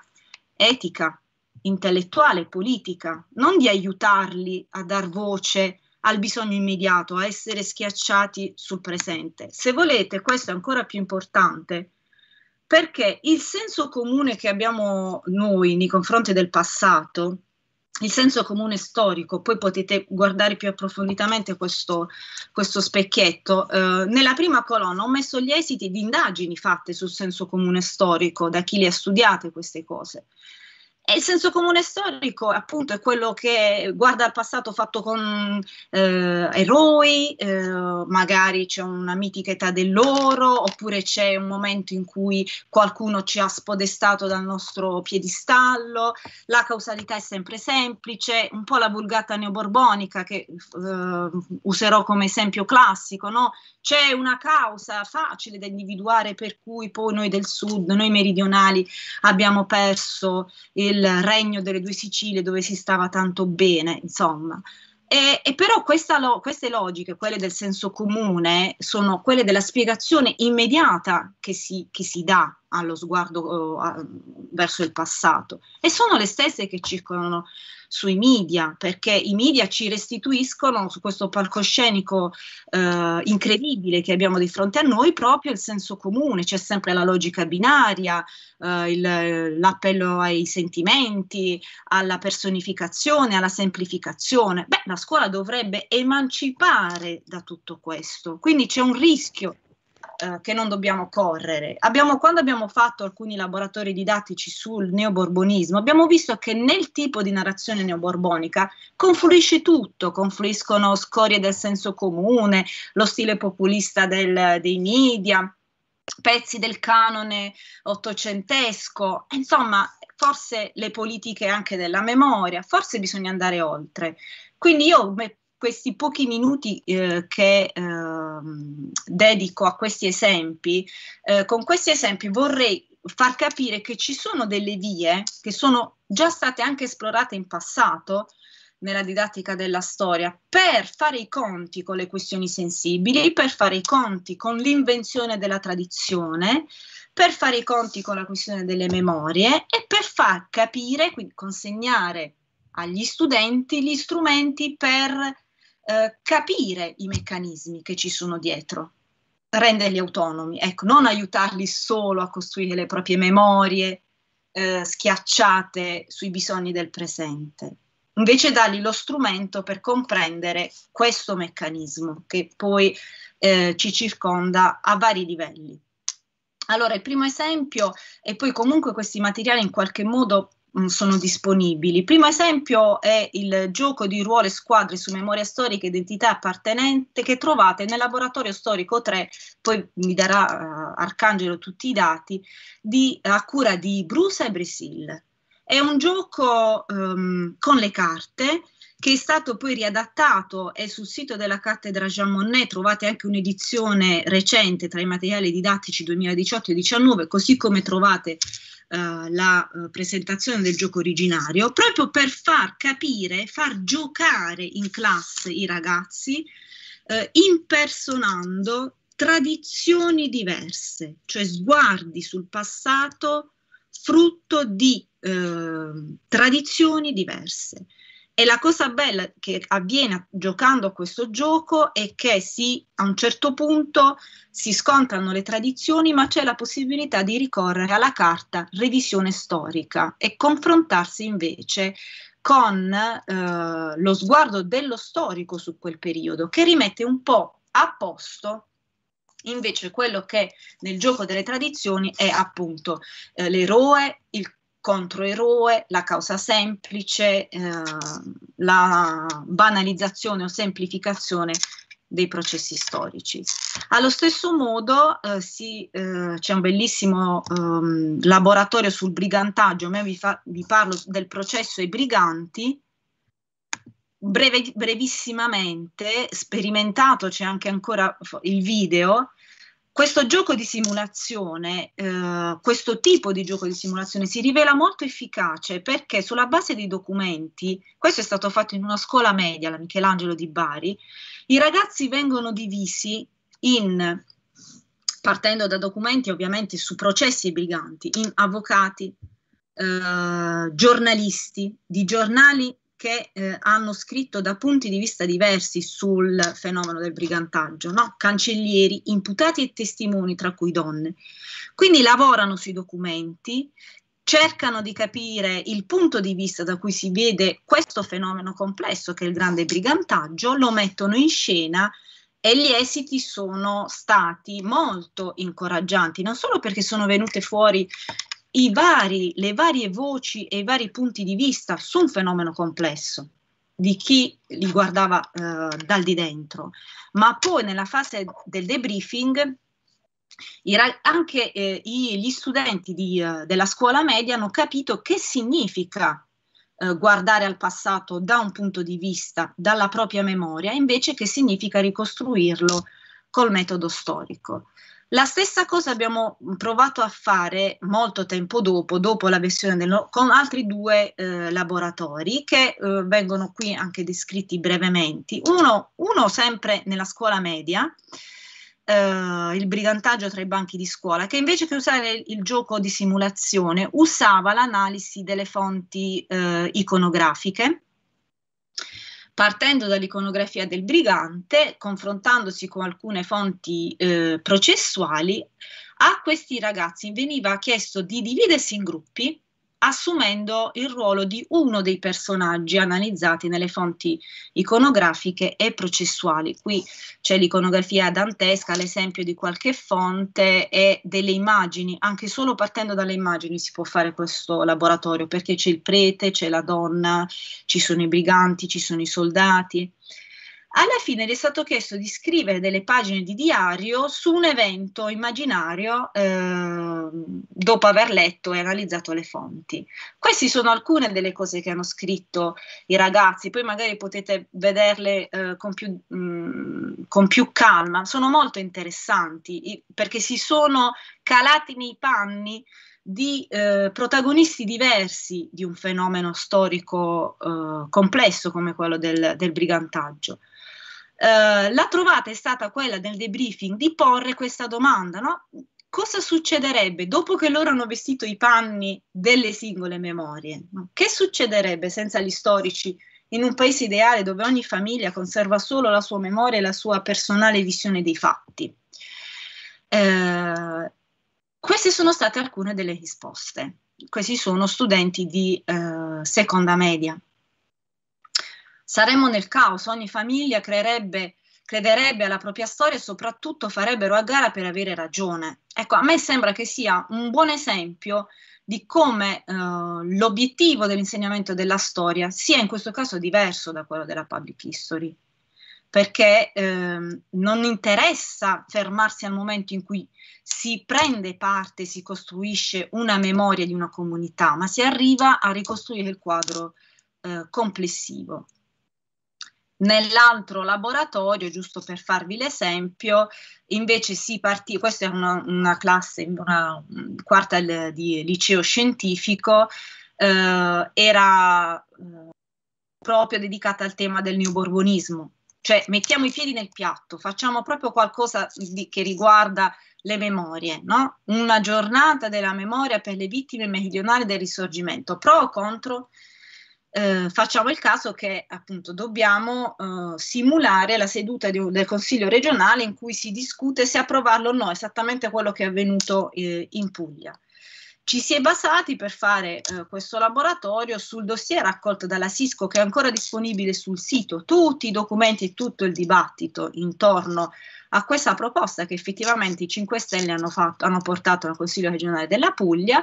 etica, intellettuale, politica, non di aiutarli a dar voce al bisogno immediato, a essere schiacciati sul presente. Se volete, questo è ancora più importante, perché il senso comune che abbiamo noi nei confronti del passato il senso comune storico, poi potete guardare più approfonditamente questo, questo specchietto. Eh, nella prima colonna ho messo gli esiti di indagini fatte sul senso comune storico da chi le ha studiate queste cose. E il senso comune storico, appunto, è quello che guarda al passato fatto con eh, eroi, eh, magari c'è una mitica età dell'oro, oppure c'è un momento in cui qualcuno ci ha spodestato dal nostro piedistallo. La causalità è sempre semplice, un po' la vulgata neoborbonica che eh, userò come esempio classico, no? C'è una causa facile da individuare per cui poi noi del sud, noi meridionali, abbiamo perso il eh, del regno delle due Sicilie dove si stava tanto bene, insomma. E, e però lo, queste logiche, quelle del senso comune, sono quelle della spiegazione immediata che si, che si dà allo sguardo uh, verso il passato e sono le stesse che circolano sui media, perché i media ci restituiscono su questo palcoscenico eh, incredibile che abbiamo di fronte a noi proprio il senso comune, c'è sempre la logica binaria, eh, il, l'appello ai sentimenti, alla personificazione, alla semplificazione. Beh, la scuola dovrebbe emancipare da tutto questo, quindi c'è un rischio eh, che non dobbiamo correre. Abbiamo, quando abbiamo fatto alcuni laboratori didattici sul neoborbonismo, abbiamo visto che nel tipo di narrazione neoborbonica confluisce tutto, confluiscono scorie del senso comune, lo stile populista del, dei media, pezzi del canone ottocentesco, insomma, forse le politiche anche della memoria, forse bisogna andare oltre. Quindi io questi pochi minuti eh, che eh, dedico a questi esempi, eh, con questi esempi vorrei far capire che ci sono delle vie che sono già state anche esplorate in passato nella didattica della storia per fare i conti con le questioni sensibili, per fare i conti con l'invenzione della tradizione, per fare i conti con la questione delle memorie e per far capire, quindi consegnare agli studenti gli strumenti per eh, capire i meccanismi che ci sono dietro, renderli autonomi, ecco, non aiutarli solo a costruire le proprie memorie eh, schiacciate sui bisogni del presente, invece dargli lo strumento per comprendere questo meccanismo che poi eh, ci circonda a vari livelli. Allora, il primo esempio, e poi comunque questi materiali in qualche modo Mm, sono disponibili. Primo esempio è il gioco di ruolo e squadre su memoria storica e identità appartenente che trovate nel laboratorio storico 3, poi mi darà uh, Arcangelo tutti i dati, di, a cura di Brusa e Brisil. È un gioco um, con le carte che è stato poi riadattato e sul sito della cattedra Jean Monnet trovate anche un'edizione recente tra i materiali didattici 2018 e 2019, così come trovate eh, la eh, presentazione del gioco originario, proprio per far capire, far giocare in classe i ragazzi, eh, impersonando tradizioni diverse, cioè sguardi sul passato frutto di eh, tradizioni diverse. E la cosa bella che avviene giocando a questo gioco è che si, a un certo punto si scontrano le tradizioni, ma c'è la possibilità di ricorrere alla carta revisione storica e confrontarsi invece con eh, lo sguardo dello storico su quel periodo, che rimette un po' a posto invece quello che nel gioco delle tradizioni è appunto eh, l'eroe, il controeroe, la causa semplice, eh, la banalizzazione o semplificazione dei processi storici. Allo stesso modo eh, si, eh, c'è un bellissimo ehm, laboratorio sul brigantaggio, a vi, fa, vi, parlo del processo ai briganti, breve, brevissimamente, sperimentato, c'è anche ancora il video, questo gioco di simulazione, eh, questo tipo di gioco di simulazione si rivela molto efficace perché sulla base dei documenti, questo è stato fatto in una scuola media, la Michelangelo di Bari, i ragazzi vengono divisi in partendo da documenti ovviamente su processi briganti, in avvocati, eh, giornalisti di giornali che eh, hanno scritto da punti di vista diversi sul fenomeno del brigantaggio, no? cancellieri, imputati e testimoni, tra cui donne. Quindi lavorano sui documenti, cercano di capire il punto di vista da cui si vede questo fenomeno complesso che è il grande brigantaggio, lo mettono in scena e gli esiti sono stati molto incoraggianti, non solo perché sono venute fuori i vari, le varie voci e i vari punti di vista su un fenomeno complesso di chi li guardava eh, dal di dentro, ma poi nella fase del debriefing anche eh, gli studenti di, eh, della scuola media hanno capito che significa eh, guardare al passato da un punto di vista, dalla propria memoria, invece che significa ricostruirlo col metodo storico. La stessa cosa abbiamo provato a fare molto tempo dopo, dopo la versione del, con altri due eh, laboratori che eh, vengono qui anche descritti brevemente. Uno, uno sempre nella scuola media, eh, il brigantaggio tra i banchi di scuola, che invece che usare il gioco di simulazione usava l'analisi delle fonti eh, iconografiche partendo dall'iconografia del brigante, confrontandosi con alcune fonti eh, processuali, a questi ragazzi veniva chiesto di dividersi in gruppi assumendo il ruolo di uno dei personaggi analizzati nelle fonti iconografiche e processuali. Qui c'è l'iconografia dantesca, l'esempio di qualche fonte e delle immagini, anche solo partendo dalle immagini si può fare questo laboratorio perché c'è il prete, c'è la donna, ci sono i briganti, ci sono i soldati alla fine gli è stato chiesto di scrivere delle pagine di diario su un evento immaginario eh, dopo aver letto e analizzato le fonti. Queste sono alcune delle cose che hanno scritto i ragazzi, poi magari potete vederle eh, con, più, mh, mm, con, più, calma, sono molto interessanti perché si sono calati nei panni di eh, protagonisti diversi di un fenomeno storico eh, complesso come quello del, del brigantaggio. Eh, la trovata è stata quella del debriefing di porre questa domanda, no? Cosa succederebbe dopo che loro hanno vestito i panni delle singole memorie? Che succederebbe senza gli storici in un paese ideale dove ogni famiglia conserva solo la sua memoria e la sua personale visione dei fatti? Eh, queste sono state alcune delle risposte. Questi sono studenti di eh, seconda media Saremmo nel caos, ogni famiglia creerebbe, crederebbe alla propria storia e soprattutto farebbero a gara per avere ragione. Ecco, a me sembra che sia un buon esempio di come eh, l'obiettivo dell'insegnamento della storia sia in questo caso diverso da quello della public history, perché eh, non interessa fermarsi al momento in cui si prende parte, si costruisce una memoria di una comunità, ma si arriva a ricostruire il quadro eh, complessivo. Nell'altro laboratorio, giusto per farvi l'esempio, invece si partì, questa è una, una classe, una quarta di liceo scientifico, eh, era eh, proprio dedicata al tema del neoborbonismo, cioè mettiamo i piedi nel piatto, facciamo proprio qualcosa di, che riguarda le memorie, no? una giornata della memoria per le vittime meridionali del risorgimento, pro o contro? eh, facciamo il caso che appunto dobbiamo eh, simulare la seduta un, del Consiglio regionale in cui si discute se approvarlo o no, esattamente quello che è avvenuto eh, in Puglia. Ci si è basati per fare eh, questo laboratorio sul dossier raccolto dalla Cisco che è ancora disponibile sul sito, tutti i documenti e tutto il dibattito intorno a questa proposta che effettivamente i 5 Stelle hanno, fatto, hanno portato al Consiglio regionale della Puglia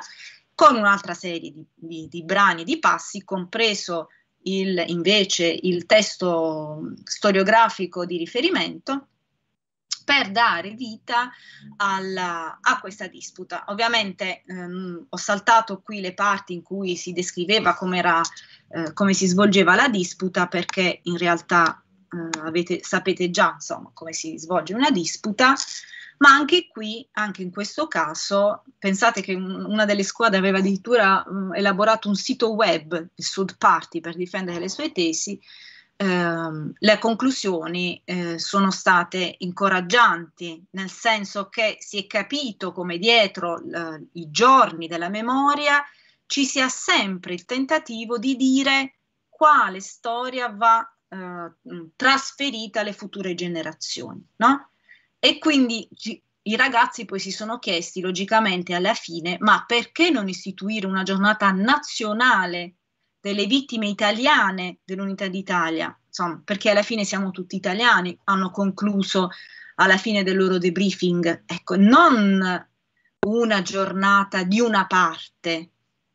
con un'altra serie di, di, di brani e di passi, compreso il, invece il testo storiografico di riferimento, per dare vita alla, a questa disputa. Ovviamente ehm, ho saltato qui le parti in cui si descriveva eh, come si svolgeva la disputa perché in realtà eh, avete, sapete già insomma, come si svolge una disputa, ma anche qui, anche in questo caso, pensate che una delle squadre aveva addirittura mh, mm, elaborato un sito web, il Sud Party, per difendere le sue tesi, ehm, le conclusioni eh, sono state incoraggianti, nel senso che si è capito come dietro l- i giorni della memoria ci sia sempre il tentativo di dire quale storia va eh, mm, trasferita alle future generazioni, no? E quindi ci, i ragazzi poi si sono chiesti logicamente alla fine, ma perché non istituire una giornata nazionale delle vittime italiane dell'Unità d'Italia? Insomma, perché alla fine siamo tutti italiani, hanno concluso alla fine del loro debriefing, ecco, non una giornata di una parte,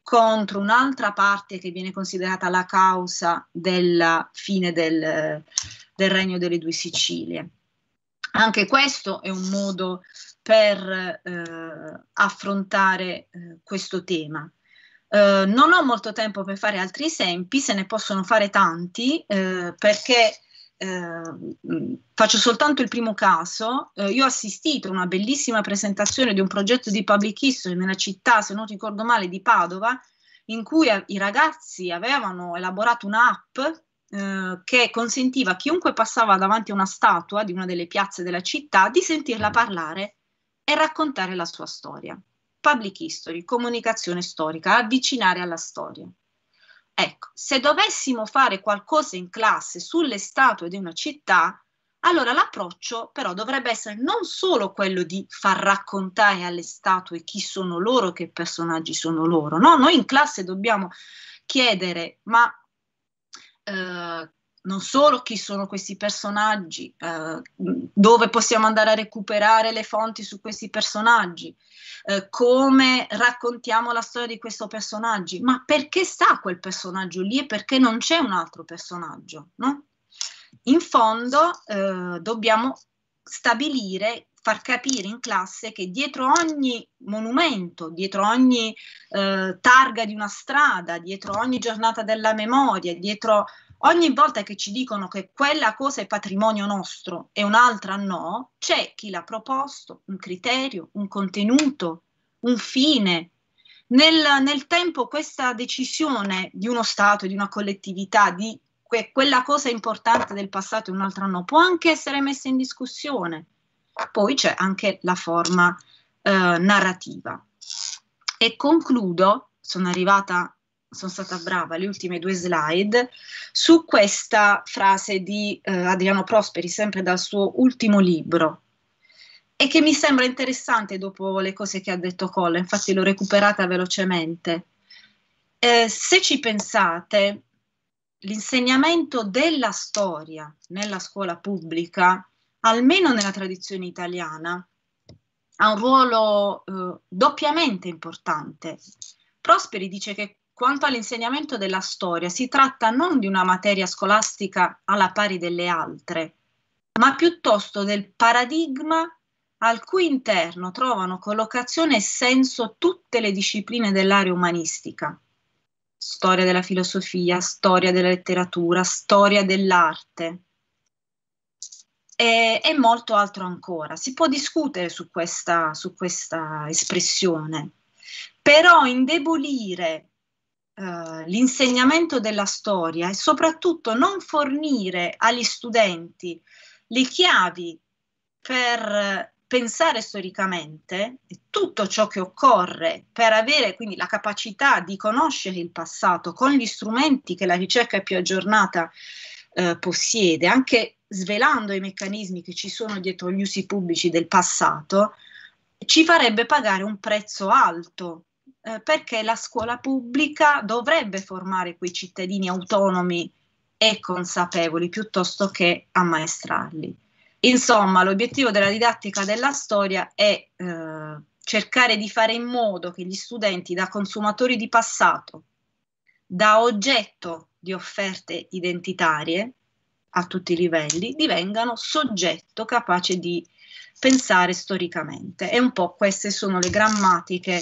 contro un'altra parte che viene considerata la causa della fine del, del regno delle due Sicilie. Anche questo è un modo per eh, affrontare eh, questo tema. Eh, non ho molto tempo per fare altri esempi, se ne possono fare tanti, eh, perché eh, faccio soltanto il primo caso, eh, io ho assistito a una bellissima presentazione di un progetto di public history nella città, se non ricordo male, di Padova, in cui a- i ragazzi avevano elaborato un'app eh, che consentiva a chiunque passava davanti a una statua di una delle piazze della città di sentirla parlare e raccontare la sua storia. Public history, comunicazione storica, avvicinare alla storia. Ecco, se dovessimo fare qualcosa in classe sulle statue di una città, allora l'approccio però dovrebbe essere non solo quello di far raccontare alle statue chi sono loro, che personaggi sono loro, no? Noi in classe dobbiamo chiedere, ma eh, non solo chi sono questi personaggi, eh, dove possiamo andare a recuperare le fonti su questi personaggi, eh, come raccontiamo la storia di questo personaggio, ma perché sta quel personaggio lì e perché non c'è un altro personaggio. No? In fondo eh, dobbiamo stabilire, far capire in classe che dietro ogni monumento, dietro ogni eh, targa di una strada, dietro ogni giornata della memoria, dietro Ogni volta che ci dicono che quella cosa è patrimonio nostro e un'altra no, c'è chi l'ha proposto, un criterio, un contenuto, un fine. Nel, nel tempo questa decisione di uno Stato, di una collettività, di que- quella cosa importante del passato e un'altra no, può anche essere messa in discussione. Poi c'è anche la forma eh, narrativa. E concludo, sono arrivata sono stata brava, le ultime due slide, su questa frase di eh, Adriano Prosperi, sempre dal suo ultimo libro, e che mi sembra interessante dopo le cose che ha detto Colla, infatti l'ho recuperata velocemente. Eh, se ci pensate, l'insegnamento della storia nella scuola pubblica, almeno nella tradizione italiana, ha un ruolo eh, doppiamente importante. Prosperi dice che quanto all'insegnamento della storia, si tratta non di una materia scolastica alla pari delle altre, ma piuttosto del paradigma al cui interno trovano collocazione e senso tutte le discipline dell'area umanistica. Storia della filosofia, storia della letteratura, storia dell'arte e, e molto altro ancora. Si può discutere su questa, su questa espressione, però indebolire eh, l'insegnamento della storia e soprattutto non fornire agli studenti le chiavi per eh, pensare storicamente tutto ciò che occorre per avere quindi la capacità di conoscere il passato con gli strumenti che la ricerca più aggiornata eh, possiede, anche svelando i meccanismi che ci sono dietro gli usi pubblici del passato, ci farebbe pagare un prezzo alto eh, perché la scuola pubblica dovrebbe formare quei cittadini autonomi e consapevoli piuttosto che ammaestrarli. Insomma, l'obiettivo della didattica della storia è eh, cercare di fare in modo che gli studenti da consumatori di passato, da oggetto di offerte identitarie a tutti i livelli, divengano soggetto capace di pensare storicamente. E un po' queste sono le grammatiche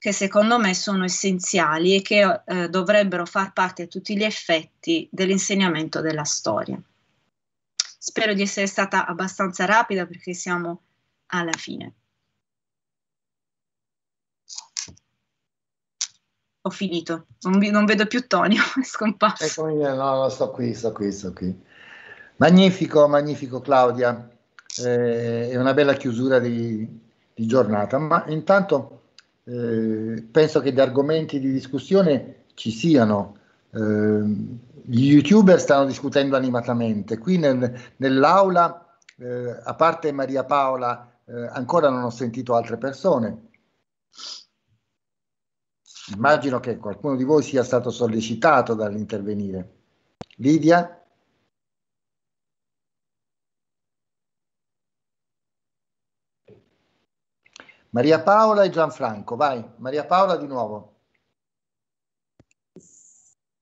che secondo me sono essenziali e che eh, dovrebbero far parte a tutti gli effetti dell'insegnamento della storia. Spero di essere stata abbastanza rapida perché siamo alla fine. Ho finito, non, vi, non vedo più Tonio, è scomparso. Eccomi, no, no, sto qui, sto qui, sto qui. Magnifico, magnifico Claudia, eh, è una bella chiusura di, di giornata, ma intanto eh, penso che gli argomenti di discussione ci siano. Eh, gli youtuber stanno discutendo animatamente. Qui nel, nell'aula, eh, a parte Maria Paola, eh, ancora non ho sentito altre persone. Immagino che qualcuno di voi sia stato sollecitato dall'intervenire. Lidia? Maria Paola e Gianfranco, vai. Maria Paola di nuovo.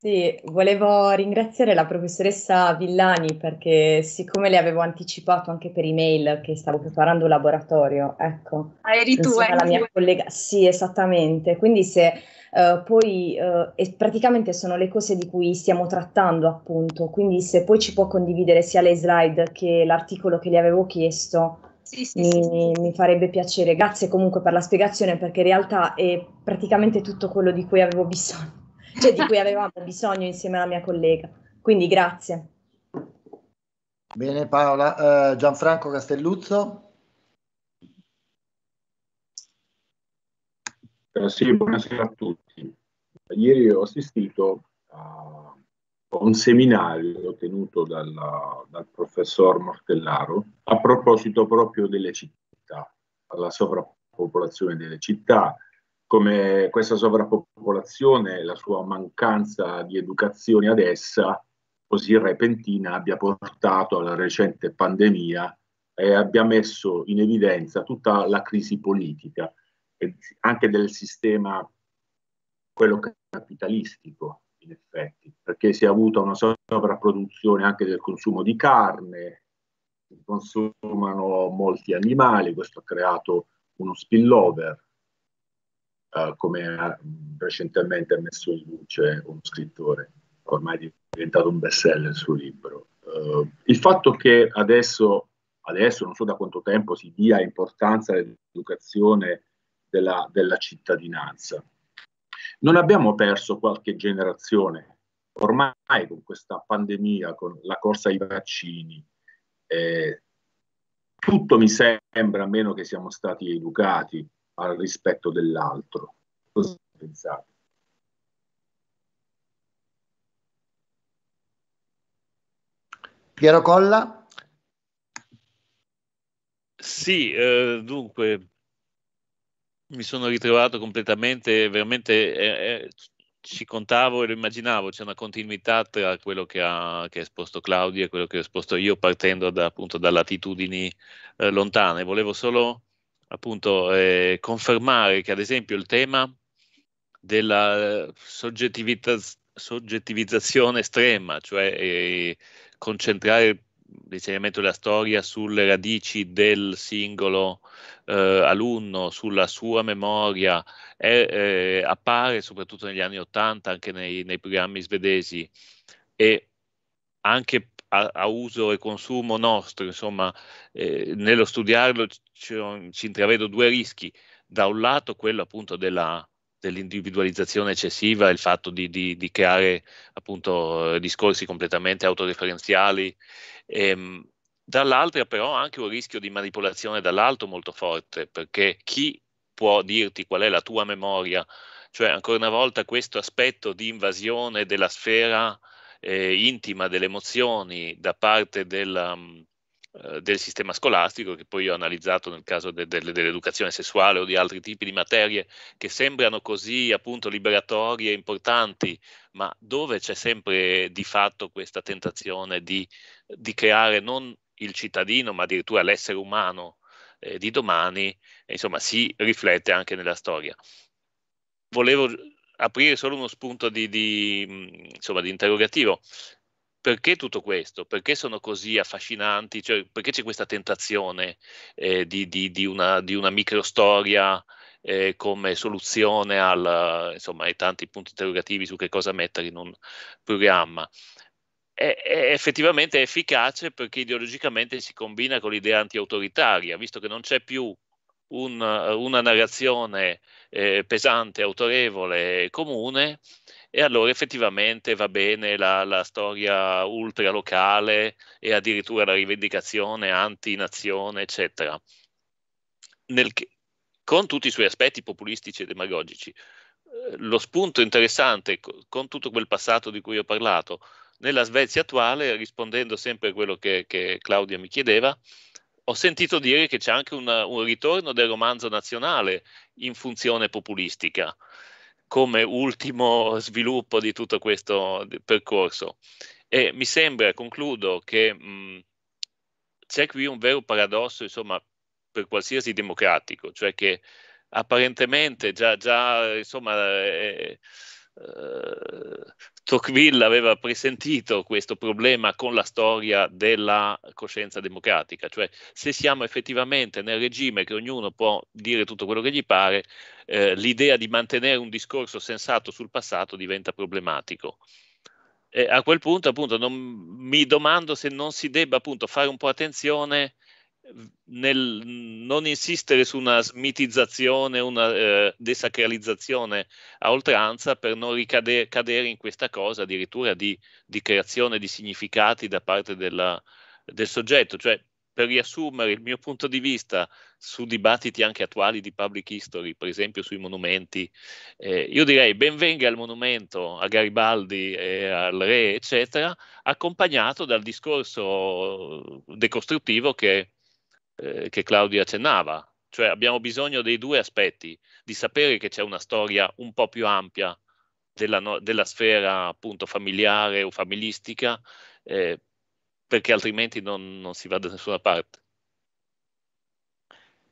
Sì, volevo ringraziare la professoressa Villani perché siccome le avevo anticipato anche per email che stavo preparando un laboratorio, ecco. Ah, eri tu, eh? La mia collega. Sì, esattamente. Quindi se uh, poi, uh, praticamente sono le cose di cui stiamo trattando appunto, quindi se poi ci può condividere sia le slide che l'articolo che le avevo chiesto, sì, mi, sì. mi, farebbe piacere. Grazie comunque per la spiegazione perché in realtà è praticamente tutto quello di cui avevo bisogno, cioè di cui avevamo bisogno insieme alla mia collega. Quindi grazie. Bene Paola, uh, Gianfranco Castelluzzo. Eh, sì, buonasera a tutti. Ieri ho assistito a un seminario tenuto dalla, dal professor Martellaro a proposito proprio delle città, alla sovrappopolazione delle città, come questa sovrappopolazione, la sua mancanza di educazione ad essa così repentina abbia portato alla recente pandemia e abbia messo in evidenza tutta la crisi politica, anche del sistema, quello capitalistico, in effetti, perché si è avuta una sovrapproduzione anche del consumo di carne, si consumano molti animali, questo ha creato uno spillover, eh, come recentemente ha messo in luce uno scrittore, ormai è diventato un best seller il suo libro. Eh, il fatto che adesso, adesso, non so da quanto tempo, si dia importanza all'educazione della, della cittadinanza non abbiamo perso qualche generazione, ormai con questa pandemia, con la corsa ai vaccini, eh, tutto mi sembra, a meno che siamo stati educati al rispetto dell'altro. Cosa pensate? Piero Colla? Sì, eh, dunque, mi sono ritrovato completamente, veramente eh, eh, ci contavo e lo immaginavo, c'è una continuità tra quello che ha, che ha esposto Claudio e quello che ho esposto io partendo da, appunto da latitudini eh, lontane. Volevo solo appunto eh, confermare che ad esempio il tema della eh, soggettività, soggettivizzazione estrema, cioè eh, concentrare l'insegnamento della storia sulle radici del singolo eh, alunno, sulla sua memoria, è, eh, appare soprattutto negli anni Ottanta, anche nei, nei, programmi svedesi e anche a, a uso e consumo nostro, insomma, eh, nello studiarlo ci, ci intravedo due rischi. Da un lato quello appunto della dell'individualizzazione eccessiva, il fatto di, di, di creare appunto discorsi completamente autoreferenziali. E, ehm, dall'altra però anche un rischio di manipolazione dall'alto molto forte, perché chi può dirti qual è la tua memoria? Cioè, ancora una volta, questo aspetto di invasione della sfera eh, intima delle emozioni da parte del, eh, del sistema scolastico, che poi ho analizzato nel caso de, de, dell'educazione sessuale o di altri tipi di materie che sembrano così appunto liberatorie, importanti, ma dove c'è sempre di fatto questa tentazione di, di creare non il cittadino, ma addirittura l'essere umano eh, di domani, insomma, si riflette anche nella storia. Volevo aprire solo uno spunto di, di, insomma, di interrogativo perché tutto questo? Perché sono così affascinanti? Cioè, perché c'è questa tentazione eh, di, di, di, una, di una microstoria eh, come soluzione al, insomma, ai tanti punti interrogativi su che cosa mettere in un programma? È, è effettivamente efficace perché ideologicamente si combina con l'idea anti-autoritaria, visto che non c'è più un, una narrazione eh, pesante, autorevole, e comune, e allora effettivamente va bene la, la storia ultra locale e addirittura la rivendicazione anti-nazione, eccetera, Nel, con tutti i suoi aspetti populistici e demagogici. Eh, lo spunto interessante, con tutto quel passato di cui ho parlato, nella Svezia attuale, rispondendo sempre a quello che, che Claudia mi chiedeva, ho sentito dire che c'è anche una, un ritorno del romanzo nazionale in funzione populistica come ultimo sviluppo di tutto questo percorso. E mi sembra, concludo, che mh, mm, c'è qui un vero paradosso, insomma, per qualsiasi democratico, cioè che apparentemente già, già insomma, eh, eh, Tocqueville aveva presentito questo problema con la storia della coscienza democratica, cioè se siamo effettivamente nel regime che ognuno può dire tutto quello che gli pare, eh, l'idea di mantenere un discorso sensato sul passato diventa problematico. E a quel punto, appunto, non, mi domando se non si debba appunto fare un po' attenzione nel non insistere su una smitizzazione, una eh, desacralizzazione a oltranza per non ricadere in questa cosa addirittura di, di creazione di significati da parte della, del soggetto. Cioè, per riassumere il mio punto di vista su dibattiti anche attuali di public history, per esempio sui monumenti, eh, io direi benvenga il monumento a Garibaldi e al re, eccetera, accompagnato dal discorso decostruttivo che eh, che Claudio accennava, cioè abbiamo bisogno dei due aspetti, di sapere che c'è una storia un po' più ampia della, no- della sfera appunto familiare o familistica, eh, perché altrimenti non, non si va da nessuna parte.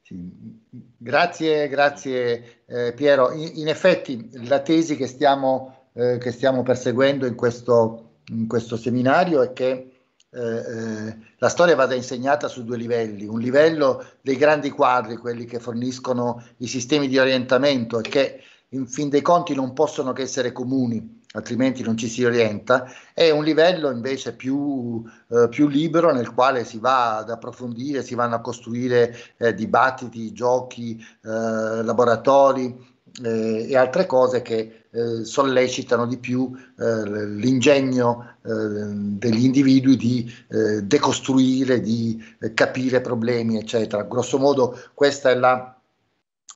Grazie, grazie eh, Piero. In, in, effetti la tesi che stiamo, eh, che stiamo perseguendo in questo, in questo, seminario è che eh, eh, la storia vada insegnata su due livelli, un livello dei grandi quadri, quelli che forniscono i sistemi di orientamento e che in fin dei conti non possono che essere comuni, altrimenti non ci si orienta, e un livello invece più, eh, più libero nel quale si va ad approfondire, si vanno a costruire eh, dibattiti, giochi, eh, laboratori eh, e altre cose che eh, sollecitano di più eh, l'ingegno eh, degli individui di eh, decostruire, di eh, capire problemi, eccetera. Grosso modo questa è la,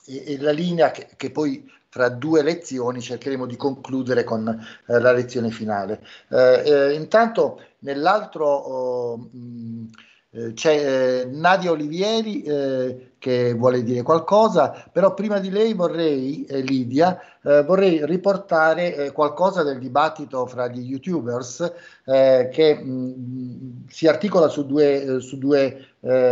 è la linea che, che poi fra due lezioni cercheremo di concludere con eh, la lezione finale. Eh, eh, intanto nell'altro oh, mh, eh, c'è eh, Nadia Olivieri eh, che vuole dire qualcosa, però prima di lei vorrei, eh, Lidia, eh, vorrei riportare qualcosa del dibattito fra gli youtubers che mh, mm, si articola su due, su due,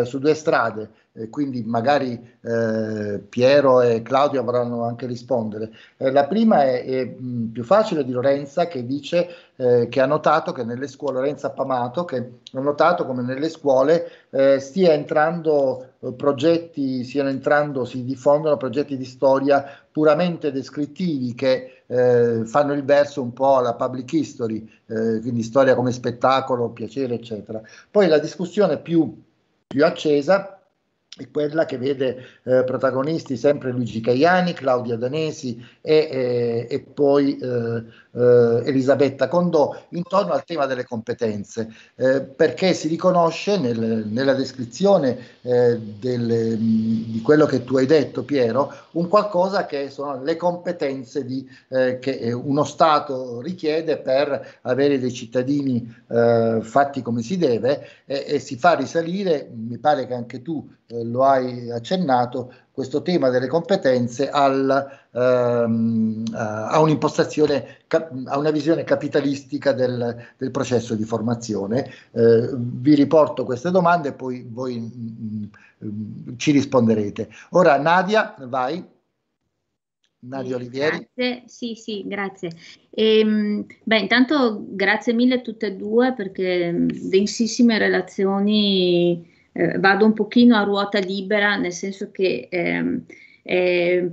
su due strade eh, quindi magari eh, Piero e Claudio avranno anche rispondere. Eh, la prima è, è mh, mm, più facile di Lorenza che dice eh, che ha notato che nelle scuole, Lorenza Pamato, che ha notato come nelle scuole eh, stia entrando eh, progetti, stiano entrando, si diffondono progetti di storia puramente descrittivi che fanno il verso un po' alla public history, quindi storia come spettacolo, piacere, eccetera. Poi la discussione più, più accesa è quella che vede eh, protagonisti sempre Luigi Caiani, Claudia Danesi e, e, eh, e poi eh, eh, Elisabetta Condò intorno al tema delle competenze, eh, perché si riconosce nel, nella descrizione eh, del, di quello che tu hai detto, Piero, un qualcosa che sono le competenze di, eh, che uno Stato richiede per avere dei cittadini eh, fatti come si deve e, e si fa risalire, mi pare che anche tu eh, lo hai accennato, questo tema delle competenze al, ehm, eh, a un'impostazione, a una visione capitalistica del, del processo di formazione. Eh, vi riporto queste domande e poi voi mh, mm, mh, mm, mm, ci risponderete. Ora Nadia, vai. Nadia Olivieri. Grazie, sì, sì, grazie. E, ehm, beh, intanto grazie mille a tutte e due perché densissime relazioni eh, vado un pochino a ruota libera, nel senso che ehm, eh,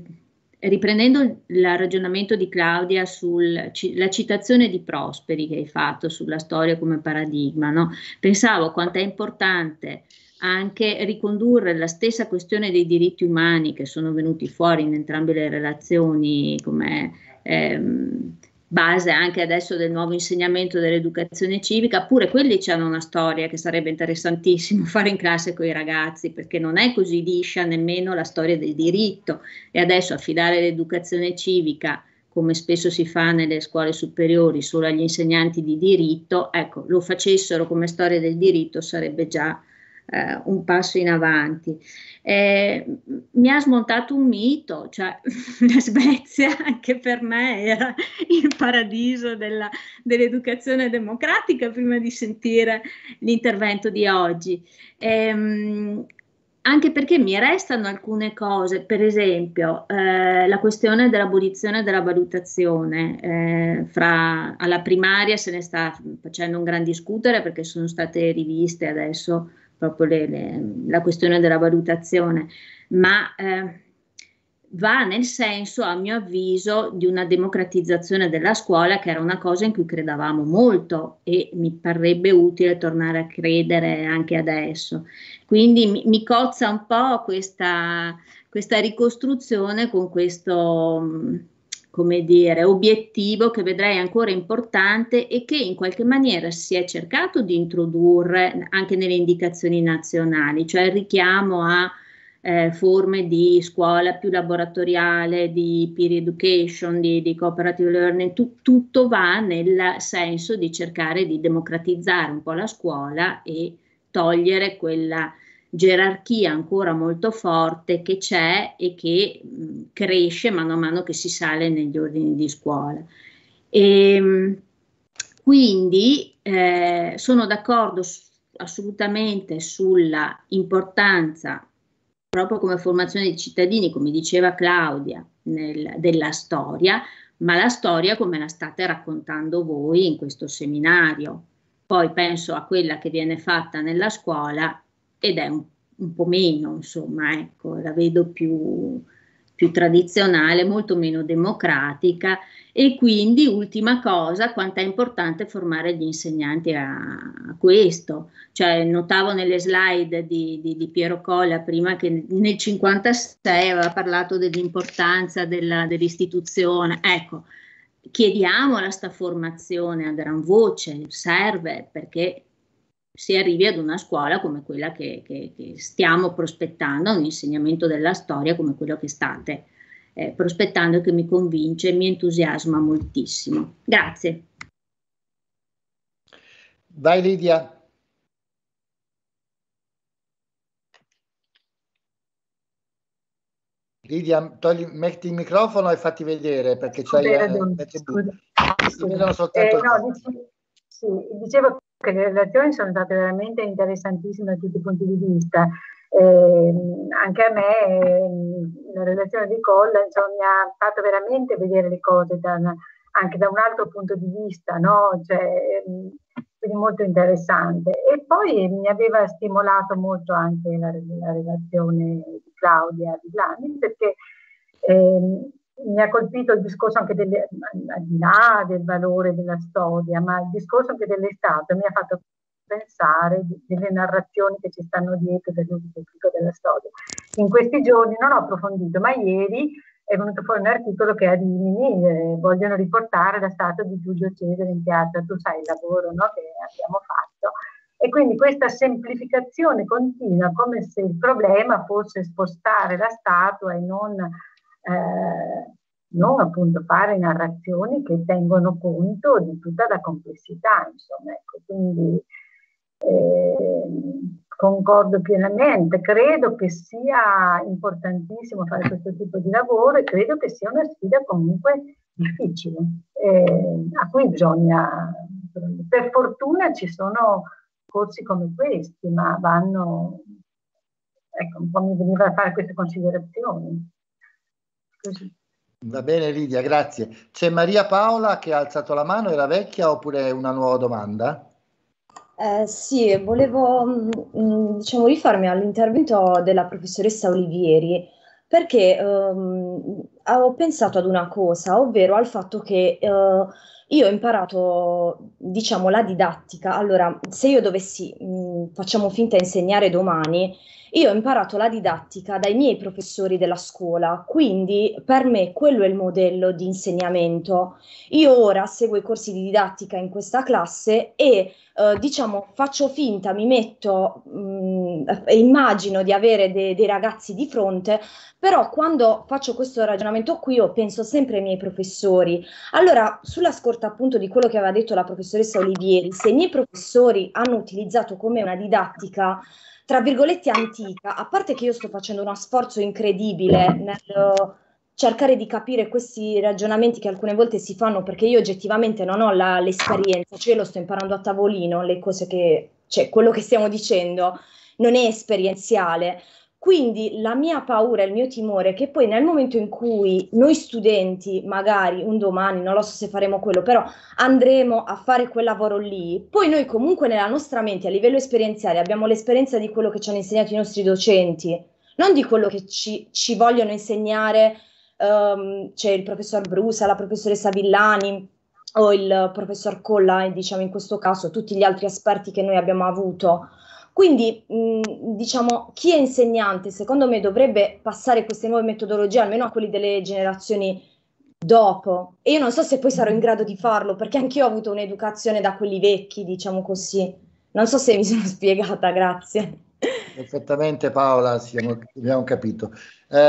riprendendo il, ragionamento di Claudia sulla citazione di Prosperi che hai fatto sulla storia come paradigma, no? pensavo quanto è importante anche ricondurre la stessa questione dei diritti umani che sono venuti fuori in entrambe le relazioni, come ehm, base anche adesso del nuovo insegnamento dell'educazione civica, pure quelli hanno una storia che sarebbe interessantissimo fare in classe con i ragazzi, perché non è così liscia nemmeno la storia del diritto e adesso affidare l'educazione civica come spesso si fa nelle scuole superiori solo agli insegnanti di diritto, ecco, lo facessero come storia del diritto sarebbe già eh, un passo in avanti. Eh, mi ha smontato un mito, cioè la Svezia anche per me era il paradiso della, dell'educazione democratica prima di sentire l'intervento di oggi. Eh, anche perché mi restano alcune cose, per esempio eh, la questione dell'abolizione della valutazione. Eh, fra, alla primaria se ne sta facendo un gran discutere perché sono state riviste adesso proprio le, le, la questione della valutazione, ma eh, va nel senso, a mio avviso, di una democratizzazione della scuola che era una cosa in cui credevamo molto e mi parrebbe utile tornare a credere anche adesso. Quindi mi, mi cozza un po' questa, questa ricostruzione con questo come dire, obiettivo che vedrei ancora importante e che in qualche maniera si è cercato di introdurre anche nelle indicazioni nazionali, cioè il richiamo a eh, forme di scuola più laboratoriale, di peer education, di, di cooperative learning, tu, tutto va nel senso di cercare di democratizzare un po' la scuola e togliere quella gerarchia ancora molto forte che c'è e che mh, mm, cresce mano a mano che si sale negli ordini di scuola. E, ehm, quindi eh, sono d'accordo su, assolutamente sulla importanza, proprio come formazione dei cittadini, come diceva Claudia, nel, della storia, ma la storia come la state raccontando voi in questo seminario. Poi penso a quella che viene fatta nella scuola ed è un, un po' meno, insomma, ecco, la vedo più, più tradizionale, molto meno democratica e quindi ultima cosa, quanto è importante formare gli insegnanti a, a questo. Cioè, notavo nelle slide di, di, di, Piero Colla prima che nel 56 aveva parlato dell'importanza della, dell'istituzione. Ecco, chiediamola sta formazione a gran voce, serve perché si arrivi ad una scuola come quella che, che, che stiamo prospettando, un insegnamento della storia come quello che state eh, prospettando che mi convince e mi entusiasma moltissimo. Grazie. Vai Lidia. Lidia, togli, metti il microfono e fatti vedere perché c'hai... Eh, sì. eh, no, dice, sì, dicevo che le relazioni sono state veramente interessantissime da tutti i punti di vista. Eh, anche a me eh, la relazione di Colla mi ha fatto veramente vedere le cose da anche da un altro punto di vista, no? cioè, eh, quindi molto interessante. E poi mi aveva stimolato molto anche la, la relazione di Claudia Villani perché ehm, mi ha colpito il discorso anche delle, al di là del valore della storia, ma il discorso anche dell'estate mi ha fatto pensare delle narrazioni che ci stanno dietro dell'uso pubblico della storia. In questi giorni non ho approfondito, ma ieri è venuto fuori un articolo che a Rimini eh, vogliono riportare la statua di Giulio Cesare in piazza, tu sai il lavoro no, che abbiamo fatto. E quindi questa semplificazione continua, come se il problema fosse spostare la statua e non eh, non appunto fare narrazioni che tengono conto di tutta la complessità, insomma, ecco, quindi eh, concordo pienamente, credo che sia importantissimo fare questo tipo di lavoro e credo che sia una sfida comunque difficile, eh, a cui bisogna, per fortuna ci sono corsi come questi, ma vanno, ecco, un po' mi veniva a fare queste considerazioni. Va bene Lidia, grazie. C'è Maria Paola che ha alzato la mano, era vecchia oppure una nuova domanda? Eh, sì, volevo mm, mm, diciamo, rifarmi all'intervento della professoressa Olivieri perché um, ho pensato ad una cosa, ovvero al fatto che uh, io ho imparato, diciamo, la didattica. Allora, se io dovessi, mh, mm, facciamo finta, insegnare domani, io ho imparato la didattica dai miei professori della scuola, quindi per me quello è il modello di insegnamento. Io ora seguo i corsi di didattica in questa classe e eh, diciamo faccio finta, mi metto mm, e immagino di avere de- dei ragazzi di fronte, però quando faccio questo ragionamento qui io penso sempre ai miei professori. Allora, sulla scorta appunto di quello che aveva detto la professoressa Olivieri, se i miei professori hanno utilizzato come una didattica tra virgolette antica, a parte che io sto facendo uno sforzo incredibile nel eh, cercare di capire questi ragionamenti che alcune volte si fanno perché io oggettivamente non ho la, l'esperienza, cioè lo sto imparando a tavolino, le cose che, cioè quello che stiamo dicendo non è esperienziale, quindi la mia paura, il mio timore è che poi nel momento in cui noi studenti, magari un domani, non lo so se faremo quello, però andremo a fare quel lavoro lì, poi noi comunque nella nostra mente a livello esperienziale abbiamo l'esperienza di quello che ci hanno insegnato i nostri docenti, non di quello che ci, ci vogliono insegnare, um, cioè il professor Brusa, la professoressa Villani o il professor Colla, diciamo in questo caso tutti gli altri esperti che noi abbiamo avuto. Quindi, mh, mm, diciamo, chi è insegnante, secondo me, dovrebbe passare queste nuove metodologie, almeno a quelli delle generazioni dopo. E io non so se poi sarò in grado di farlo, perché anch'io ho avuto un'educazione da quelli vecchi, diciamo così. Non so se mi sono spiegata, grazie. Perfettamente Paola, siamo, abbiamo capito. Eh,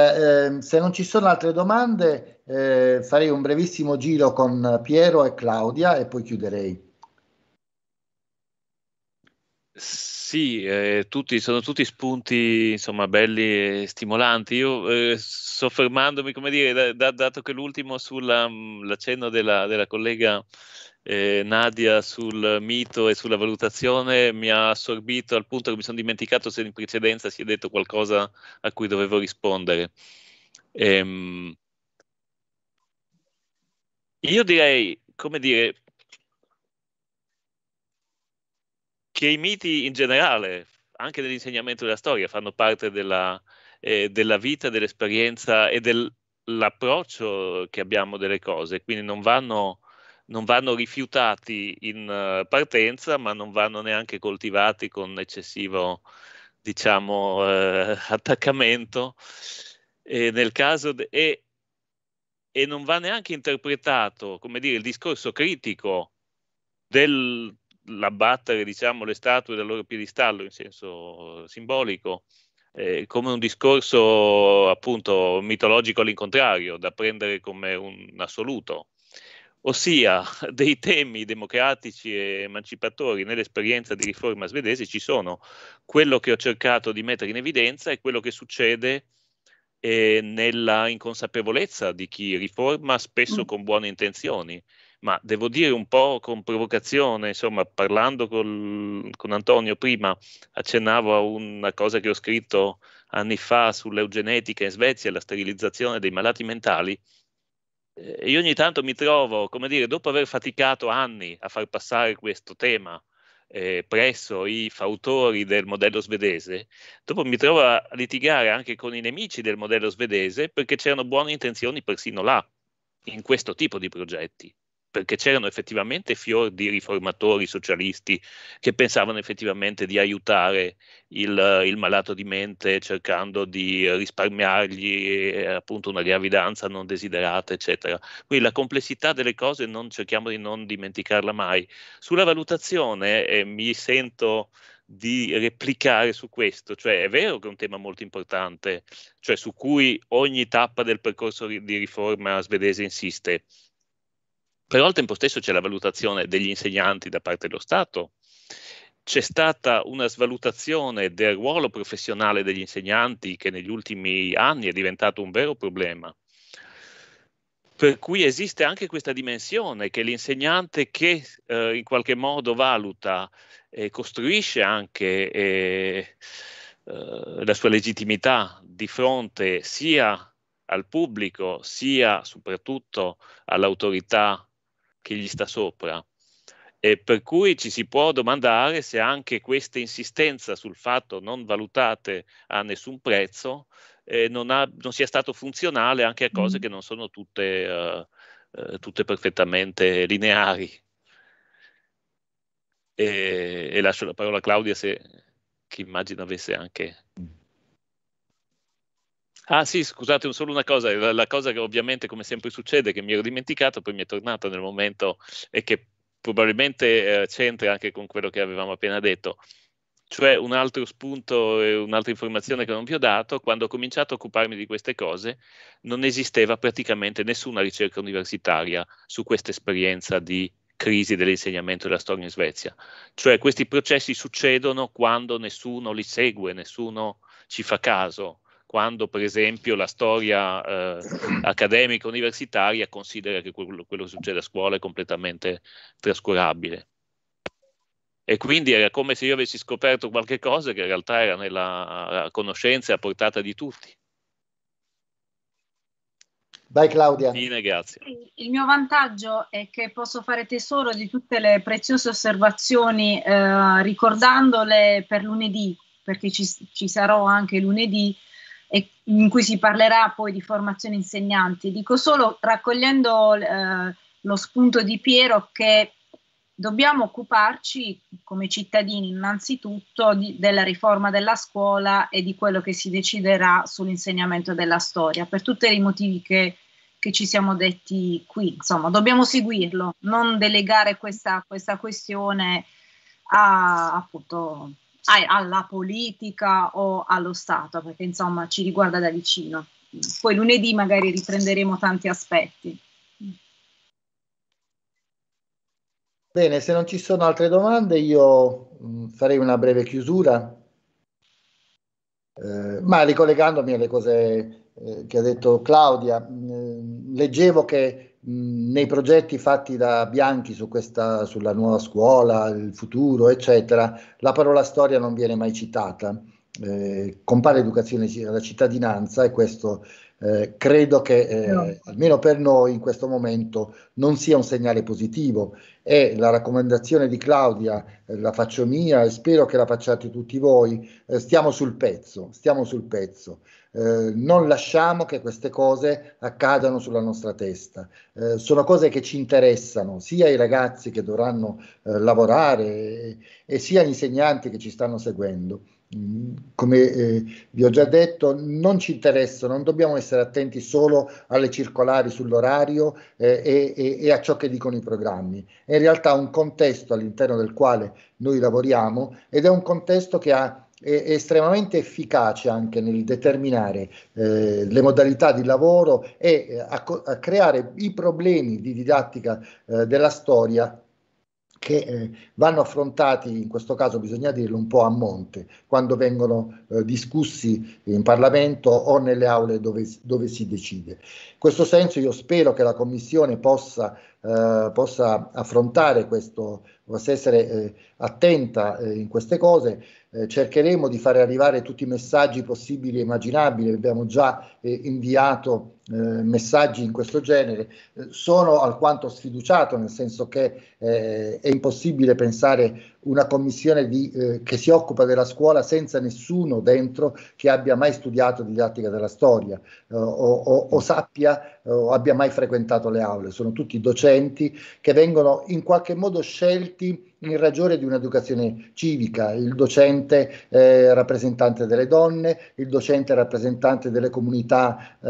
eh, se non ci sono altre domande, eh, farei un brevissimo giro con Piero e Claudia e poi chiuderei. Sì. Sì, eh, tutti, sono tutti spunti insomma, belli e stimolanti. Io eh, soffermandomi, come dire, da, da, dato che l'ultimo sull'accenno mm, della, della, collega eh, Nadia sul mito e sulla valutazione mi ha assorbito al punto che mi sono dimenticato se in precedenza si è detto qualcosa a cui dovevo rispondere. Ehm, io direi, come dire, che i miti in generale, anche nell'insegnamento della storia, fanno parte della, eh, della vita, dell'esperienza e dell'approccio che abbiamo delle cose, quindi non vanno, non vanno rifiutati in eh, partenza, ma non vanno neanche coltivati con eccessivo diciamo, eh, attaccamento. E nel caso de- e, e non va neanche interpretato, come dire, il discorso critico del l'abbattere diciamo, le statue dal loro piedistallo in senso eh, simbolico, eh, come un discorso appunto mitologico all'incontrario, da prendere come un assoluto, ossia dei temi democratici e emancipatori nell'esperienza di riforma svedese ci sono. Quello che ho cercato di mettere in evidenza è quello che succede eh, nella inconsapevolezza di chi riforma, spesso mm. con buone intenzioni ma devo dire un po' con provocazione, insomma, parlando col, con Antonio prima, accennavo a una cosa che ho scritto anni fa sull'eugenetica in Svezia, la sterilizzazione dei malati mentali. E eh, io ogni tanto mi trovo, come dire, dopo aver faticato anni a far passare questo tema eh, presso i fautori del modello svedese, dopo mi trovo a litigare anche con i nemici del modello svedese perché c'erano buone intenzioni persino là, in questo tipo di progetti perché c'erano effettivamente fior di riformatori socialisti che pensavano effettivamente di aiutare il, il malato di mente cercando di risparmiargli eh, appunto una gravidanza non desiderata, eccetera. Quindi la complessità delle cose non cerchiamo di non dimenticarla mai. Sulla valutazione eh, mi sento di replicare su questo, cioè è vero che è un tema molto importante, cioè su cui ogni tappa del percorso di riforma svedese insiste però al tempo stesso c'è la valutazione degli insegnanti da parte dello Stato, c'è stata una svalutazione del ruolo professionale degli insegnanti che negli ultimi anni è diventato un vero problema. Per cui esiste anche questa dimensione che l'insegnante che eh, in qualche modo valuta e costruisce anche eh, eh, la sua legittimità di fronte sia al pubblico sia soprattutto all'autorità che gli sta sopra. E per cui ci si può domandare se anche questa insistenza sul fatto non valutate a nessun prezzo eh, non, ha, non, sia stato funzionale anche a cose mm. che non sono tutte, uh, uh, tutte perfettamente lineari. E, e, lascio la parola a Claudia se che immagino avesse anche Ah sì, scusate, solo una cosa, la, la cosa che ovviamente come sempre succede, che mi ero dimenticato, poi mi è tornata nel momento e che probabilmente eh, c'entra anche con quello che avevamo appena detto. Cioè un altro spunto e un'altra informazione che non vi ho dato, quando ho cominciato a occuparmi di queste cose non esisteva praticamente nessuna ricerca universitaria su questa esperienza di crisi dell'insegnamento della storia in Svezia. Cioè questi processi succedono quando nessuno li segue, nessuno ci fa caso quando per esempio la storia eh, accademica universitaria considera che quello, quello, che succede a scuola è completamente trascurabile. E quindi era come se io avessi scoperto qualche cosa che in realtà era nella conoscenza e a portata di tutti. Vai Claudia. Fine, grazie. Il mio vantaggio è che posso fare tesoro di tutte le preziose osservazioni eh, ricordandole per lunedì, perché ci, ci sarò anche lunedì e in cui si parlerà poi di formazione insegnanti. Dico solo raccogliendo eh, lo spunto di Piero che dobbiamo occuparci come cittadini innanzitutto di, della riforma della scuola e di quello che si deciderà sull'insegnamento della storia, per tutti i motivi che, che ci siamo detti qui. Insomma, dobbiamo seguirlo, non delegare questa, questa questione a appunto alla politica o allo Stato, perché insomma ci riguarda da vicino. Poi lunedì magari riprenderemo tanti aspetti. Bene, se non ci sono altre domande io mm, farei una breve chiusura, eh, ma ricollegandomi alle cose eh, che ha detto Claudia, eh, leggevo che nei progetti fatti da Bianchi su questa, sulla nuova scuola, il futuro, eccetera, la parola storia non viene mai citata. Eh, compare educazione alla cittadinanza e questo eh, credo che eh, no. almeno per noi in questo momento non sia un segnale positivo e la raccomandazione di Claudia eh, la faccio mia e spero che la facciate tutti voi, eh, stiamo sul pezzo, stiamo sul pezzo. Eh, non lasciamo che queste cose accadano sulla nostra testa. Eh, sono cose che ci interessano sia i ragazzi che dovranno eh, lavorare e, e, sia gli insegnanti che ci stanno seguendo. Mm, come eh, vi ho già detto, non ci interessano, non dobbiamo essere attenti solo alle circolari sull'orario eh, e, e, e a ciò che dicono i programmi. È in realtà un contesto all'interno del quale noi lavoriamo ed è un contesto che ha è estremamente efficace anche nel determinare eh, le modalità di lavoro e eh, a, co- a, creare i problemi di didattica eh, della storia che eh, vanno affrontati, in questo caso bisogna dirlo, un po' a monte, quando vengono eh, discussi in Parlamento o nelle aule dove, dove, si decide. In questo senso io spero che la Commissione possa, eh, possa affrontare questo, possa essere attenta eh, in queste cose. Eh, cercheremo di fare arrivare tutti i messaggi possibili e immaginabili, abbiamo già eh, inviato eh, messaggi in questo genere. Eh, sono alquanto sfiduciato, nel senso che eh, è impossibile pensare una commissione di, che si occupa della scuola senza nessuno dentro che abbia mai studiato didattica della storia o, o, o, sappia o abbia mai frequentato le aule. Sono tutti docenti che vengono in qualche modo scelti in ragione di un'educazione civica, il docente eh, rappresentante delle donne, il docente rappresentante delle comunità eh,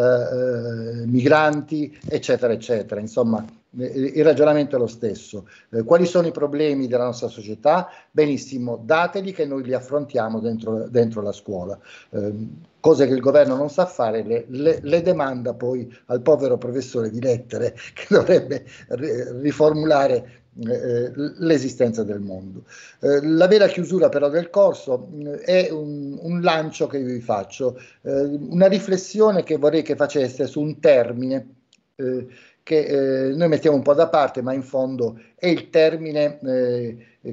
eh migranti, eccetera, eccetera. Insomma, eh, il ragionamento è lo stesso. Eh, quali sono i problemi della nostra società? Benissimo, dateli che noi li affrontiamo dentro, dentro la scuola. Eh, cose che il governo non sa fare, le, le, le, demanda poi al povero professore di lettere che dovrebbe riformulare eh, eh, l'esistenza del mondo. Eh, la vera chiusura però del corso è un, un, lancio che vi faccio, una riflessione che vorrei che faceste su un termine che noi mettiamo un po' da parte, ma in fondo è il termine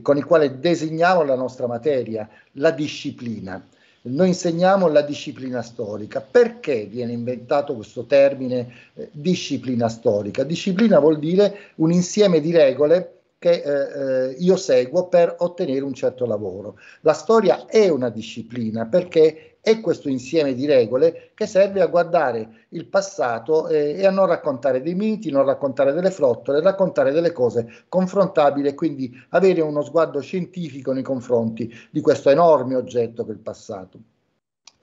con il quale designiamo la nostra materia, la disciplina. Noi insegniamo la disciplina storica. Perché viene inventato questo termine eh, disciplina storica? Disciplina vuol dire un insieme di regole che eh, eh, io seguo per ottenere un certo lavoro. La storia è una disciplina perché è questo insieme di regole che serve a guardare il passato eh, e a non raccontare dei miti, non raccontare delle frottole, raccontare delle cose confrontabili e quindi avere uno sguardo scientifico nei confronti di questo enorme oggetto che è il passato.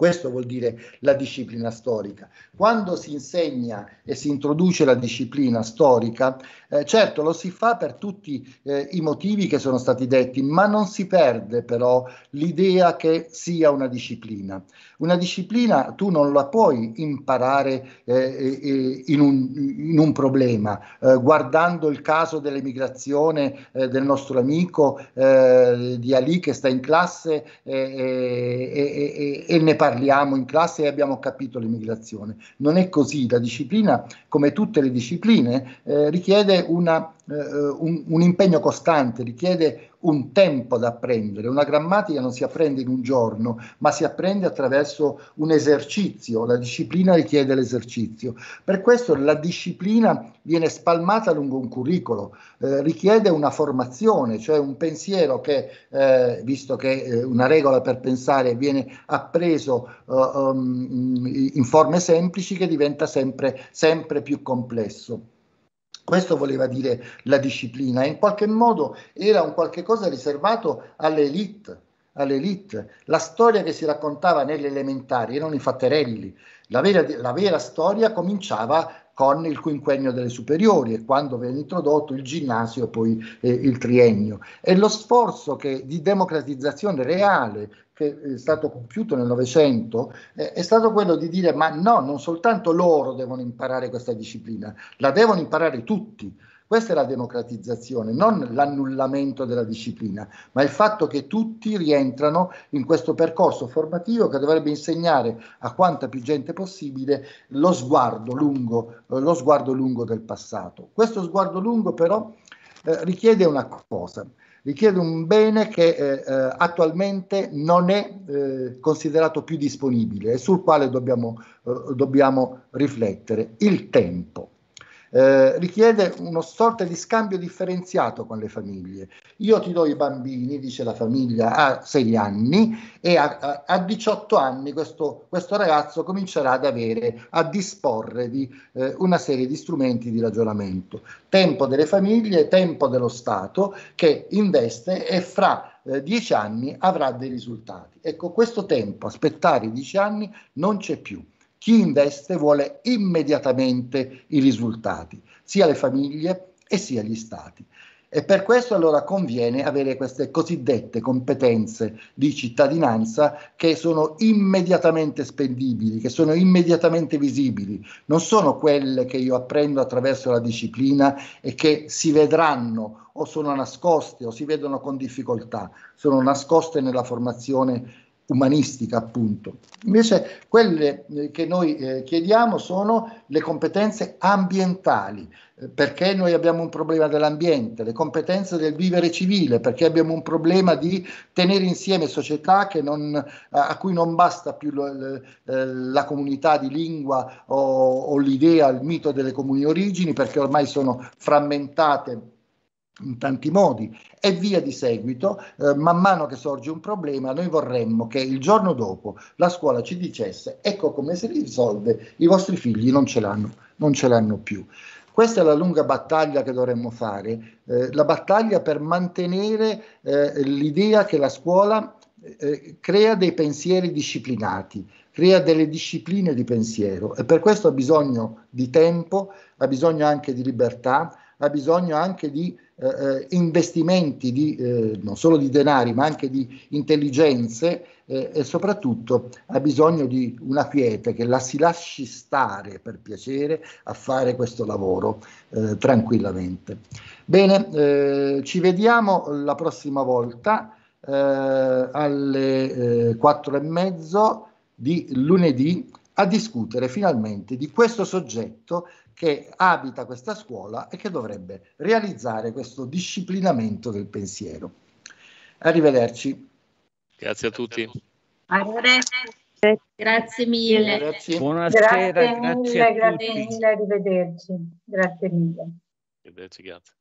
Questo vuol dire la disciplina storica. Quando si insegna e si introduce la disciplina storica, eh, certo, lo si fa per tutti eh, i motivi che sono stati detti, ma non si perde però l'idea che sia una disciplina. Una disciplina tu non la puoi imparare eh, in, un, in, un, problema, eh, guardando il caso dell'emigrazione eh, del nostro amico eh, di Ali che sta in classe e ne parliamo in classe e abbiamo capito l'emigrazione. Non è così, la disciplina, come tutte le discipline, richiede una, eh, eh, un, un, impegno costante, richiede un tempo da apprendere. Una grammatica non si apprende in un giorno, ma si apprende attraverso un esercizio. La disciplina richiede l'esercizio. Per questo la disciplina viene spalmata lungo un curriculum, eh, richiede una formazione, cioè un pensiero che, eh, visto che eh, una regola per pensare viene appreso um, in forme semplici, che diventa sempre, sempre più complesso. Questo voleva dire la disciplina, in qualche modo era un qualche cosa riservato alle all'elite. La storia che si raccontava nelle elementari erano i fatterelli. La vera, la vera, storia cominciava con il quinquennio delle superiori e quando venne introdotto il ginnasio e poi eh, il triennio. E lo sforzo che, di democratizzazione reale che è stato compiuto nel Novecento eh, è stato quello di dire ma no, non soltanto loro devono imparare questa disciplina, la devono imparare tutti. Questa è la democratizzazione, non l'annullamento della disciplina, ma il fatto che tutti rientrano in questo percorso formativo che dovrebbe insegnare a quanta più gente possibile lo sguardo lungo, lo sguardo lungo del passato. Questo sguardo lungo però eh, richiede una cosa, richiede un bene che eh, eh, attualmente non è eh, considerato più disponibile e sul quale dobbiamo, eh, dobbiamo riflettere, il tempo eh, richiede uno sorta di scambio differenziato con le famiglie. Io ti do i bambini, dice la famiglia, a 6 anni e a, a, a 18 anni questo, questo, ragazzo comincerà ad avere, a disporre di eh, una serie di strumenti di ragionamento. Tempo delle famiglie, tempo dello Stato che investe e fra 10 eh, anni avrà dei risultati. Ecco, questo tempo, aspettare i 10 anni, non c'è più chi investe vuole immediatamente i risultati, sia le famiglie e sia gli stati. E per questo allora conviene avere queste cosiddette competenze di cittadinanza che sono immediatamente spendibili, che sono immediatamente visibili, non sono quelle che io apprendo attraverso la disciplina e che si vedranno o sono nascoste o si vedono con difficoltà, sono nascoste nella formazione umanistica appunto. Invece quelle eh, che noi eh, chiediamo sono le competenze ambientali, eh, perché noi abbiamo un problema dell'ambiente, le competenze del vivere civile, perché abbiamo un problema di tenere insieme società non, a, cui non basta più lo, le, eh, la comunità di lingua o, o l'idea, il mito delle comuni origini, perché ormai sono frammentate in tanti modi e via di seguito, eh, man mano che sorge un problema, noi vorremmo che il giorno dopo la scuola ci dicesse ecco come si risolve, i vostri figli non ce l'hanno, non ce l'hanno più. Questa è la lunga battaglia che dovremmo fare, eh, la battaglia per mantenere eh, l'idea che la scuola eh, crea dei pensieri disciplinati, crea delle discipline di pensiero e per questo ha bisogno di tempo, ha bisogno anche di libertà, ha bisogno anche di eh, eh, investimenti di, eh, non solo di denari ma anche di intelligenze eh, e soprattutto ha bisogno di una quiete che la si lasci stare per piacere a fare questo lavoro eh, tranquillamente. Bene, eh, ci vediamo la prossima volta alle quattro e mezzo di lunedì a discutere finalmente di questo soggetto che abita questa scuola e che dovrebbe realizzare questo disciplinamento del pensiero. Arrivederci. Grazie a tutti. Grazie mille. Arrivederci. Buonasera, grazie, grazie mille, grazie, mille, arrivederci. Grazie mille. Arrivederci, grazie.